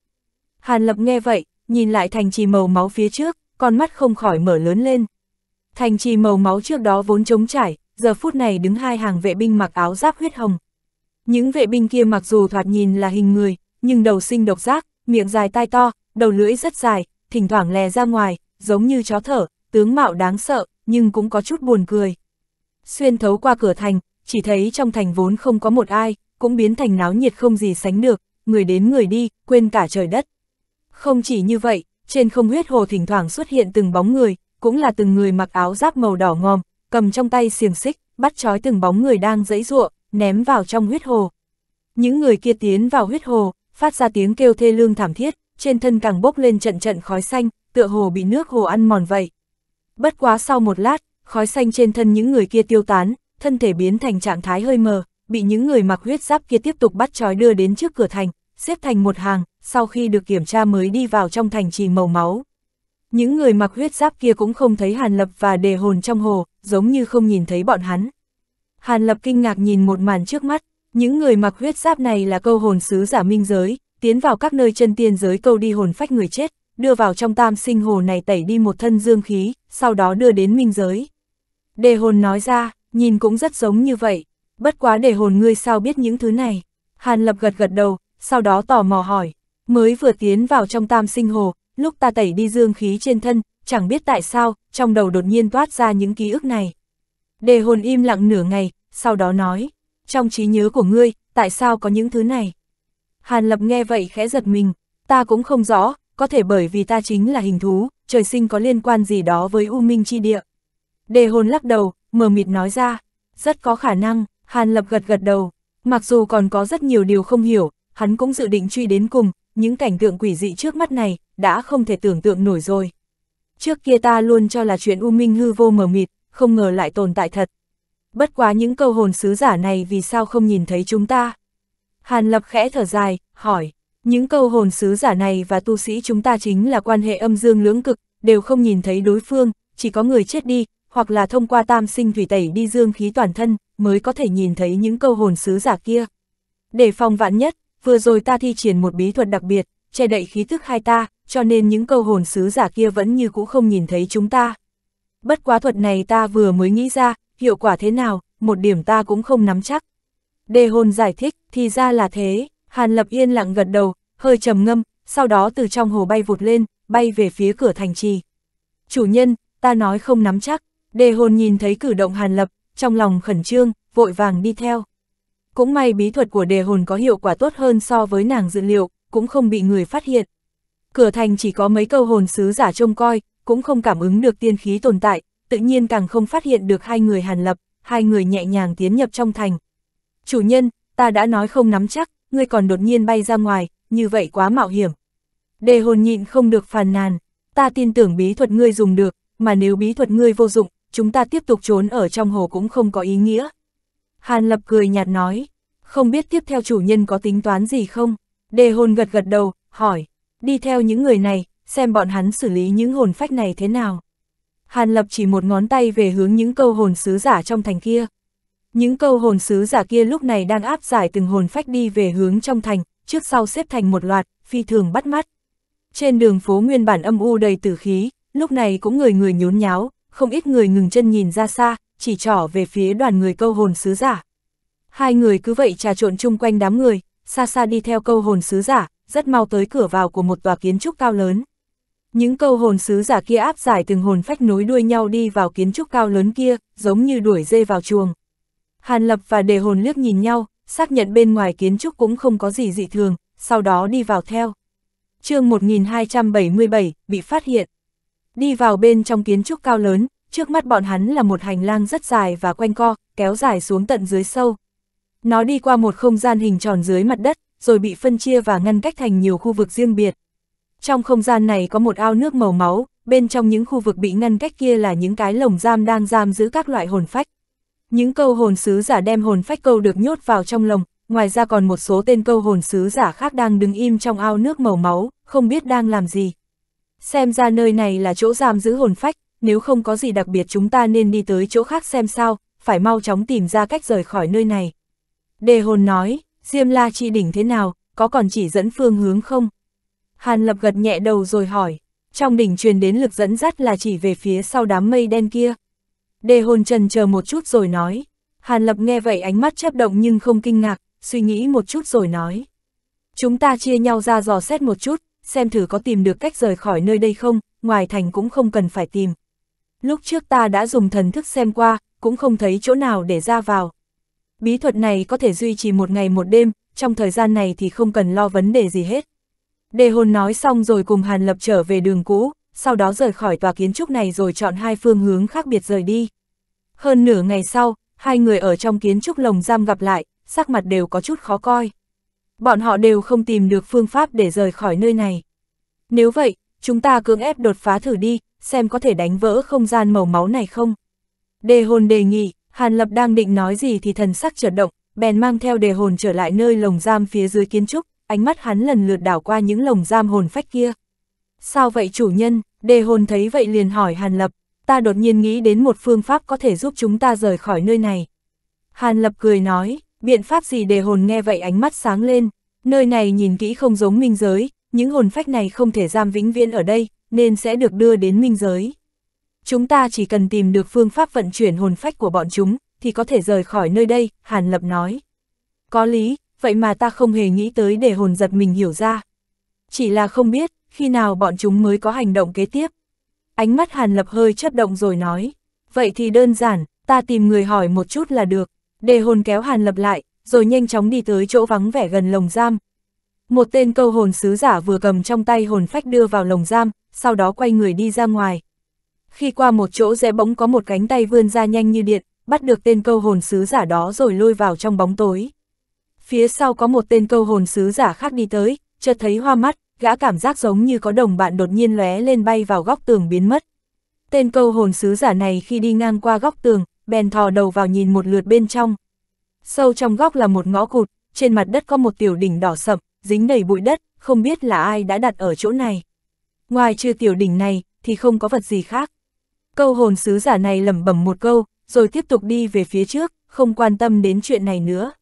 Hàn Lập nghe vậy, nhìn lại thành trì màu máu phía trước, con mắt không khỏi mở lớn lên. Thành trì màu máu trước đó vốn trống trải, giờ phút này đứng hai hàng vệ binh mặc áo giáp huyết hồng. Những vệ binh kia mặc dù thoạt nhìn là hình người, nhưng đầu sinh độc giác, miệng dài tai to, đầu lưỡi rất dài, thỉnh thoảng lè ra ngoài, giống như chó thở, tướng mạo đáng sợ, nhưng cũng có chút buồn cười. Xuyên thấu qua cửa thành, chỉ thấy trong thành vốn không có một ai, cũng biến thành náo nhiệt không gì sánh được, người đến người đi, quên cả trời đất. Không chỉ như vậy, trên không huyết hồ thỉnh thoảng xuất hiện từng bóng người, cũng là từng người mặc áo giáp màu đỏ ngòm, cầm trong tay xiềng xích, bắt trói từng bóng người đang dẫy ruộng, ném vào trong huyết hồ. Những người kia tiến vào huyết hồ, phát ra tiếng kêu thê lương thảm thiết, trên thân càng bốc lên trận trận khói xanh, tựa hồ bị nước hồ ăn mòn vậy. Bất quá sau một lát, khói xanh trên thân những người kia tiêu tán, thân thể biến thành trạng thái hơi mờ, bị những người mặc huyết giáp kia tiếp tục bắt trói đưa đến trước cửa thành, xếp thành một hàng, sau khi được kiểm tra mới đi vào trong thành trì màu máu. Những người mặc huyết giáp kia cũng không thấy Hàn Lập và đề hồn trong hồ, giống như không nhìn thấy bọn hắn. Hàn Lập kinh ngạc nhìn một màn trước mắt, những người mặc huyết giáp này là câu hồn sứ giả minh giới, tiến vào các nơi chân tiên giới câu đi hồn phách người chết, đưa vào trong tam sinh hồ này tẩy đi một thân dương khí, sau đó đưa đến minh giới. Đề hồn nói ra, nhìn cũng rất giống như vậy, bất quá đề hồn ngươi sao biết những thứ này. Hàn lập gật gật đầu, sau đó tò mò hỏi, mới vừa tiến vào trong tam sinh hồ, lúc ta tẩy đi dương khí trên thân, chẳng biết tại sao, trong đầu đột nhiên toát ra những ký ức này. Đề hồn im lặng nửa ngày, sau đó nói, trong trí nhớ của ngươi, tại sao có những thứ này? Hàn Lập nghe vậy khẽ giật mình, ta cũng không rõ, có thể bởi vì ta chính là hình thú, trời sinh có liên quan gì đó với U Minh chi địa. Đề hồn lắc đầu, mờ mịt nói ra, rất có khả năng, Hàn Lập gật gật đầu, mặc dù còn có rất nhiều điều không hiểu, hắn cũng dự định truy đến cùng, những cảnh tượng quỷ dị trước mắt này, đã không thể tưởng tượng nổi rồi. Trước kia ta luôn cho là chuyện U Minh hư vô mờ mịt, không ngờ lại tồn tại thật. Bất quá những câu hồn sứ giả này vì sao không nhìn thấy chúng ta? Hàn Lập khẽ thở dài, hỏi. Những câu hồn sứ giả này và tu sĩ chúng ta chính là quan hệ âm dương lưỡng cực, đều không nhìn thấy đối phương, chỉ có người chết đi, hoặc là thông qua tam sinh thủy tẩy đi dương khí toàn thân, mới có thể nhìn thấy những câu hồn sứ giả kia. Để phòng vạn nhất, vừa rồi ta thi triển một bí thuật đặc biệt, che đậy khí thức hai ta, cho nên những câu hồn sứ giả kia vẫn như cũ không nhìn thấy chúng ta. Bất quá thuật này ta vừa mới nghĩ ra, hiệu quả thế nào, một điểm ta cũng không nắm chắc. Đề hồn giải thích, thì ra là thế. Hàn Lập yên lặng gật đầu, hơi trầm ngâm, sau đó từ trong hồ bay vụt lên, bay về phía cửa thành trì. Chủ nhân, ta nói không nắm chắc, đề hồn nhìn thấy cử động Hàn Lập, trong lòng khẩn trương, vội vàng đi theo. Cũng may bí thuật của đề hồn có hiệu quả tốt hơn so với nàng dự liệu, cũng không bị người phát hiện. Cửa thành chỉ có mấy câu hồn sứ giả trông coi, cũng không cảm ứng được tiên khí tồn tại, tự nhiên càng không phát hiện được hai người Hàn Lập, hai người nhẹ nhàng tiến nhập trong thành. Chủ nhân, ta đã nói không nắm chắc, ngươi còn đột nhiên bay ra ngoài, như vậy quá mạo hiểm. Đề hồn nhịn không được phàn nàn, ta tin tưởng bí thuật ngươi dùng được, mà nếu bí thuật ngươi vô dụng, chúng ta tiếp tục trốn ở trong hồ cũng không có ý nghĩa. Hàn Lập cười nhạt nói, không biết tiếp theo chủ nhân có tính toán gì không? Đề hồn gật gật đầu, hỏi, đi theo những người này, xem bọn hắn xử lý những hồn phách này thế nào. Hàn Lập chỉ một ngón tay về hướng những câu hồn sứ giả trong thành kia. Những câu hồn sứ giả kia lúc này đang áp giải từng hồn phách đi về hướng trong thành, trước sau xếp thành một loạt, phi thường bắt mắt. Trên đường phố nguyên bản âm u đầy tử khí, lúc này cũng người người nhốn nháo, không ít người ngừng chân nhìn ra xa, chỉ trỏ về phía đoàn người câu hồn sứ giả. Hai người cứ vậy trà trộn chung quanh đám người, xa xa đi theo câu hồn sứ giả, rất mau tới cửa vào của một tòa kiến trúc cao lớn. Những câu hồn sứ giả kia áp giải từng hồn phách nối đuôi nhau đi vào kiến trúc cao lớn kia, giống như đuổi dê vào chuồng. Hàn Lập và Đề Hồn liếc nhìn nhau, xác nhận bên ngoài kiến trúc cũng không có gì dị thường, sau đó đi vào theo. chương 1277, bị phát hiện. Đi vào bên trong kiến trúc cao lớn, trước mắt bọn hắn là một hành lang rất dài và quanh co, kéo dài xuống tận dưới sâu. Nó đi qua một không gian hình tròn dưới mặt đất, rồi bị phân chia và ngăn cách thành nhiều khu vực riêng biệt. Trong không gian này có một ao nước màu máu, bên trong những khu vực bị ngăn cách kia là những cái lồng giam đang giam giữ các loại hồn phách. Những câu hồn sứ giả đem hồn phách câu được nhốt vào trong lồng, ngoài ra còn một số tên câu hồn sứ giả khác đang đứng im trong ao nước màu máu, không biết đang làm gì. Xem ra nơi này là chỗ giam giữ hồn phách, nếu không có gì đặc biệt chúng ta nên đi tới chỗ khác xem sao, phải mau chóng tìm ra cách rời khỏi nơi này. Đề hồn nói, Diêm La Chi Đỉnh thế nào, có còn chỉ dẫn phương hướng không? Hàn Lập gật nhẹ đầu rồi hỏi, trong đỉnh truyền đến lực dẫn dắt là chỉ về phía sau đám mây đen kia. Đề hồn trần chờ một chút rồi nói. Hàn Lập nghe vậy ánh mắt chấp động nhưng không kinh ngạc, suy nghĩ một chút rồi nói. Chúng ta chia nhau ra dò xét một chút, xem thử có tìm được cách rời khỏi nơi đây không, ngoài thành cũng không cần phải tìm. Lúc trước ta đã dùng thần thức xem qua, cũng không thấy chỗ nào để ra vào. Bí thuật này có thể duy trì một ngày một đêm, trong thời gian này thì không cần lo vấn đề gì hết. Đề hồn nói xong rồi cùng Hàn Lập trở về đường cũ, sau đó rời khỏi tòa kiến trúc này rồi chọn hai phương hướng khác biệt rời đi. Hơn nửa ngày sau, hai người ở trong kiến trúc lồng giam gặp lại, sắc mặt đều có chút khó coi. Bọn họ đều không tìm được phương pháp để rời khỏi nơi này. Nếu vậy, chúng ta cưỡng ép đột phá thử đi, xem có thể đánh vỡ không gian màu máu này không. Đề hồn đề nghị, Hàn Lập đang định nói gì thì thần sắc chợt động, bèn mang theo đề hồn trở lại nơi lồng giam phía dưới kiến trúc, ánh mắt hắn lần lượt đảo qua những lồng giam hồn phách kia. Sao vậy chủ nhân, đề hồn thấy vậy liền hỏi Hàn Lập, ta đột nhiên nghĩ đến một phương pháp có thể giúp chúng ta rời khỏi nơi này. Hàn Lập cười nói, biện pháp gì đề hồn nghe vậy ánh mắt sáng lên, nơi này nhìn kỹ không giống minh giới, những hồn phách này không thể giam vĩnh viễn ở đây, nên sẽ được đưa đến minh giới. Chúng ta chỉ cần tìm được phương pháp vận chuyển hồn phách của bọn chúng, thì có thể rời khỏi nơi đây, Hàn Lập nói. Có lý, vậy mà ta không hề nghĩ tới để hồn giật mình hiểu ra. Chỉ là không biết, khi nào bọn chúng mới có hành động kế tiếp. Ánh mắt Hàn Lập hơi chớp động rồi nói, vậy thì đơn giản, ta tìm người hỏi một chút là được. Đề hồn kéo Hàn Lập lại, rồi nhanh chóng đi tới chỗ vắng vẻ gần lồng giam. Một tên câu hồn sứ giả vừa cầm trong tay hồn phách đưa vào lồng giam, sau đó quay người đi ra ngoài. Khi qua một chỗ rẽ bỗng có một cánh tay vươn ra nhanh như điện, bắt được tên câu hồn sứ giả đó rồi lôi vào trong bóng tối. Phía sau có một tên câu hồn sứ giả khác đi tới, chợt thấy hoa mắt, gã cảm giác giống như có đồng bạn đột nhiên lóe lên bay vào góc tường biến mất. Tên câu hồn sứ giả này khi đi ngang qua góc tường, bèn thò đầu vào nhìn một lượt bên trong. Sâu trong góc là một ngõ cụt, trên mặt đất có một tiểu đỉnh đỏ sậm, dính đầy bụi đất, không biết là ai đã đặt ở chỗ này. Ngoài trừ tiểu đỉnh này, thì không có vật gì khác. Câu hồn sứ giả này lẩm bẩm một câu, rồi tiếp tục đi về phía trước, không quan tâm đến chuyện này nữa.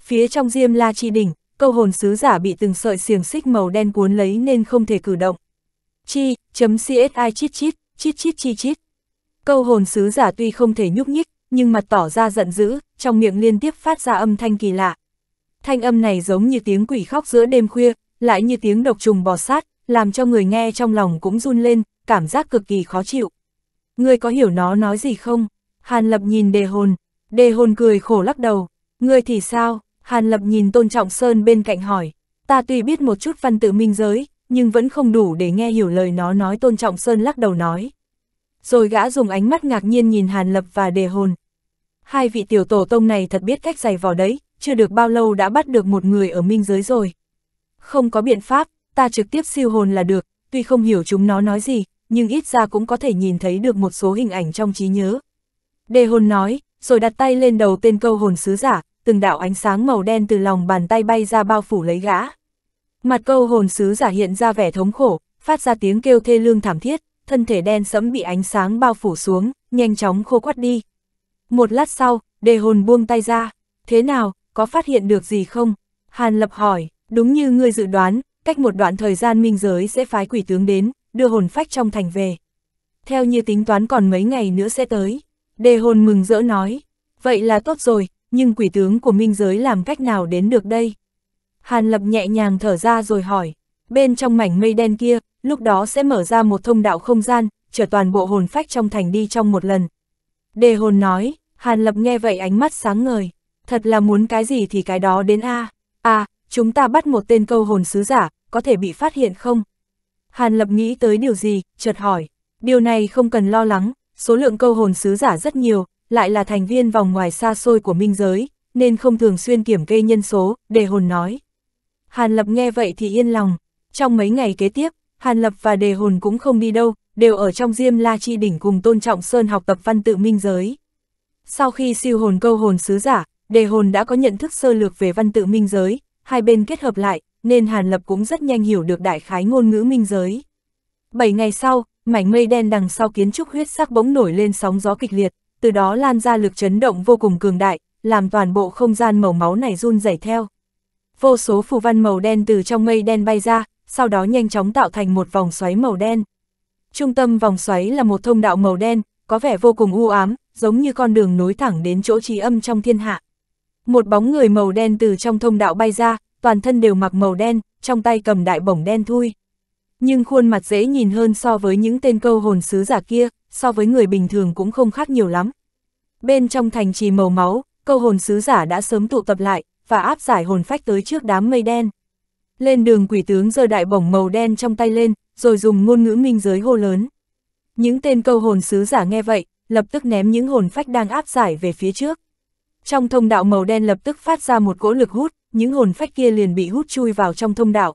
Phía trong Diêm La Chi Đỉnh, câu hồn sứ giả bị từng sợi xiềng xích màu đen cuốn lấy nên không thể cử động. Chi, chấm csi chít chít, chít chít chi chít. Câu hồn sứ giả tuy không thể nhúc nhích, nhưng mặt tỏ ra giận dữ, trong miệng liên tiếp phát ra âm thanh kỳ lạ. Thanh âm này giống như tiếng quỷ khóc giữa đêm khuya, lại như tiếng độc trùng bò sát, làm cho người nghe trong lòng cũng run lên, cảm giác cực kỳ khó chịu. Ngươi có hiểu nó nói gì không? Hàn Lập nhìn đề hồn, đề hồn cười khổ lắc đầu. Ngươi thì sao? Hàn Lập nhìn Tôn Trọng Sơn bên cạnh hỏi, ta tuy biết một chút văn tự minh giới, nhưng vẫn không đủ để nghe hiểu lời nó nói Tôn Trọng Sơn lắc đầu nói. Rồi gã dùng ánh mắt ngạc nhiên nhìn Hàn Lập và đề hồn. Hai vị tiểu tổ tông này thật biết cách giày vò đấy, chưa được bao lâu đã bắt được một người ở minh giới rồi. Không có biện pháp, ta trực tiếp siêu hồn là được, tuy không hiểu chúng nó nói gì, nhưng ít ra cũng có thể nhìn thấy được một số hình ảnh trong trí nhớ. Đề hồn nói, rồi đặt tay lên đầu tên câu hồn sứ giả, từng đạo ánh sáng màu đen từ lòng bàn tay bay ra bao phủ lấy gã. Mặt câu hồn sứ giả hiện ra vẻ thống khổ, phát ra tiếng kêu thê lương thảm thiết, thân thể đen sẫm bị ánh sáng bao phủ xuống, nhanh chóng khô quắt đi. Một lát sau, đề hồn buông tay ra, thế nào, có phát hiện được gì không? Hàn Lập hỏi, đúng như ngươi dự đoán, cách một đoạn thời gian minh giới sẽ phái quỷ tướng đến, đưa hồn phách trong thành về. Theo như tính toán còn mấy ngày nữa sẽ tới, đề hồn mừng rỡ nói, vậy là tốt rồi, nhưng quỷ tướng của minh giới làm cách nào đến được đây? Hàn Lập nhẹ nhàng thở ra rồi hỏi, bên trong mảnh mây đen kia, lúc đó sẽ mở ra một thông đạo không gian, chở toàn bộ hồn phách trong thành đi trong một lần. Đề hồn nói, Hàn Lập nghe vậy ánh mắt sáng ngời, thật là muốn cái gì thì cái đó đến a à. à, chúng ta bắt một tên câu hồn sứ giả, có thể bị phát hiện không? Hàn Lập nghĩ tới điều gì, chợt hỏi, điều này không cần lo lắng, số lượng câu hồn sứ giả rất nhiều, lại là thành viên vòng ngoài xa xôi của minh giới, nên không thường xuyên kiểm kê nhân số, đề hồn nói. Hàn Lập nghe vậy thì yên lòng, trong mấy ngày kế tiếp, Hàn Lập và đề hồn cũng không đi đâu, đều ở trong Diêm La Chi Đỉnh cùng Tôn Trọng Sơn học tập văn tự minh giới. Sau khi siêu hồn câu hồn sứ giả, đề hồn đã có nhận thức sơ lược về văn tự minh giới, hai bên kết hợp lại, nên Hàn Lập cũng rất nhanh hiểu được đại khái ngôn ngữ minh giới. Bảy ngày sau, mảnh mây đen đằng sau kiến trúc huyết sắc bỗng nổi lên sóng gió kịch liệt, từ đó lan ra lực chấn động vô cùng cường đại, làm toàn bộ không gian màu máu này run rẩy theo. Vô số phù văn màu đen từ trong mây đen bay ra, sau đó nhanh chóng tạo thành một vòng xoáy màu đen. Trung tâm vòng xoáy là một thông đạo màu đen, có vẻ vô cùng u ám, giống như con đường nối thẳng đến chỗ trí âm trong thiên hạ. Một bóng người màu đen từ trong thông đạo bay ra, toàn thân đều mặc màu đen, trong tay cầm đại bổng đen thui. Nhưng khuôn mặt dễ nhìn hơn so với những tên câu hồn sứ giả kia, so với người bình thường cũng không khác nhiều lắm. Bên trong thành trì màu máu, câu hồn sứ giả đã sớm tụ tập lại, và áp giải hồn phách tới trước đám mây đen. Lên đường quỷ tướng giơ đại bổng màu đen trong tay lên, rồi dùng ngôn ngữ minh giới hô lớn. Những tên câu hồn sứ giả nghe vậy, lập tức ném những hồn phách đang áp giải về phía trước. Trong thông đạo màu đen lập tức phát ra một cỗ lực hút, những hồn phách kia liền bị hút chui vào trong thông đạo,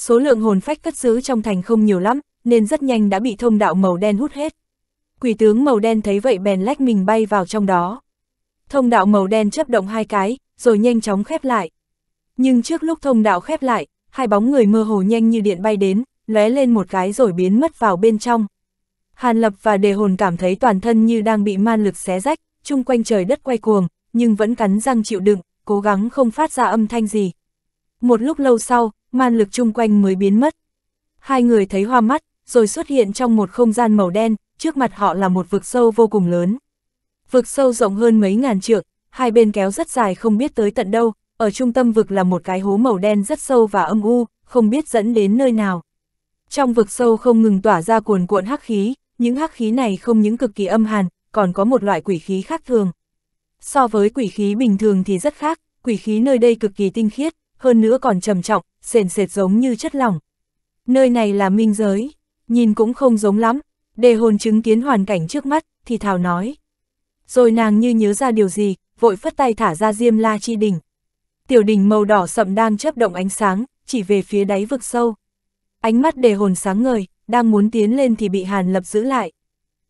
Số lượng hồn phách cất giữ trong thành không nhiều lắm, nên rất nhanh đã bị thông đạo màu đen hút hết. Quỷ tướng màu đen thấy vậy bèn lách mình bay vào trong đó. Thông đạo màu đen chấp động hai cái, rồi nhanh chóng khép lại. Nhưng trước lúc thông đạo khép lại, hai bóng người mơ hồ nhanh như điện bay đến, lóe lên một cái rồi biến mất vào bên trong. Hàn Lập và Đề Hồn cảm thấy toàn thân như đang bị man lực xé rách, chung quanh trời đất quay cuồng, nhưng vẫn cắn răng chịu đựng, cố gắng không phát ra âm thanh gì. Một lúc lâu sau, man lực chung quanh mới biến mất. Hai người thấy hoa mắt, rồi xuất hiện trong một không gian màu đen, trước mặt họ là một vực sâu vô cùng lớn. Vực sâu rộng hơn mấy ngàn trượng, hai bên kéo rất dài không biết tới tận đâu, ở trung tâm vực là một cái hố màu đen rất sâu và âm u, không biết dẫn đến nơi nào. Trong vực sâu không ngừng tỏa ra cuồn cuộn hắc khí, những hắc khí này không những cực kỳ âm hàn, còn có một loại quỷ khí khác thường. So với quỷ khí bình thường thì rất khác, quỷ khí nơi đây cực kỳ tinh khiết, hơn nữa còn trầm trọng, sền sệt giống như chất lỏng. Nơi này là minh giới, nhìn cũng không giống lắm, đề hồn chứng kiến hoàn cảnh trước mắt, thì thào nói. Rồi nàng như nhớ ra điều gì, vội phất tay thả ra diêm la chi đỉnh. Tiểu đỉnh màu đỏ sậm đang chấp động ánh sáng, chỉ về phía đáy vực sâu. Ánh mắt đề hồn sáng ngời, đang muốn tiến lên thì bị Hàn Lập giữ lại.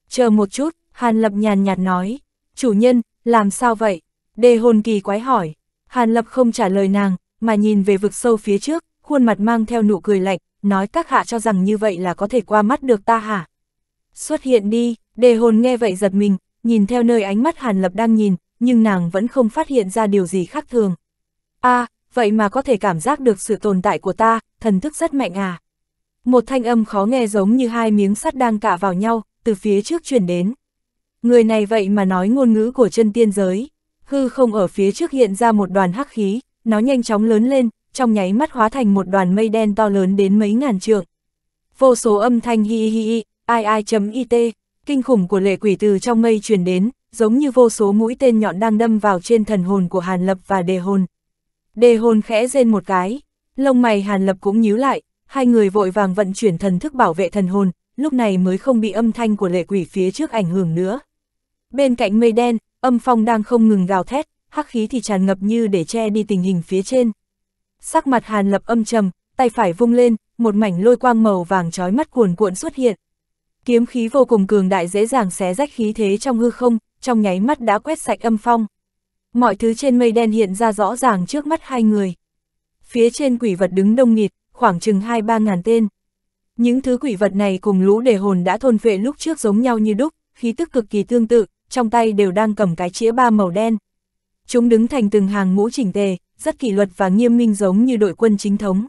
Chờ một chút, Hàn Lập nhàn nhạt nói, chủ nhân, làm sao vậy? Đề hồn kỳ quái hỏi, Hàn Lập không trả lời nàng, mà nhìn về vực sâu phía trước, khuôn mặt mang theo nụ cười lạnh, nói các hạ cho rằng như vậy là có thể qua mắt được ta hả? Xuất hiện đi, đề hồn nghe vậy giật mình, nhìn theo nơi ánh mắt Hàn Lập đang nhìn, nhưng nàng vẫn không phát hiện ra điều gì khác thường. a à, vậy mà có thể cảm giác được sự tồn tại của ta, thần thức rất mạnh à. Một thanh âm khó nghe giống như hai miếng sắt đang cạ vào nhau, từ phía trước chuyển đến. Người này vậy mà nói ngôn ngữ của chân tiên giới. Hư không ở phía trước hiện ra một đoàn hắc khí, nó nhanh chóng lớn lên, trong nháy mắt hóa thành một đoàn mây đen to lớn đến mấy ngàn trượng. Vô số âm thanh hi hi hi, ai ai.it, kinh khủng của lệ quỷ từ trong mây truyền đến, giống như vô số mũi tên nhọn đang đâm vào trên thần hồn của Hàn Lập và Đề Hồn. Đề Hồn khẽ rên một cái, lông mày Hàn Lập cũng nhíu lại, hai người vội vàng vận chuyển thần thức bảo vệ thần hồn, lúc này mới không bị âm thanh của lệ quỷ phía trước ảnh hưởng nữa. Bên cạnh mây đen, âm phong đang không ngừng gào thét, hắc khí thì tràn ngập như để che đi tình hình phía trên. Sắc mặt Hàn Lập âm trầm, tay phải vung lên, một mảnh lôi quang màu vàng trói mắt cuồn cuộn xuất hiện. Kiếm khí vô cùng cường đại dễ dàng xé rách khí thế trong hư không, trong nháy mắt đã quét sạch âm phong. Mọi thứ trên mây đen hiện ra rõ ràng trước mắt hai người. Phía trên quỷ vật đứng đông nghịt, khoảng chừng hai ba ngàn tên. Những thứ quỷ vật này cùng lũ đề hồn đã thôn phệ lúc trước giống nhau như đúc, khí tức cực kỳ tương tự, trong tay đều đang cầm cái chĩa ba màu đen. Chúng đứng thành từng hàng ngũ chỉnh tề, rất kỷ luật và nghiêm minh giống như đội quân chính thống.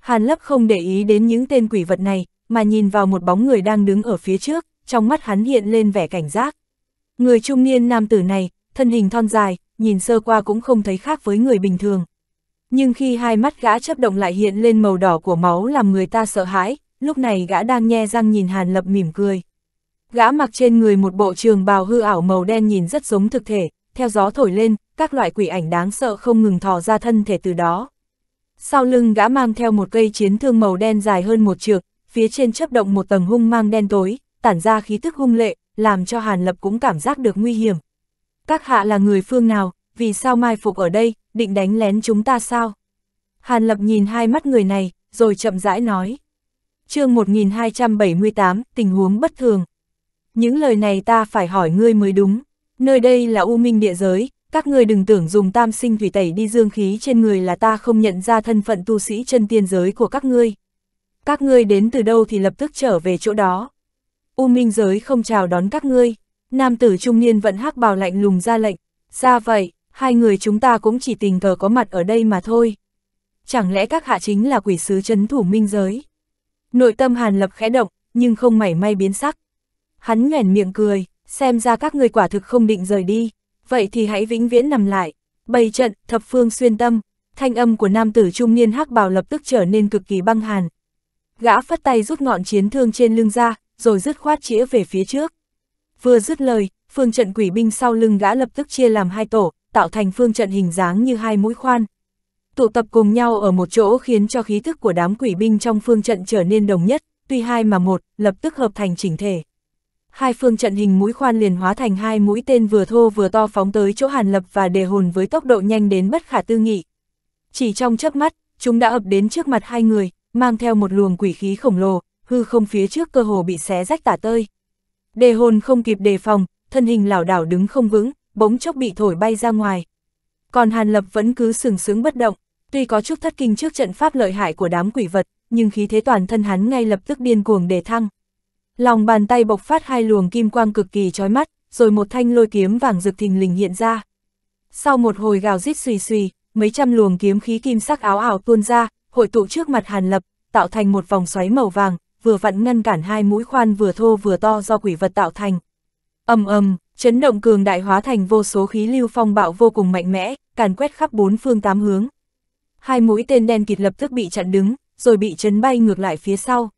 Hàn lấp không để ý đến những tên quỷ vật này, mà nhìn vào một bóng người đang đứng ở phía trước, trong mắt hắn hiện lên vẻ cảnh giác. Người trung niên nam tử này, thân hình thon dài, nhìn sơ qua cũng không thấy khác với người bình thường. Nhưng khi hai mắt gã chấp động lại hiện lên màu đỏ của máu làm người ta sợ hãi, lúc này gã đang nhe răng nhìn Hàn Lập mỉm cười. Gã mặc trên người một bộ trường bào hư ảo màu đen nhìn rất giống thực thể, theo gió thổi lên, các loại quỷ ảnh đáng sợ không ngừng thò ra thân thể từ đó. Sau lưng gã mang theo một cây chiến thương màu đen dài hơn một trượng, phía trên chấp động một tầng hung mang đen tối, tản ra khí tức hung lệ, làm cho Hàn Lập cũng cảm giác được nguy hiểm. Các hạ là người phương nào, vì sao mai phục ở đây, định đánh lén chúng ta sao? Hàn Lập nhìn hai mắt người này, rồi chậm rãi nói. chương 1278, tình huống bất thường. Những lời này ta phải hỏi ngươi mới đúng nơi đây là u minh địa giới, các người đừng tưởng dùng tam sinh thủy tẩy đi dương khí trên người là ta không nhận ra thân phận tu sĩ chân tiên giới của các ngươi. Các ngươi đến từ đâu thì lập tức trở về chỗ đó. U minh giới không chào đón các ngươi, nam tử trung niên vẫn hắc bào lạnh lùng ra lệnh, ra vậy, hai người chúng ta cũng chỉ tình cờ có mặt ở đây mà thôi. Chẳng lẽ các hạ chính là quỷ sứ chấn thủ minh giới? Nội tâm Hàn Lập khẽ động, nhưng không mảy may biến sắc. Hắn nhoẻn miệng cười, xem ra các người quả thực không định rời đi, vậy thì hãy vĩnh viễn nằm lại. Bày trận, thập phương xuyên tâm, thanh âm của nam tử trung niên hắc bào lập tức trở nên cực kỳ băng hàn. Gã phất tay rút ngọn chiến thương trên lưng ra, rồi dứt khoát chĩa về phía trước. Vừa dứt lời, phương trận quỷ binh sau lưng gã lập tức chia làm hai tổ, tạo thành phương trận hình dáng như hai mũi khoan. Tụ tập cùng nhau ở một chỗ khiến cho khí thức của đám quỷ binh trong phương trận trở nên đồng nhất, tuy hai mà một, lập tức hợp thành chỉnh thể hai phương trận hình mũi khoan liền hóa thành hai mũi tên vừa thô vừa to phóng tới chỗ Hàn Lập và Đề Hồn với tốc độ nhanh đến bất khả tư nghị. Chỉ trong chớp mắt, chúng đã ập đến trước mặt hai người, mang theo một luồng quỷ khí khổng lồ, hư không phía trước cơ hồ bị xé rách tả tơi. Đề Hồn không kịp đề phòng, thân hình lảo đảo đứng không vững, bỗng chốc bị thổi bay ra ngoài. Còn Hàn Lập vẫn cứ sừng sướng bất động, tuy có chút thất kinh trước trận pháp lợi hại của đám quỷ vật, nhưng khí thế toàn thân hắn ngay lập tức điên cuồng đề thăng. Lòng bàn tay bộc phát hai luồng kim quang cực kỳ chói mắt, rồi một thanh lôi kiếm vàng rực thình lình hiện ra. Sau một hồi gào rít xùy xùy, mấy trăm luồng kiếm khí kim sắc áo ảo tuôn ra, hội tụ trước mặt Hàn Lập, tạo thành một vòng xoáy màu vàng, vừa vặn ngăn cản hai mũi khoan vừa thô vừa to do quỷ vật tạo thành. Ầm ầm, chấn động cường đại hóa thành vô số khí lưu phong bạo vô cùng mạnh mẽ, càn quét khắp bốn phương tám hướng. Hai mũi tên đen kịt lập tức bị chặn đứng, rồi bị chấn bay ngược lại phía sau.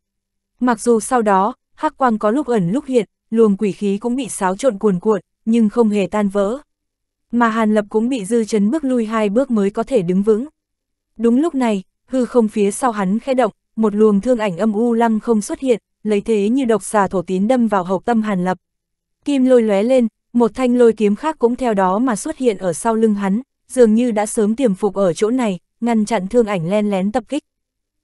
Mặc dù sau đó, hắc quang có lúc ẩn lúc hiện, luồng quỷ khí cũng bị xáo trộn cuồn cuộn, nhưng không hề tan vỡ. Mà Hàn Lập cũng bị dư chấn bước lui hai bước mới có thể đứng vững. Đúng lúc này, hư không phía sau hắn khẽ động, một luồng thương ảnh âm u lăng không xuất hiện, lấy thế như độc xà thổ tín đâm vào hộc tâm Hàn Lập. Kim lôi lóe lên, một thanh lôi kiếm khác cũng theo đó mà xuất hiện ở sau lưng hắn, dường như đã sớm tiềm phục ở chỗ này, ngăn chặn thương ảnh len lén tập kích.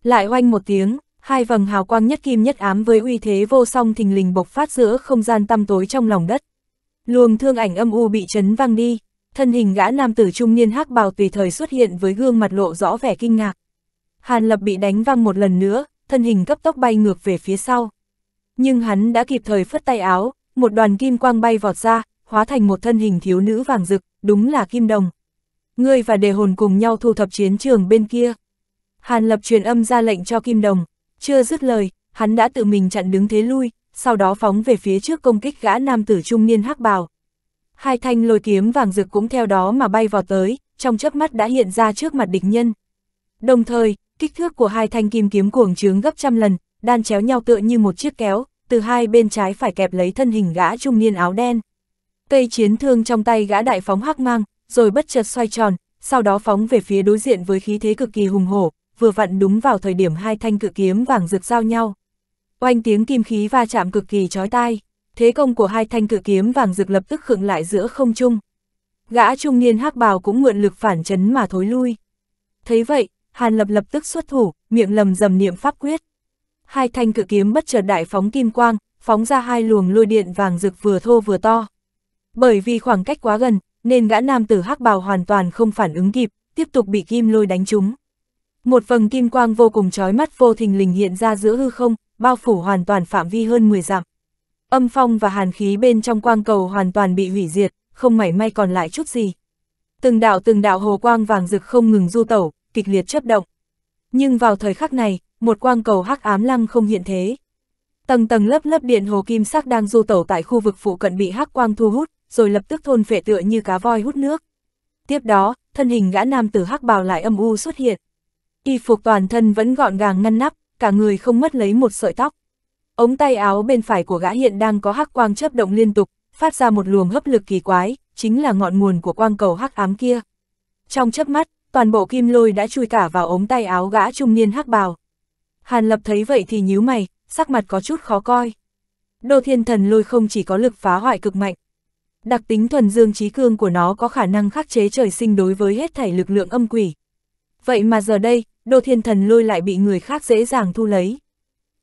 Lại oanh một tiếng, hai vầng hào quang nhất kim nhất ám với uy thế vô song thình lình bộc phát giữa không gian tăm tối trong lòng đất. Luồng thương ảnh âm u bị chấn văng đi, thân hình gã nam tử trung niên hắc bào tùy thời xuất hiện với gương mặt lộ rõ vẻ kinh ngạc. Hàn Lập bị đánh văng một lần nữa, thân hình cấp tốc bay ngược về phía sau. Nhưng hắn đã kịp thời phất tay áo, một đoàn kim quang bay vọt ra, hóa thành một thân hình thiếu nữ vàng rực, đúng là kim đồng. Ngươi và đề hồn cùng nhau thu thập chiến trường bên kia. Hàn Lập truyền âm ra lệnh cho kim đồng, chưa dứt lời, hắn đã tự mình chặn đứng thế lui, sau đó phóng về phía trước công kích gã nam tử trung niên hắc bào. Hai thanh lôi kiếm vàng rực cũng theo đó mà bay vào tới, trong chớp mắt đã hiện ra trước mặt địch nhân. Đồng thời, kích thước của hai thanh kim kiếm cuồng trướng gấp trăm lần, đan chéo nhau tựa như một chiếc kéo, từ hai bên trái phải kẹp lấy thân hình gã trung niên áo đen. Cây chiến thương trong tay gã đại phóng hắc mang, rồi bất chợt xoay tròn, sau đó phóng về phía đối diện với khí thế cực kỳ hùng hổ, vừa vặn đúng vào thời điểm hai thanh cự kiếm vàng rực giao nhau. Oanh tiếng kim khí va chạm cực kỳ chói tai, thế công của hai thanh cự kiếm vàng rực lập tức khựng lại giữa không trung. Gã trung niên hắc bào cũng mượn lực phản chấn mà thối lui. Thấy vậy, Hàn Lập lập tức xuất thủ, miệng lầm rầm niệm pháp quyết. Hai thanh cự kiếm bất chợt đại phóng kim quang, phóng ra hai luồng lôi điện vàng rực vừa thô vừa to. Bởi vì khoảng cách quá gần, nên gã nam tử hắc bào hoàn toàn không phản ứng kịp, tiếp tục bị kim lôi đánh trúng. Một phần kim quang vô cùng chói mắt vô thình lình hiện ra giữa hư không, bao phủ hoàn toàn phạm vi hơn 10 dặm. Âm phong và hàn khí bên trong quang cầu hoàn toàn bị hủy diệt, không mảy may còn lại chút gì. Từng đạo từng đạo hồ quang vàng rực không ngừng du tẩu, kịch liệt chấp động. Nhưng vào thời khắc này, một quang cầu hắc ám lăng không hiện thế. Tầng tầng lớp lớp điện hồ kim sắc đang du tẩu tại khu vực phụ cận bị hắc quang thu hút, rồi lập tức thôn phệ tựa như cá voi hút nước. Tiếp đó, thân hình gã nam tử hắc bào lại âm u xuất hiện y phục toàn thân vẫn gọn gàng ngăn nắp, cả người không mất lấy một sợi tóc. Ống tay áo bên phải của gã hiện đang có hắc quang chớp động liên tục, phát ra một luồng hấp lực kỳ quái, chính là ngọn nguồn của quang cầu hắc ám kia. Trong chớp mắt, toàn bộ kim lôi đã chui cả vào ống tay áo gã trung niên hắc bào. Hàn Lập thấy vậy thì nhíu mày, sắc mặt có chút khó coi. Đô thiên thần lôi không chỉ có lực phá hoại cực mạnh. Đặc tính thuần dương trí cương của nó có khả năng khắc chế trời sinh đối với hết thảy lực lượng âm quỷ. Vậy mà giờ đây, đô thiên thần lôi lại bị người khác dễ dàng thu lấy.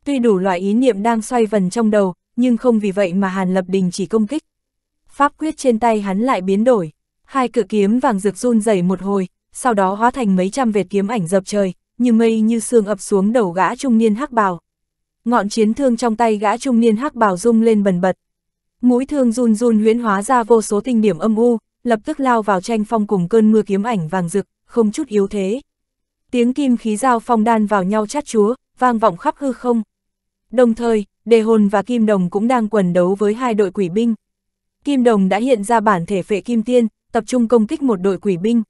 Tuy đủ loại ý niệm đang xoay vần trong đầu, nhưng không vì vậy mà Hàn Lập Đình chỉ công kích. Pháp quyết trên tay hắn lại biến đổi, hai cự kiếm vàng rực run rẩy một hồi, sau đó hóa thành mấy trăm vệt kiếm ảnh dập trời, như mây như sương ập xuống đầu gã trung niên hắc bào. Ngọn chiến thương trong tay gã trung niên hắc bào rung lên bần bật. Mũi thương run run huyễn hóa ra vô số tinh điểm âm u, lập tức lao vào tranh phong cùng cơn mưa kiếm ảnh vàng rực, không chút yếu thế. Tiếng kim khí giao phong đan vào nhau chát chúa, vang vọng khắp hư không. Đồng thời, đề hồn và kim đồng cũng đang quần đấu với hai đội quỷ binh. Kim đồng đã hiện ra bản thể phệ kim tiên, tập trung công kích một đội quỷ binh.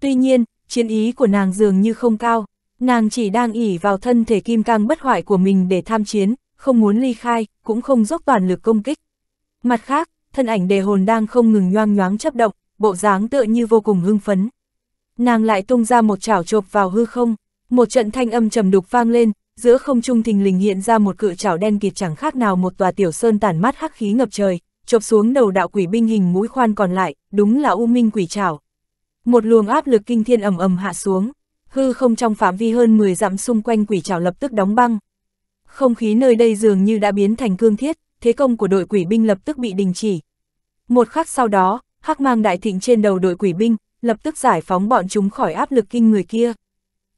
Tuy nhiên, chiến ý của nàng dường như không cao, nàng chỉ đang ỉ vào thân thể kim cang bất hoại của mình để tham chiến, không muốn ly khai, cũng không dốc toàn lực công kích. Mặt khác, thân ảnh đề hồn đang không ngừng nhoang nhoáng chấp động, bộ dáng tựa như vô cùng hưng phấn nàng lại tung ra một chảo chộp vào hư không, một trận thanh âm trầm đục vang lên, giữa không trung thình lình hiện ra một cự chảo đen kịt chẳng khác nào một tòa tiểu sơn tản mát hắc khí ngập trời, chộp xuống đầu đạo quỷ binh hình mũi khoan còn lại, đúng là u minh quỷ chảo. Một luồng áp lực kinh thiên ầm ầm hạ xuống, hư không trong phạm vi hơn 10 dặm xung quanh quỷ chảo lập tức đóng băng. Không khí nơi đây dường như đã biến thành cương thiết, thế công của đội quỷ binh lập tức bị đình chỉ. Một khắc sau đó, hắc mang đại thịnh trên đầu đội quỷ binh, lập tức giải phóng bọn chúng khỏi áp lực kinh người kia.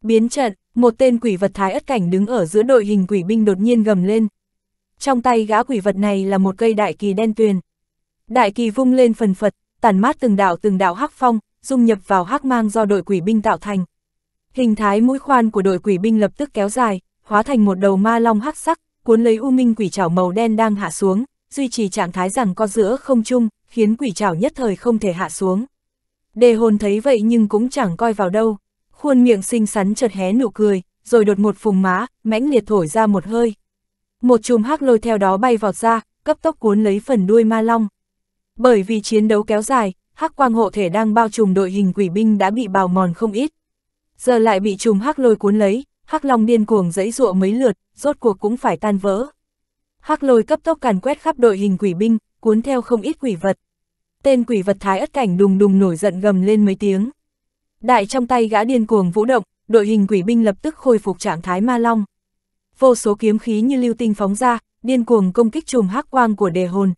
Biến trận, một tên quỷ vật thái ất cảnh đứng ở giữa đội hình quỷ binh đột nhiên gầm lên. Trong tay gã quỷ vật này là một cây đại kỳ đen tuyền. Đại kỳ vung lên phần phật, tản mát từng đạo từng đạo hắc phong, dung nhập vào hắc mang do đội quỷ binh tạo thành. Hình thái mũi khoan của đội quỷ binh lập tức kéo dài, hóa thành một đầu ma long hắc sắc, cuốn lấy u minh quỷ trảo màu đen đang hạ xuống, duy trì trạng thái rằng co giữa không trung, khiến quỷ trảo nhất thời không thể hạ xuống. Đề hồn thấy vậy nhưng cũng chẳng coi vào đâu, khuôn miệng xinh xắn chợt hé nụ cười, rồi đột một phùng má, mãnh liệt thổi ra một hơi. Một chùm hắc lôi theo đó bay vọt ra, cấp tốc cuốn lấy phần đuôi ma long. Bởi vì chiến đấu kéo dài, hắc quang hộ thể đang bao trùm đội hình quỷ binh đã bị bào mòn không ít. Giờ lại bị chùm hắc lôi cuốn lấy, hắc long điên cuồng dãy ruộng mấy lượt, rốt cuộc cũng phải tan vỡ. Hắc lôi cấp tốc càn quét khắp đội hình quỷ binh, cuốn theo không ít quỷ vật tên quỷ vật thái ất cảnh đùng đùng nổi giận gầm lên mấy tiếng. Đại trong tay gã điên cuồng vũ động, đội hình quỷ binh lập tức khôi phục trạng thái ma long. Vô số kiếm khí như lưu tinh phóng ra, điên cuồng công kích chùm hắc quang của đề hồn.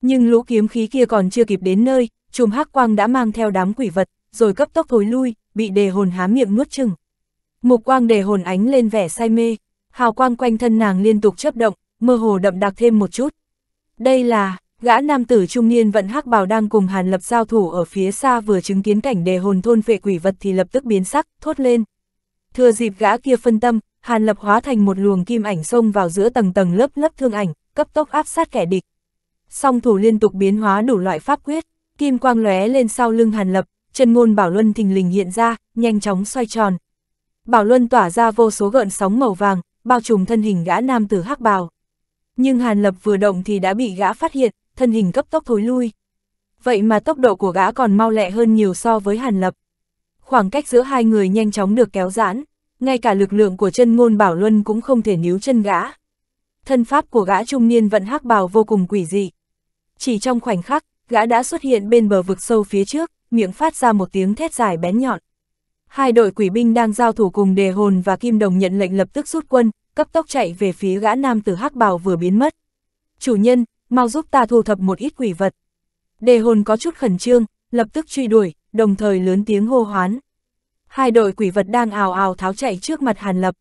Nhưng lũ kiếm khí kia còn chưa kịp đến nơi, chùm hắc quang đã mang theo đám quỷ vật, rồi cấp tốc thối lui, bị đề hồn há miệng nuốt chừng. Mục quang đề hồn ánh lên vẻ say mê, hào quang quanh thân nàng liên tục chớp động, mơ hồ đậm đặc thêm một chút. Đây là, Gã nam tử trung niên vận hắc bào đang cùng Hàn Lập giao thủ ở phía xa vừa chứng kiến cảnh đề hồn thôn vệ quỷ vật thì lập tức biến sắc, thốt lên. Thừa dịp gã kia phân tâm, Hàn Lập hóa thành một luồng kim ảnh xông vào giữa tầng tầng lớp lớp thương ảnh, cấp tốc áp sát kẻ địch. Song thủ liên tục biến hóa đủ loại pháp quyết, kim quang lóe lên sau lưng Hàn Lập, chân ngôn Bảo Luân thình lình hiện ra, nhanh chóng xoay tròn. Bảo Luân tỏa ra vô số gợn sóng màu vàng, bao trùm thân hình gã nam tử hắc bào. Nhưng Hàn Lập vừa động thì đã bị gã phát hiện, thân hình cấp tốc thối lui. Vậy mà tốc độ của gã còn mau lẹ hơn nhiều so với Hàn Lập. Khoảng cách giữa hai người nhanh chóng được kéo giãn, ngay cả lực lượng của chân ngôn Bảo Luân cũng không thể níu chân gã. Thân pháp của gã trung niên vẫn hắc bào vô cùng quỷ dị. Chỉ trong khoảnh khắc, gã đã xuất hiện bên bờ vực sâu phía trước, miệng phát ra một tiếng thét dài bén nhọn. Hai đội quỷ binh đang giao thủ cùng đề hồn và kim đồng nhận lệnh lập tức rút quân, cấp tốc chạy về phía gã nam tử hắc bào vừa biến mất. Chủ nhân, mau giúp ta thu thập một ít quỷ vật. Đề hồn có chút khẩn trương, lập tức truy đuổi, đồng thời lớn tiếng hô hoán. Hai đội quỷ vật đang ào ào tháo chạy trước mặt Hàn Lập.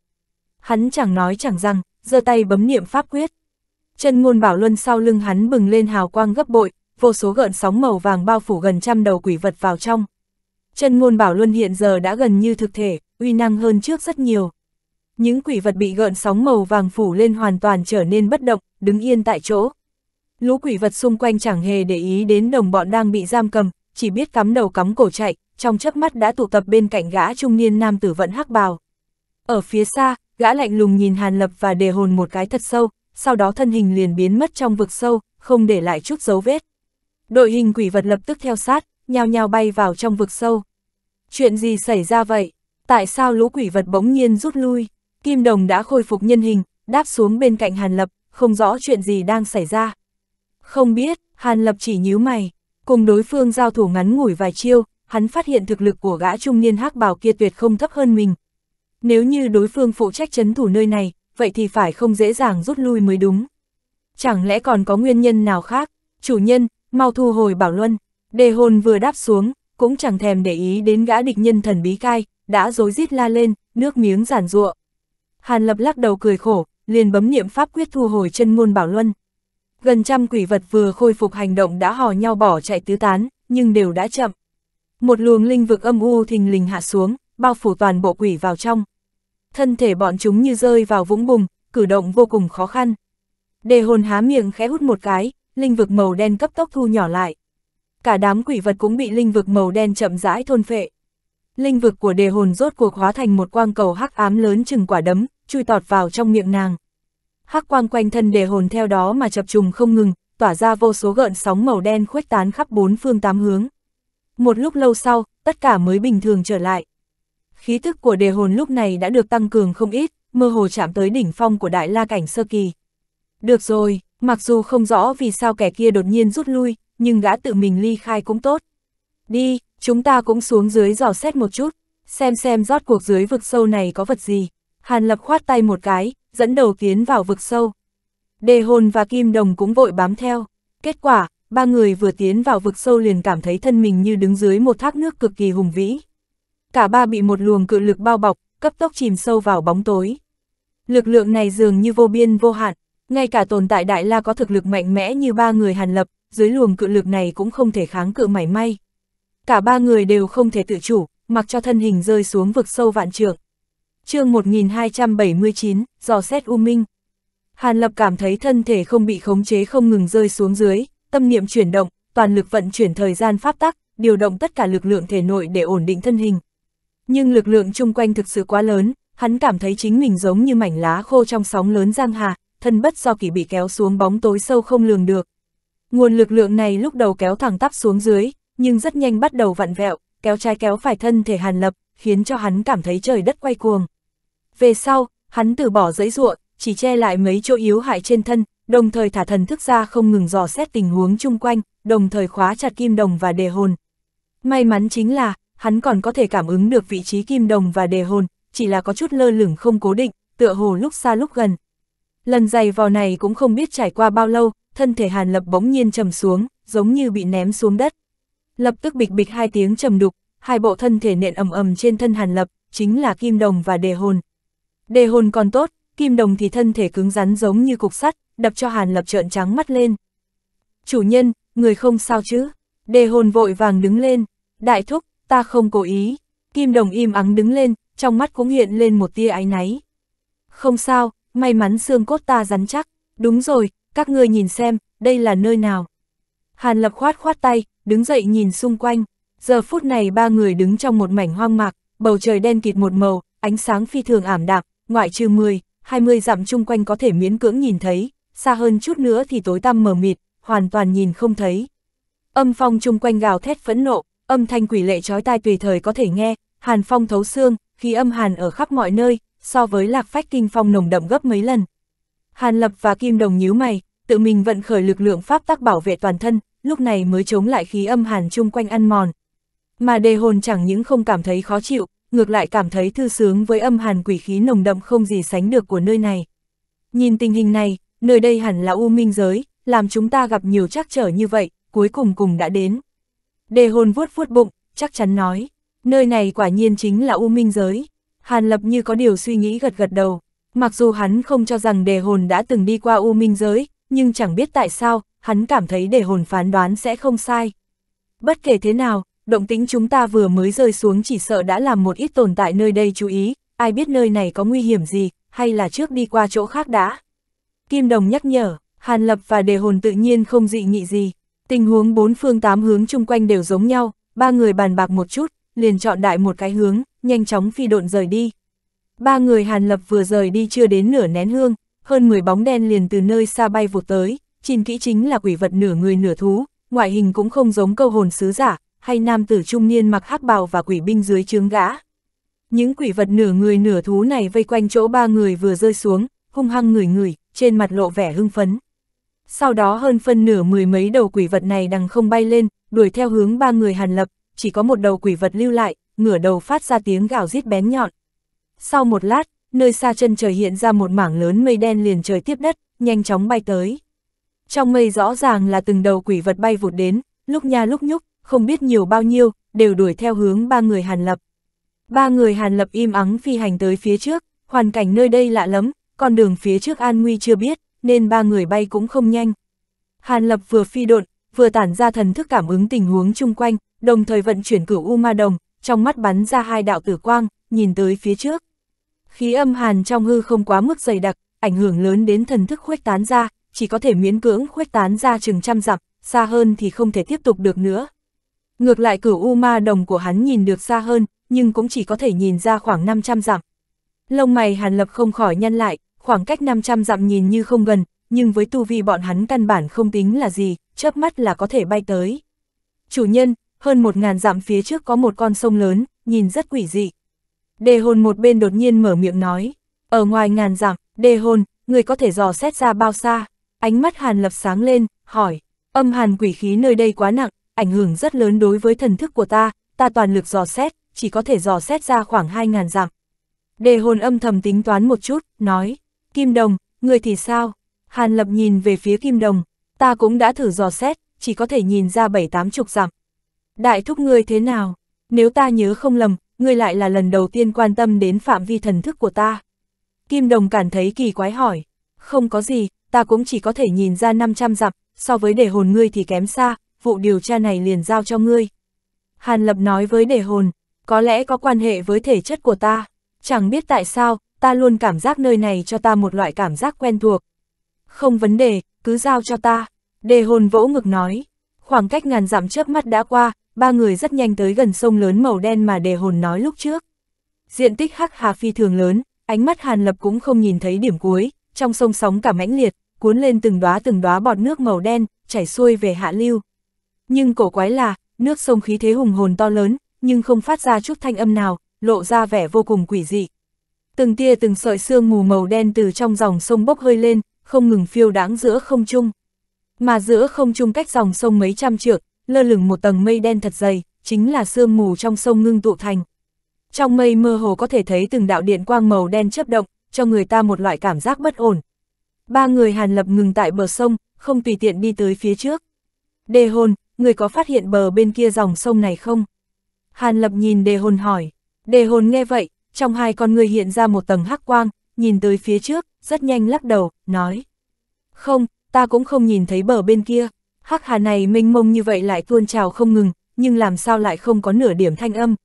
Hắn chẳng nói chẳng rằng, giơ tay bấm niệm pháp quyết. Chân ngôn bảo luân sau lưng hắn bừng lên hào quang gấp bội, vô số gợn sóng màu vàng bao phủ gần trăm đầu quỷ vật vào trong. Chân ngôn bảo luân hiện giờ đã gần như thực thể, uy năng hơn trước rất nhiều. Những quỷ vật bị gợn sóng màu vàng phủ lên hoàn toàn trở nên bất động, đứng yên tại chỗ. Lũ quỷ vật xung quanh chẳng hề để ý đến đồng bọn đang bị giam cầm, chỉ biết cắm đầu cắm cổ chạy, trong chớp mắt đã tụ tập bên cạnh gã trung niên nam tử vận hắc bào. Ở phía xa, gã lạnh lùng nhìn Hàn Lập và đề hồn một cái thật sâu, sau đó thân hình liền biến mất trong vực sâu, không để lại chút dấu vết. Đội hình quỷ vật lập tức theo sát, nhao nhào bay vào trong vực sâu. Chuyện gì xảy ra vậy? Tại sao lũ quỷ vật bỗng nhiên rút lui? Kim Đồng đã khôi phục nhân hình, đáp xuống bên cạnh Hàn Lập, không rõ chuyện gì đang xảy ra. Không biết, Hàn Lập chỉ nhíu mày, cùng đối phương giao thủ ngắn ngủi vài chiêu, hắn phát hiện thực lực của gã trung niên hắc bào kia tuyệt không thấp hơn mình. Nếu như đối phương phụ trách chấn thủ nơi này, vậy thì phải không dễ dàng rút lui mới đúng. Chẳng lẽ còn có nguyên nhân nào khác? Chủ nhân, mau thu hồi Bảo Luân. Đề hồn vừa đáp xuống, cũng chẳng thèm để ý đến gã địch nhân thần bí cai, đã rối rít la lên, nước miếng giản ruộng. Hàn Lập lắc đầu cười khổ, liền bấm niệm pháp quyết thu hồi chân ngôn Bảo Luân. Gần trăm quỷ vật vừa khôi phục hành động đã hò nhau bỏ chạy tứ tán, nhưng đều đã chậm. Một luồng linh vực âm u thình lình hạ xuống, bao phủ toàn bộ quỷ vào trong. Thân thể bọn chúng như rơi vào vũng bùng, cử động vô cùng khó khăn. Đề hồn há miệng khẽ hút một cái, linh vực màu đen cấp tốc thu nhỏ lại. Cả đám quỷ vật cũng bị linh vực màu đen chậm rãi thôn phệ. Linh vực của đề hồn rốt cuộc hóa thành một quang cầu hắc ám lớn chừng quả đấm, chui tọt vào trong miệng nàng hắc quang quanh thân đề hồn theo đó mà chập trùng không ngừng, tỏa ra vô số gợn sóng màu đen khuếch tán khắp bốn phương tám hướng. Một lúc lâu sau, tất cả mới bình thường trở lại. Khí thức của đề hồn lúc này đã được tăng cường không ít, mơ hồ chạm tới đỉnh phong của đại la cảnh sơ kỳ. Được rồi, mặc dù không rõ vì sao kẻ kia đột nhiên rút lui, nhưng gã tự mình ly khai cũng tốt. Đi, chúng ta cũng xuống dưới dò xét một chút, xem xem rót cuộc dưới vực sâu này có vật gì. Hàn Lập khoát tay một cái, dẫn đầu tiến vào vực sâu. Đề hồn và kim đồng cũng vội bám theo. Kết quả, ba người vừa tiến vào vực sâu liền cảm thấy thân mình như đứng dưới một thác nước cực kỳ hùng vĩ. Cả ba bị một luồng cự lực bao bọc, cấp tốc chìm sâu vào bóng tối. Lực lượng này dường như vô biên vô hạn, ngay cả tồn tại đại la có thực lực mạnh mẽ như ba người hàn lập, dưới luồng cự lực này cũng không thể kháng cự mảy may. Cả ba người đều không thể tự chủ, mặc cho thân hình rơi xuống vực sâu vạn trượng chương 1279, dò xét U Minh. Hàn Lập cảm thấy thân thể không bị khống chế không ngừng rơi xuống dưới, tâm niệm chuyển động, toàn lực vận chuyển thời gian pháp tắc, điều động tất cả lực lượng thể nội để ổn định thân hình. Nhưng lực lượng chung quanh thực sự quá lớn, hắn cảm thấy chính mình giống như mảnh lá khô trong sóng lớn giang hà, thân bất do kỷ bị kéo xuống bóng tối sâu không lường được. Nguồn lực lượng này lúc đầu kéo thẳng tắp xuống dưới, nhưng rất nhanh bắt đầu vặn vẹo, kéo trái kéo phải thân thể Hàn Lập, khiến cho hắn cảm thấy trời đất quay cuồng. Về sau, hắn từ bỏ giấy ruộng, chỉ che lại mấy chỗ yếu hại trên thân, đồng thời thả thần thức ra không ngừng dò xét tình huống chung quanh, đồng thời khóa chặt kim đồng và đề hồn. May mắn chính là, hắn còn có thể cảm ứng được vị trí kim đồng và đề hồn, chỉ là có chút lơ lửng không cố định, tựa hồ lúc xa lúc gần. Lần giày vào này cũng không biết trải qua bao lâu, thân thể Hàn Lập bỗng nhiên trầm xuống, giống như bị ném xuống đất. Lập tức bịch bịch hai tiếng trầm đục, hai bộ thân thể nện ầm ầm trên thân Hàn Lập, chính là kim đồng và đề hồn. Đề hồn còn tốt, kim đồng thì thân thể cứng rắn giống như cục sắt, đập cho Hàn Lập trợn trắng mắt lên. Chủ nhân, người không sao chứ? Đề hồn vội vàng đứng lên. Đại thúc, ta không cố ý. Kim đồng im ắng đứng lên, trong mắt cũng hiện lên một tia áy náy. Không sao, may mắn xương cốt ta rắn chắc. Đúng rồi, các ngươi nhìn xem, đây là nơi nào. Hàn Lập khoát khoát tay, đứng dậy nhìn xung quanh. Giờ phút này ba người đứng trong một mảnh hoang mạc, bầu trời đen kịt một màu, ánh sáng phi thường ảm đạm, ngoại trừ 10, 20 dặm chung quanh có thể miễn cưỡng nhìn thấy, xa hơn chút nữa thì tối tăm mờ mịt, hoàn toàn nhìn không thấy. Âm phong chung quanh gào thét phẫn nộ, âm thanh quỷ lệ chói tai tùy thời có thể nghe, hàn phong thấu xương, khí âm hàn ở khắp mọi nơi, so với lạc phách kinh phong nồng đậm gấp mấy lần. Hàn Lập và Kim Đồng nhíu mày, tự mình vận khởi lực lượng pháp tắc bảo vệ toàn thân, lúc này mới chống lại khí âm hàn chung quanh ăn mòn. Mà đề hồn chẳng những không cảm thấy khó chịu, ngược lại cảm thấy thư sướng với âm hàn quỷ khí nồng đậm không gì sánh được của nơi này. Nhìn tình hình này, nơi đây hẳn là u minh giới, làm chúng ta gặp nhiều trắc trở như vậy, cuối cùng cùng đã đến. Đề hồn vuốt vuốt bụng, chắc chắn nói, nơi này quả nhiên chính là u minh giới. Hàn Lập như có điều suy nghĩ gật gật đầu, mặc dù hắn không cho rằng đề hồn đã từng đi qua u minh giới, nhưng chẳng biết tại sao, hắn cảm thấy đề hồn phán đoán sẽ không sai. Bất kể thế nào, động tính chúng ta vừa mới rơi xuống chỉ sợ đã làm một ít tồn tại nơi đây chú ý, ai biết nơi này có nguy hiểm gì, hay là trước đi qua chỗ khác đã. Kim Đồng nhắc nhở, Hàn Lập và Đề Hồn tự nhiên không dị nghị gì, tình huống bốn phương tám hướng chung quanh đều giống nhau, ba người bàn bạc một chút, liền chọn đại một cái hướng, nhanh chóng phi độn rời đi. Ba người Hàn Lập vừa rời đi chưa đến nửa nén hương, hơn 10 bóng đen liền từ nơi xa bay vụt tới, chìn kỹ chính là quỷ vật nửa người nửa thú, ngoại hình cũng không giống câu hồn sứ giả, hay nam tử trung niên mặc hắc bào và quỷ binh dưới chướng gã. Những quỷ vật nửa người nửa thú này vây quanh chỗ ba người vừa rơi xuống, hung hăng người người, trên mặt lộ vẻ hưng phấn. Sau đó hơn phân nửa mười mấy đầu quỷ vật này đằng không bay lên, đuổi theo hướng ba người hàn lập, chỉ có một đầu quỷ vật lưu lại, ngửa đầu phát ra tiếng gào rít bén nhọn. Sau một lát, nơi xa chân trời hiện ra một mảng lớn mây đen liền trời tiếp đất, nhanh chóng bay tới. Trong mây rõ ràng là từng đầu quỷ vật bay vụt đến, lúc nha lúc nhúc, không biết nhiều bao nhiêu, đều đuổi theo hướng ba người Hàn Lập. Ba người Hàn Lập im ắng phi hành tới phía trước, hoàn cảnh nơi đây lạ lắm, con đường phía trước an nguy chưa biết, nên ba người bay cũng không nhanh. Hàn Lập vừa phi độn, vừa tản ra thần thức cảm ứng tình huống chung quanh, đồng thời vận chuyển cửu U Ma Đồng, trong mắt bắn ra hai đạo tử quang, nhìn tới phía trước. Khí âm hàn trong hư không quá mức dày đặc, ảnh hưởng lớn đến thần thức khuếch tán ra, chỉ có thể miễn cưỡng khuếch tán ra chừng trăm dặm, xa hơn thì không thể tiếp tục được nữa. Ngược lại cửu U Ma Đồng của hắn nhìn được xa hơn, nhưng cũng chỉ có thể nhìn ra khoảng 500 dặm. Lông mày Hàn Lập không khỏi nhăn lại, khoảng cách 500 dặm nhìn như không gần, nhưng với tu vi bọn hắn căn bản không tính là gì, chớp mắt là có thể bay tới. Chủ nhân, hơn 1.000 dặm phía trước có một con sông lớn, nhìn rất quỷ dị. Đề hồn một bên đột nhiên mở miệng nói, ở ngoài ngàn dặm, đề hồn, người có thể dò xét ra bao xa, ánh mắt Hàn Lập sáng lên, hỏi, âm hàn quỷ khí nơi đây quá nặng, ảnh hưởng rất lớn đối với thần thức của ta, ta toàn lực dò xét, chỉ có thể dò xét ra khoảng 2.000 dặm. Đề hồn âm thầm tính toán một chút, nói, Kim Đồng, người thì sao? Hàn Lập nhìn về phía Kim Đồng, ta cũng đã thử dò xét, chỉ có thể nhìn ra bảy tám chục dặm. Đại thúc ngươi thế nào? Nếu ta nhớ không lầm, ngươi lại là lần đầu tiên quan tâm đến phạm vi thần thức của ta. Kim Đồng cảm thấy kỳ quái hỏi, không có gì, ta cũng chỉ có thể nhìn ra 500 dặm, so với đề hồn ngươi thì kém xa, vụ điều tra này liền giao cho ngươi. Hàn Lập nói với đề hồn, có lẽ có quan hệ với thể chất của ta, chẳng biết tại sao, ta luôn cảm giác nơi này cho ta một loại cảm giác quen thuộc. Không vấn đề, cứ giao cho ta, đề hồn vỗ ngực nói. Khoảng cách ngàn dặm chớp mắt đã qua, ba người rất nhanh tới gần sông lớn màu đen mà đề hồn nói lúc trước. Diện tích hắc hà phi thường lớn, ánh mắt Hàn Lập cũng không nhìn thấy điểm cuối, trong sông sóng cả mãnh liệt, cuốn lên từng đóa từng đóa bọt nước màu đen, chảy xuôi về hạ lưu. Nhưng cổ quái là, nước sông khí thế hùng hồn to lớn, nhưng không phát ra chút thanh âm nào, lộ ra vẻ vô cùng quỷ dị. Từng tia từng sợi xương mù màu đen từ trong dòng sông bốc hơi lên, không ngừng phiêu đáng giữa không trung. Mà giữa không trung cách dòng sông mấy trăm trượng, lơ lửng một tầng mây đen thật dày, chính là xương mù trong sông ngưng tụ thành. Trong mây mơ hồ có thể thấy từng đạo điện quang màu đen chớp động, cho người ta một loại cảm giác bất ổn. Ba người Hàn Lập ngừng tại bờ sông, không tùy tiện đi tới phía trước. Đề hồn, người có phát hiện bờ bên kia dòng sông này không? Hàn Lập nhìn đề hồn hỏi, đề hồn nghe vậy, trong hai con người hiện ra một tầng hắc quang, nhìn tới phía trước, rất nhanh lắc đầu, nói. Không, ta cũng không nhìn thấy bờ bên kia, hắc hà này mênh mông như vậy lại tuôn trào không ngừng, nhưng làm sao lại không có nửa điểm thanh âm.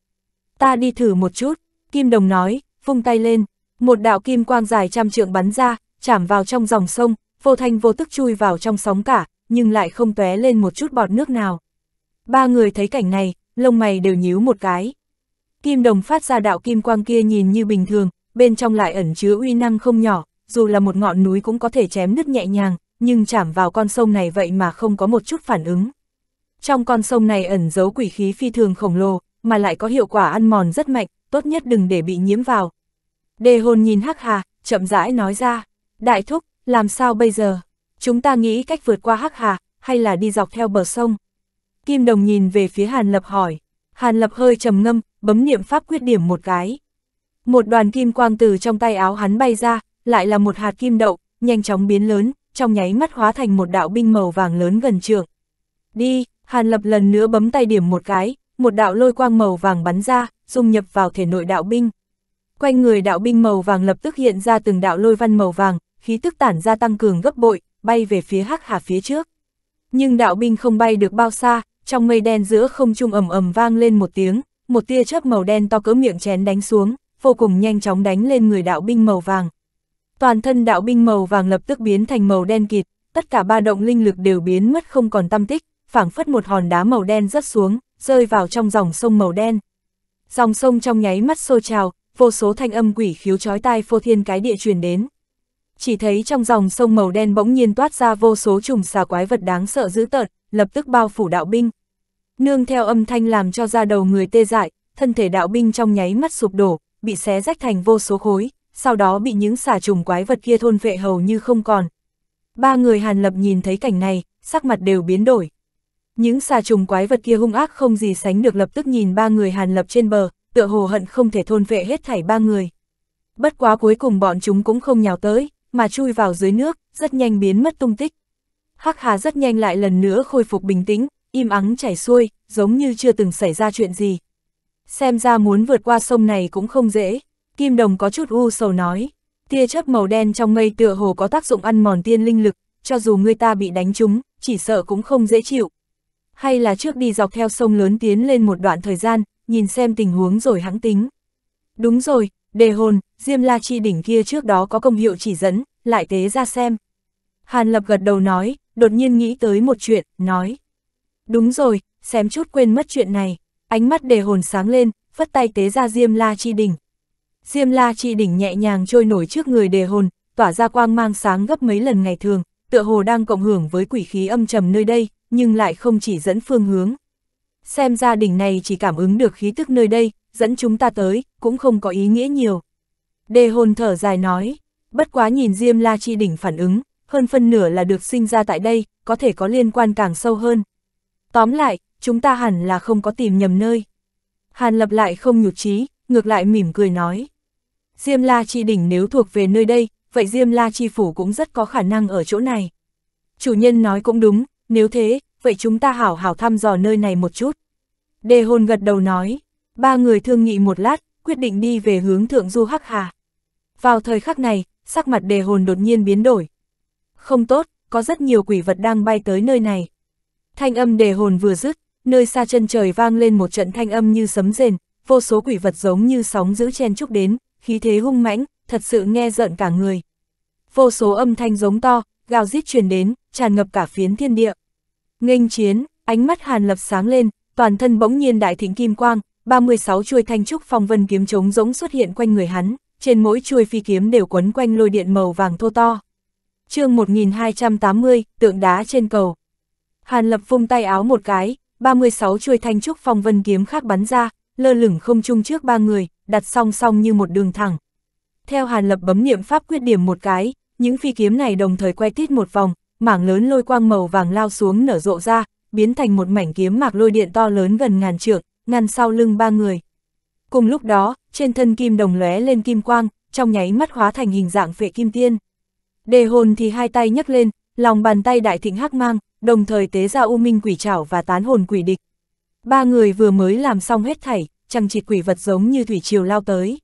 Ta đi thử một chút, Kim Đồng nói, vung tay lên, một đạo kim quang dài trăm trượng bắn ra, chạm vào trong dòng sông, vô thanh vô tức chui vào trong sóng cả, nhưng lại không tóe lên một chút bọt nước nào. Ba người thấy cảnh này, lông mày đều nhíu một cái. Kim đồng phát ra đạo kim quang kia nhìn như bình thường, bên trong lại ẩn chứa uy năng không nhỏ, dù là một ngọn núi cũng có thể chém nứt nhẹ nhàng, nhưng chạm vào con sông này vậy mà không có một chút phản ứng. Trong con sông này ẩn giấu quỷ khí phi thường khổng lồ, mà lại có hiệu quả ăn mòn rất mạnh, tốt nhất đừng để bị nhiễm vào. Đề hồn nhìn hắc hà, chậm rãi nói ra, đại thúc, làm sao bây giờ? Chúng ta nghĩ cách vượt qua hắc hà, hay là đi dọc theo bờ sông? Kim Đồng nhìn về phía Hàn Lập hỏi. Hàn Lập hơi trầm ngâm, bấm niệm pháp quyết điểm một cái. Một đoàn kim quang từ trong tay áo hắn bay ra, lại là một hạt kim đậu, nhanh chóng biến lớn, trong nháy mắt hóa thành một đạo binh màu vàng lớn gần trường. Đi, Hàn Lập lần nữa bấm tay điểm một cái, một đạo lôi quang màu vàng bắn ra, dung nhập vào thể nội đạo binh. Quanh người đạo binh màu vàng lập tức hiện ra từng đạo lôi văn màu vàng, khí tức tản ra tăng cường gấp bội, bay về phía hắc hà phía trước. Nhưng đạo binh không bay được bao xa, trong mây đen giữa không trung ầm ầm vang lên một tiếng, một tia chớp màu đen to cỡ miệng chén đánh xuống, vô cùng nhanh chóng đánh lên người đạo binh màu vàng. Toàn thân đạo binh màu vàng lập tức biến thành màu đen kịt, tất cả ba động linh lực đều biến mất không còn tâm tích, phảng phất một hòn đá màu đen rớt xuống, rơi vào trong dòng sông màu đen. Dòng sông trong nháy mắt sôi trào, vô số thanh âm quỷ khiếu chói tai phô thiên cái địa truyền đến chỉ thấy trong dòng sông màu đen bỗng nhiên toát ra vô số trùng xà quái vật đáng sợ dữ tợn, lập tức bao phủ đạo binh. Nương theo âm thanh làm cho da đầu người tê dại, thân thể đạo binh trong nháy mắt sụp đổ, bị xé rách thành vô số khối, sau đó bị những xà trùng quái vật kia thôn vệ hầu như không còn. Ba người Hàn Lập nhìn thấy cảnh này, sắc mặt đều biến đổi. Những xà trùng quái vật kia hung ác không gì sánh được lập tức nhìn ba người Hàn Lập trên bờ, tựa hồ hận không thể thôn vệ hết thảy ba người. Bất quá cuối cùng bọn chúng cũng không nhào tới, mà chui vào dưới nước, rất nhanh biến mất tung tích. Hắc Hà rất nhanh lại lần nữa khôi phục bình tĩnh, im ắng chảy xuôi, giống như chưa từng xảy ra chuyện gì. Xem ra muốn vượt qua sông này cũng không dễ, Kim Đồng có chút u sầu nói. Tia chớp màu đen trong mây tựa hồ có tác dụng ăn mòn tiên linh lực, cho dù người ta bị đánh trúng, chỉ sợ cũng không dễ chịu. Hay là trước đi dọc theo sông lớn tiến lên một đoạn thời gian, nhìn xem tình huống rồi hãng tính. Đúng rồi, đề hồn, Diêm La Chi đỉnh kia trước đó có công hiệu chỉ dẫn, lại tế ra xem. Hàn Lập gật đầu nói, đột nhiên nghĩ tới một chuyện, nói. Đúng rồi, xém chút quên mất chuyện này. Ánh mắt đề hồn sáng lên, phất tay tế ra Diêm La Chi đỉnh. Diêm La Chi đỉnh nhẹ nhàng trôi nổi trước người đề hồn, tỏa ra quang mang sáng gấp mấy lần ngày thường, tựa hồ đang cộng hưởng với quỷ khí âm trầm nơi đây, nhưng lại không chỉ dẫn phương hướng. Xem ra đỉnh này chỉ cảm ứng được khí tức nơi đây, dẫn chúng ta tới, cũng không có ý nghĩa nhiều. Đề hồn thở dài nói, bất quá nhìn Diêm La Chi Đỉnh phản ứng, hơn phân nửa là được sinh ra tại đây, có thể có liên quan càng sâu hơn. Tóm lại, chúng ta hẳn là không có tìm nhầm nơi. Hàn lập lại không nhụt chí, ngược lại mỉm cười nói. Diêm La Chi Đỉnh nếu thuộc về nơi đây, vậy Diêm La Chi Phủ cũng rất có khả năng ở chỗ này. Chủ nhân nói cũng đúng, nếu thế, vậy chúng ta hảo hảo thăm dò nơi này một chút. Đề hồn gật đầu nói, Ba người thương nghị một lát, quyết định đi về hướng thượng du hắc hà. Vào thời khắc này, sắc mặt đề hồn đột nhiên biến đổi. Không tốt, có rất nhiều quỷ vật đang bay tới nơi này. Thanh âm đề hồn vừa dứt, nơi xa chân trời vang lên một trận thanh âm như sấm rền, vô số quỷ vật giống như sóng giữ chen chúc đến, khí thế hung mãnh, thật sự nghe giận cả người. Vô số âm thanh giống to, gào rít truyền đến, tràn ngập cả phiến thiên địa. Nghênh chiến, ánh mắt Hàn Lập sáng lên, toàn thân bỗng nhiên đại thịnh kim quang, 36 chuôi thanh trúc phong vân kiếm trống rỗng xuất hiện quanh người hắn, trên mỗi chuôi phi kiếm đều quấn quanh lôi điện màu vàng thô to. chương 1280, tượng đá trên cầu. Hàn Lập vung tay áo một cái, 36 chuôi thanh trúc phong vân kiếm khác bắn ra, lơ lửng không chung trước ba người, đặt song song như một đường thẳng. Theo Hàn Lập bấm niệm pháp quyết điểm một cái, những phi kiếm này đồng thời quay tít một vòng, mảng lớn lôi quang màu vàng lao xuống nở rộ ra, biến thành một mảnh kiếm mạc lôi điện to lớn gần ngàn trượng, ngăn sau lưng ba người. Cùng lúc đó, trên thân kim đồng lóe lên kim quang, trong nháy mắt hóa thành hình dạng vệ kim tiên. Đề hồn thì hai tay nhấc lên, lòng bàn tay đại thịnh hắc mang, đồng thời tế ra u minh quỷ trảo và tán hồn quỷ địch. Ba người vừa mới làm xong hết thảy, chẳng chịt quỷ vật giống như thủy triều lao tới.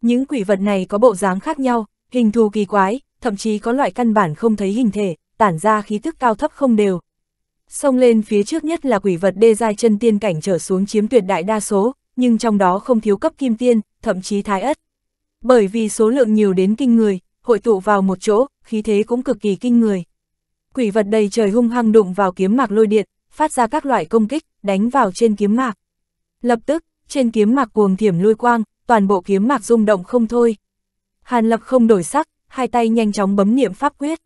Những quỷ vật này có bộ dáng khác nhau, hình thù kỳ quái, thậm chí có loại căn bản không thấy hình thể, tản ra khí tức cao thấp không đều, Xông lên phía trước nhất là quỷ vật đê giai chân tiên cảnh trở xuống chiếm tuyệt đại đa số, nhưng trong đó không thiếu cấp kim tiên, thậm chí thái ất. Bởi vì số lượng nhiều đến kinh người, hội tụ vào một chỗ, khí thế cũng cực kỳ kinh người. Quỷ vật đầy trời hung hăng đụng vào kiếm mạc lôi điện, phát ra các loại công kích, đánh vào trên kiếm mạc. Lập tức, trên kiếm mạc cuồng thiểm lôi quang, toàn bộ kiếm mạc rung động không thôi. Hàn Lập không đổi sắc, hai tay nhanh chóng bấm niệm pháp quyết.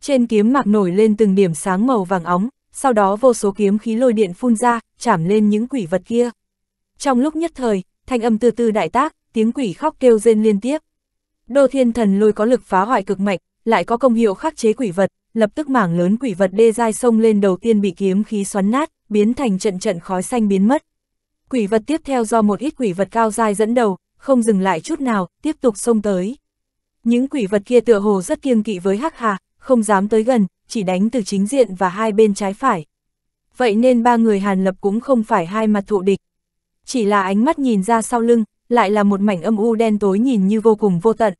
Trên kiếm mạc nổi lên từng điểm sáng màu vàng óng, sau đó vô số kiếm khí lôi điện phun ra, chảm lên những quỷ vật kia. Trong lúc nhất thời, thanh âm từ từ đại tác, tiếng quỷ khóc kêu rên liên tiếp. Đô thiên thần lôi có lực phá hoại cực mạnh, lại có công hiệu khắc chế quỷ vật, lập tức mảng lớn quỷ vật đê dai sông lên đầu tiên bị kiếm khí xoắn nát, biến thành trận trận khói xanh biến mất. Quỷ vật tiếp theo do một ít quỷ vật cao dai dẫn đầu, không dừng lại chút nào, tiếp tục xông tới. Những quỷ vật kia tựa hồ rất kiêng kỵ với hắc hà, không dám tới gần, chỉ đánh từ chính diện và hai bên trái phải. Vậy nên ba người Hàn Lập cũng không phải hai mặt thụ địch. Chỉ là ánh mắt nhìn ra sau lưng, lại là một mảnh âm u đen tối nhìn như vô cùng vô tận.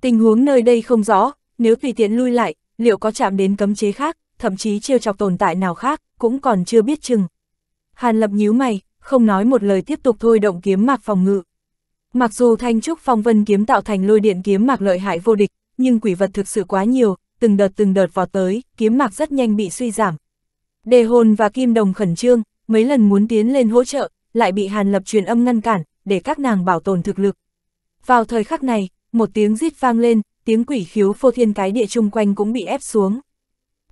Tình huống nơi đây không rõ, nếu tùy tiện lui lại, liệu có chạm đến cấm chế khác, thậm chí chiêu chọc tồn tại nào khác, cũng còn chưa biết chừng. Hàn Lập nhíu mày, không nói một lời tiếp tục thôi động kiếm mạc phòng ngự. Mặc dù thanh trúc phong vân kiếm tạo thành lôi điện kiếm mạc lợi hại vô địch, nhưng quỷ vật thực sự quá nhiều, từng đợt từng đợt vào tới, kiếm mạc rất nhanh bị suy giảm. Đề hồn và kim đồng khẩn trương, mấy lần muốn tiến lên hỗ trợ, lại bị hàn lập truyền âm ngăn cản, để các nàng bảo tồn thực lực. Vào thời khắc này, một tiếng rít vang lên, tiếng quỷ khiếu phô thiên cái địa chung quanh cũng bị ép xuống.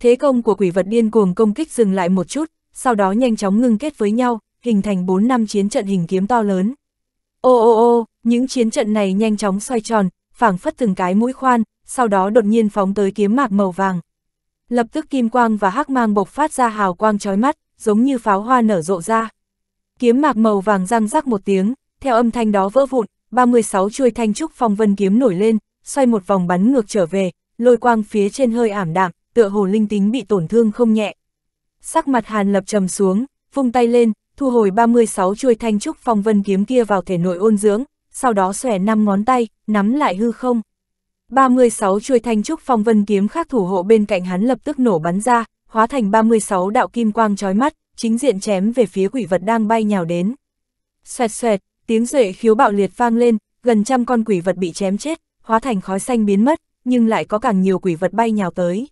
Thế công của quỷ vật điên cuồng công kích dừng lại một chút, sau đó nhanh chóng ngưng kết với nhau, hình thành 4 năm chiến trận hình kiếm to lớn. Ô ô ô, những chiến trận này nhanh chóng xoay tròn, phảng phất từng cái mũi khoan, sau đó đột nhiên phóng tới kiếm mạc màu vàng. Lập tức kim quang và hắc mang bộc phát ra hào quang chói mắt, giống như pháo hoa nở rộ ra. Kiếm mạc màu vàng răng rắc một tiếng, theo âm thanh đó vỡ vụn, 36 chuôi thanh trúc phong vân kiếm nổi lên, xoay một vòng bắn ngược trở về, lôi quang phía trên hơi ảm đạm, tựa hồ linh tính bị tổn thương không nhẹ. Sắc mặt Hàn Lập trầm xuống, vung tay lên, thu hồi 36 chuôi thanh trúc phong vân kiếm kia vào thể nội ôn dưỡng, sau đó xòe năm ngón tay, nắm lại hư không. 36 chuôi thanh trúc phong vân kiếm khác thủ hộ bên cạnh hắn lập tức nổ bắn ra, hóa thành 36 đạo kim quang chói mắt, chính diện chém về phía quỷ vật đang bay nhào đến. Xoẹt xoẹt, tiếng rệ khiếu bạo liệt vang lên, gần trăm con quỷ vật bị chém chết, hóa thành khói xanh biến mất, nhưng lại có càng nhiều quỷ vật bay nhào tới.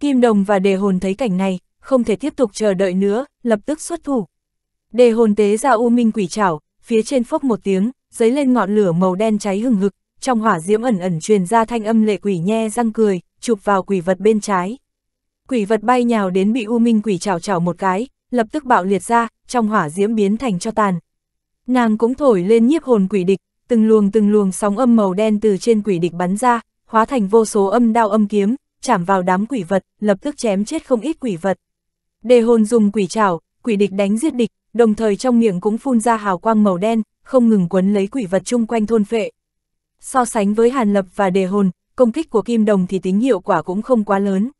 Kim Đồng và Đề Hồn thấy cảnh này, không thể tiếp tục chờ đợi nữa, lập tức xuất thủ. Đề Hồn tế ra U Minh Quỷ Trảo, phía trên phốc một tiếng, giấy lên ngọn lửa màu đen cháy hừng hực, trong hỏa diễm ẩn ẩn truyền ra thanh âm lệ quỷ nhe răng cười, chụp vào quỷ vật bên trái. Quỷ vật bay nhào đến bị U Minh quỷ chảo chảo một cái, lập tức bạo liệt ra, trong hỏa diễm biến thành cho tàn. Nàng cũng thổi lên nhiếp hồn quỷ địch, từng luồng từng luồng sóng âm màu đen từ trên quỷ địch bắn ra, hóa thành vô số âm đao âm kiếm, chạm vào đám quỷ vật, lập tức chém chết không ít quỷ vật. Đề hồn dùng quỷ chảo, quỷ địch đánh giết địch, đồng thời trong miệng cũng phun ra hào quang màu đen, không ngừng quấn lấy quỷ vật chung quanh thôn phệ, So sánh với Hàn Lập và Đề Hồn, công kích của Kim Đồng thì tính hiệu quả cũng không quá lớn.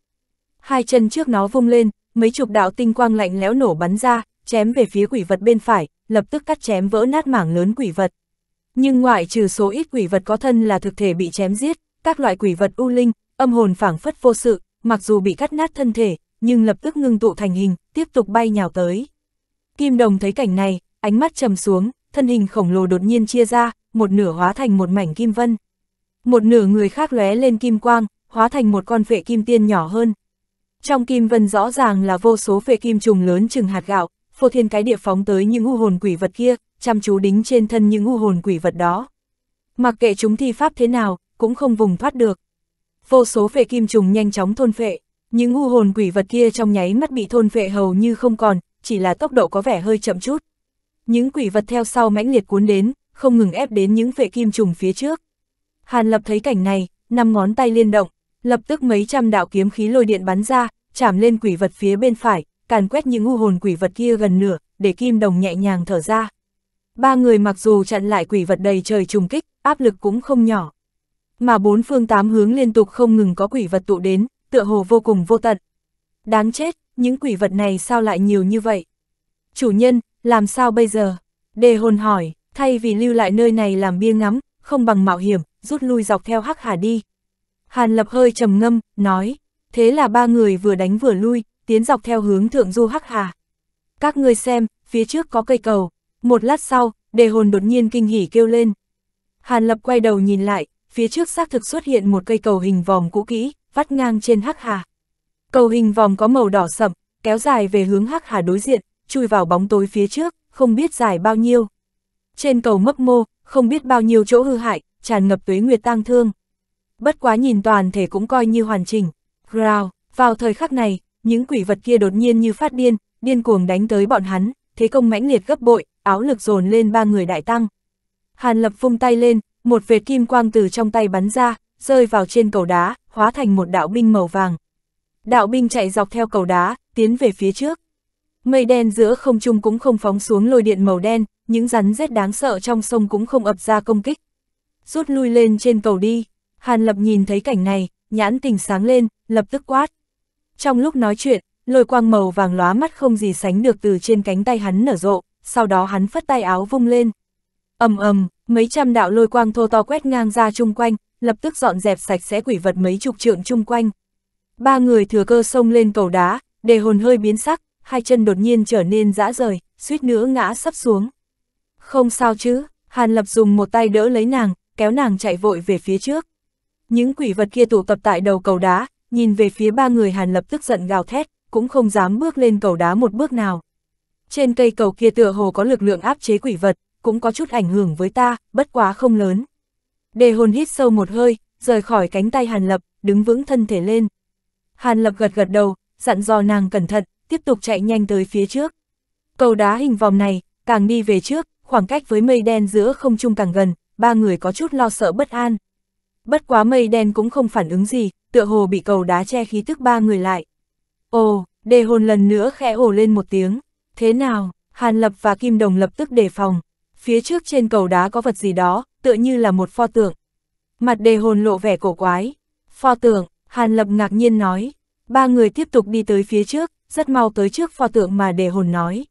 Hai chân trước nó vung lên, mấy chục đạo tinh quang lạnh lẽo nổ bắn ra, chém về phía quỷ vật bên phải, lập tức cắt chém vỡ nát mảng lớn quỷ vật. Nhưng ngoại trừ số ít quỷ vật có thân là thực thể bị chém giết, các loại quỷ vật u linh, âm hồn phảng phất vô sự, mặc dù bị cắt nát thân thể, nhưng lập tức ngưng tụ thành hình, tiếp tục bay nhào tới. Kim Đồng thấy cảnh này, ánh mắt trầm xuống, thân hình khổng lồ đột nhiên chia ra, một nửa hóa thành một mảnh kim vân. Một nửa người khác lóe lên kim quang, hóa thành một con vệ kim tiên nhỏ hơn. Trong kim vân rõ ràng là vô số vệ kim trùng lớn chừng hạt gạo, phô thiên cái địa phóng tới những u hồn quỷ vật kia, chăm chú đính trên thân những u hồn quỷ vật đó. Mặc kệ chúng thi pháp thế nào, cũng không vùng thoát được. Vô số vệ kim trùng nhanh chóng thôn phệ, những u hồn quỷ vật kia trong nháy mắt bị thôn phệ hầu như không còn, chỉ là tốc độ có vẻ hơi chậm chút. Những quỷ vật theo sau mãnh liệt cuốn đến, không ngừng ép đến những vệ kim trùng phía trước. Hàn Lập thấy cảnh này, năm ngón tay liên động, lập tức mấy trăm đạo kiếm khí lôi điện bắn ra, chạm lên quỷ vật phía bên phải, càn quét những u hồn quỷ vật kia gần nửa, để Kim Đồng nhẹ nhàng thở ra. Ba người mặc dù chặn lại quỷ vật đầy trời trùng kích, áp lực cũng không nhỏ. Mà bốn phương tám hướng liên tục không ngừng có quỷ vật tụ đến, tựa hồ vô cùng vô tận. Đáng chết, những quỷ vật này sao lại nhiều như vậy? Chủ nhân, làm sao bây giờ? Đề hồn hỏi, thay vì lưu lại nơi này làm bia ngắm, không bằng mạo hiểm, rút lui dọc theo Hắc Hà đi. Hàn Lập hơi trầm ngâm, nói, thế là ba người vừa đánh vừa lui, tiến dọc theo hướng thượng du Hắc Hà. Các người xem, phía trước có cây cầu, một lát sau, đề hồn đột nhiên kinh hỉ kêu lên. Hàn Lập quay đầu nhìn lại, phía trước xác thực xuất hiện một cây cầu hình vòm cũ kỹ, vắt ngang trên Hắc Hà. Cầu hình vòm có màu đỏ sậm, kéo dài về hướng Hắc Hà đối diện, chui vào bóng tối phía trước, không biết dài bao nhiêu. Trên cầu mấp mô, không biết bao nhiêu chỗ hư hại, tràn ngập tuế nguyệt tang thương. Bất quá nhìn toàn thể cũng coi như hoàn chỉnh. Rào, vào thời khắc này, những quỷ vật kia đột nhiên như phát điên, điên cuồng đánh tới bọn hắn, thế công mãnh liệt gấp bội, áo lực dồn lên ba người đại tăng. Hàn Lập vung tay lên, một vệt kim quang từ trong tay bắn ra, rơi vào trên cầu đá, hóa thành một đạo binh màu vàng. Đạo binh chạy dọc theo cầu đá, tiến về phía trước. Mây đen giữa không trung cũng không phóng xuống lôi điện màu đen, những rắn rết đáng sợ trong sông cũng không ập ra công kích. Rút lui lên trên cầu đi, Hàn Lập nhìn thấy cảnh này, nhãn tình sáng lên, lập tức quát. Trong lúc nói chuyện, lôi quang màu vàng lóa mắt không gì sánh được từ trên cánh tay hắn nở rộ, sau đó hắn phất tay áo vung lên. ầm ầm, mấy trăm đạo lôi quang thô to quét ngang ra chung quanh, lập tức dọn dẹp sạch sẽ quỷ vật mấy chục trượng chung quanh. Ba người thừa cơ sông lên cầu đá, đề hồn hơi biến sắc, hai chân đột nhiên trở nên dã rời, suýt nữa ngã sắp xuống. Không sao chứ, Hàn Lập dùng một tay đỡ lấy nàng, kéo nàng chạy vội về phía trước. Những quỷ vật kia tụ tập tại đầu cầu đá, nhìn về phía ba người Hàn Lập tức giận gào thét, cũng không dám bước lên cầu đá một bước nào. Trên cây cầu kia tựa hồ có lực lượng áp chế quỷ vật, cũng có chút ảnh hưởng với ta, bất quá không lớn. Đề hồn hít sâu một hơi, rời khỏi cánh tay Hàn Lập, đứng vững thân thể lên. Hàn Lập gật gật đầu, dặn dò nàng cẩn thận, tiếp tục chạy nhanh tới phía trước. Cầu đá hình vòng này, càng đi về trước, khoảng cách với mây đen giữa không trung càng gần, ba người có chút lo sợ bất an. Bất quá mây đen cũng không phản ứng gì, tựa hồ bị cầu đá che khí tức ba người lại. Ồ, đề hồn lần nữa khẽ ồ lên một tiếng. Thế nào, Hàn Lập và Kim Đồng lập tức đề phòng. Phía trước trên cầu đá có vật gì đó, tựa như là một pho tượng. Mặt đề hồn lộ vẻ cổ quái. Pho tượng, Hàn Lập ngạc nhiên nói. Ba người tiếp tục đi tới phía trước, rất mau tới trước pho tượng mà đề hồn nói.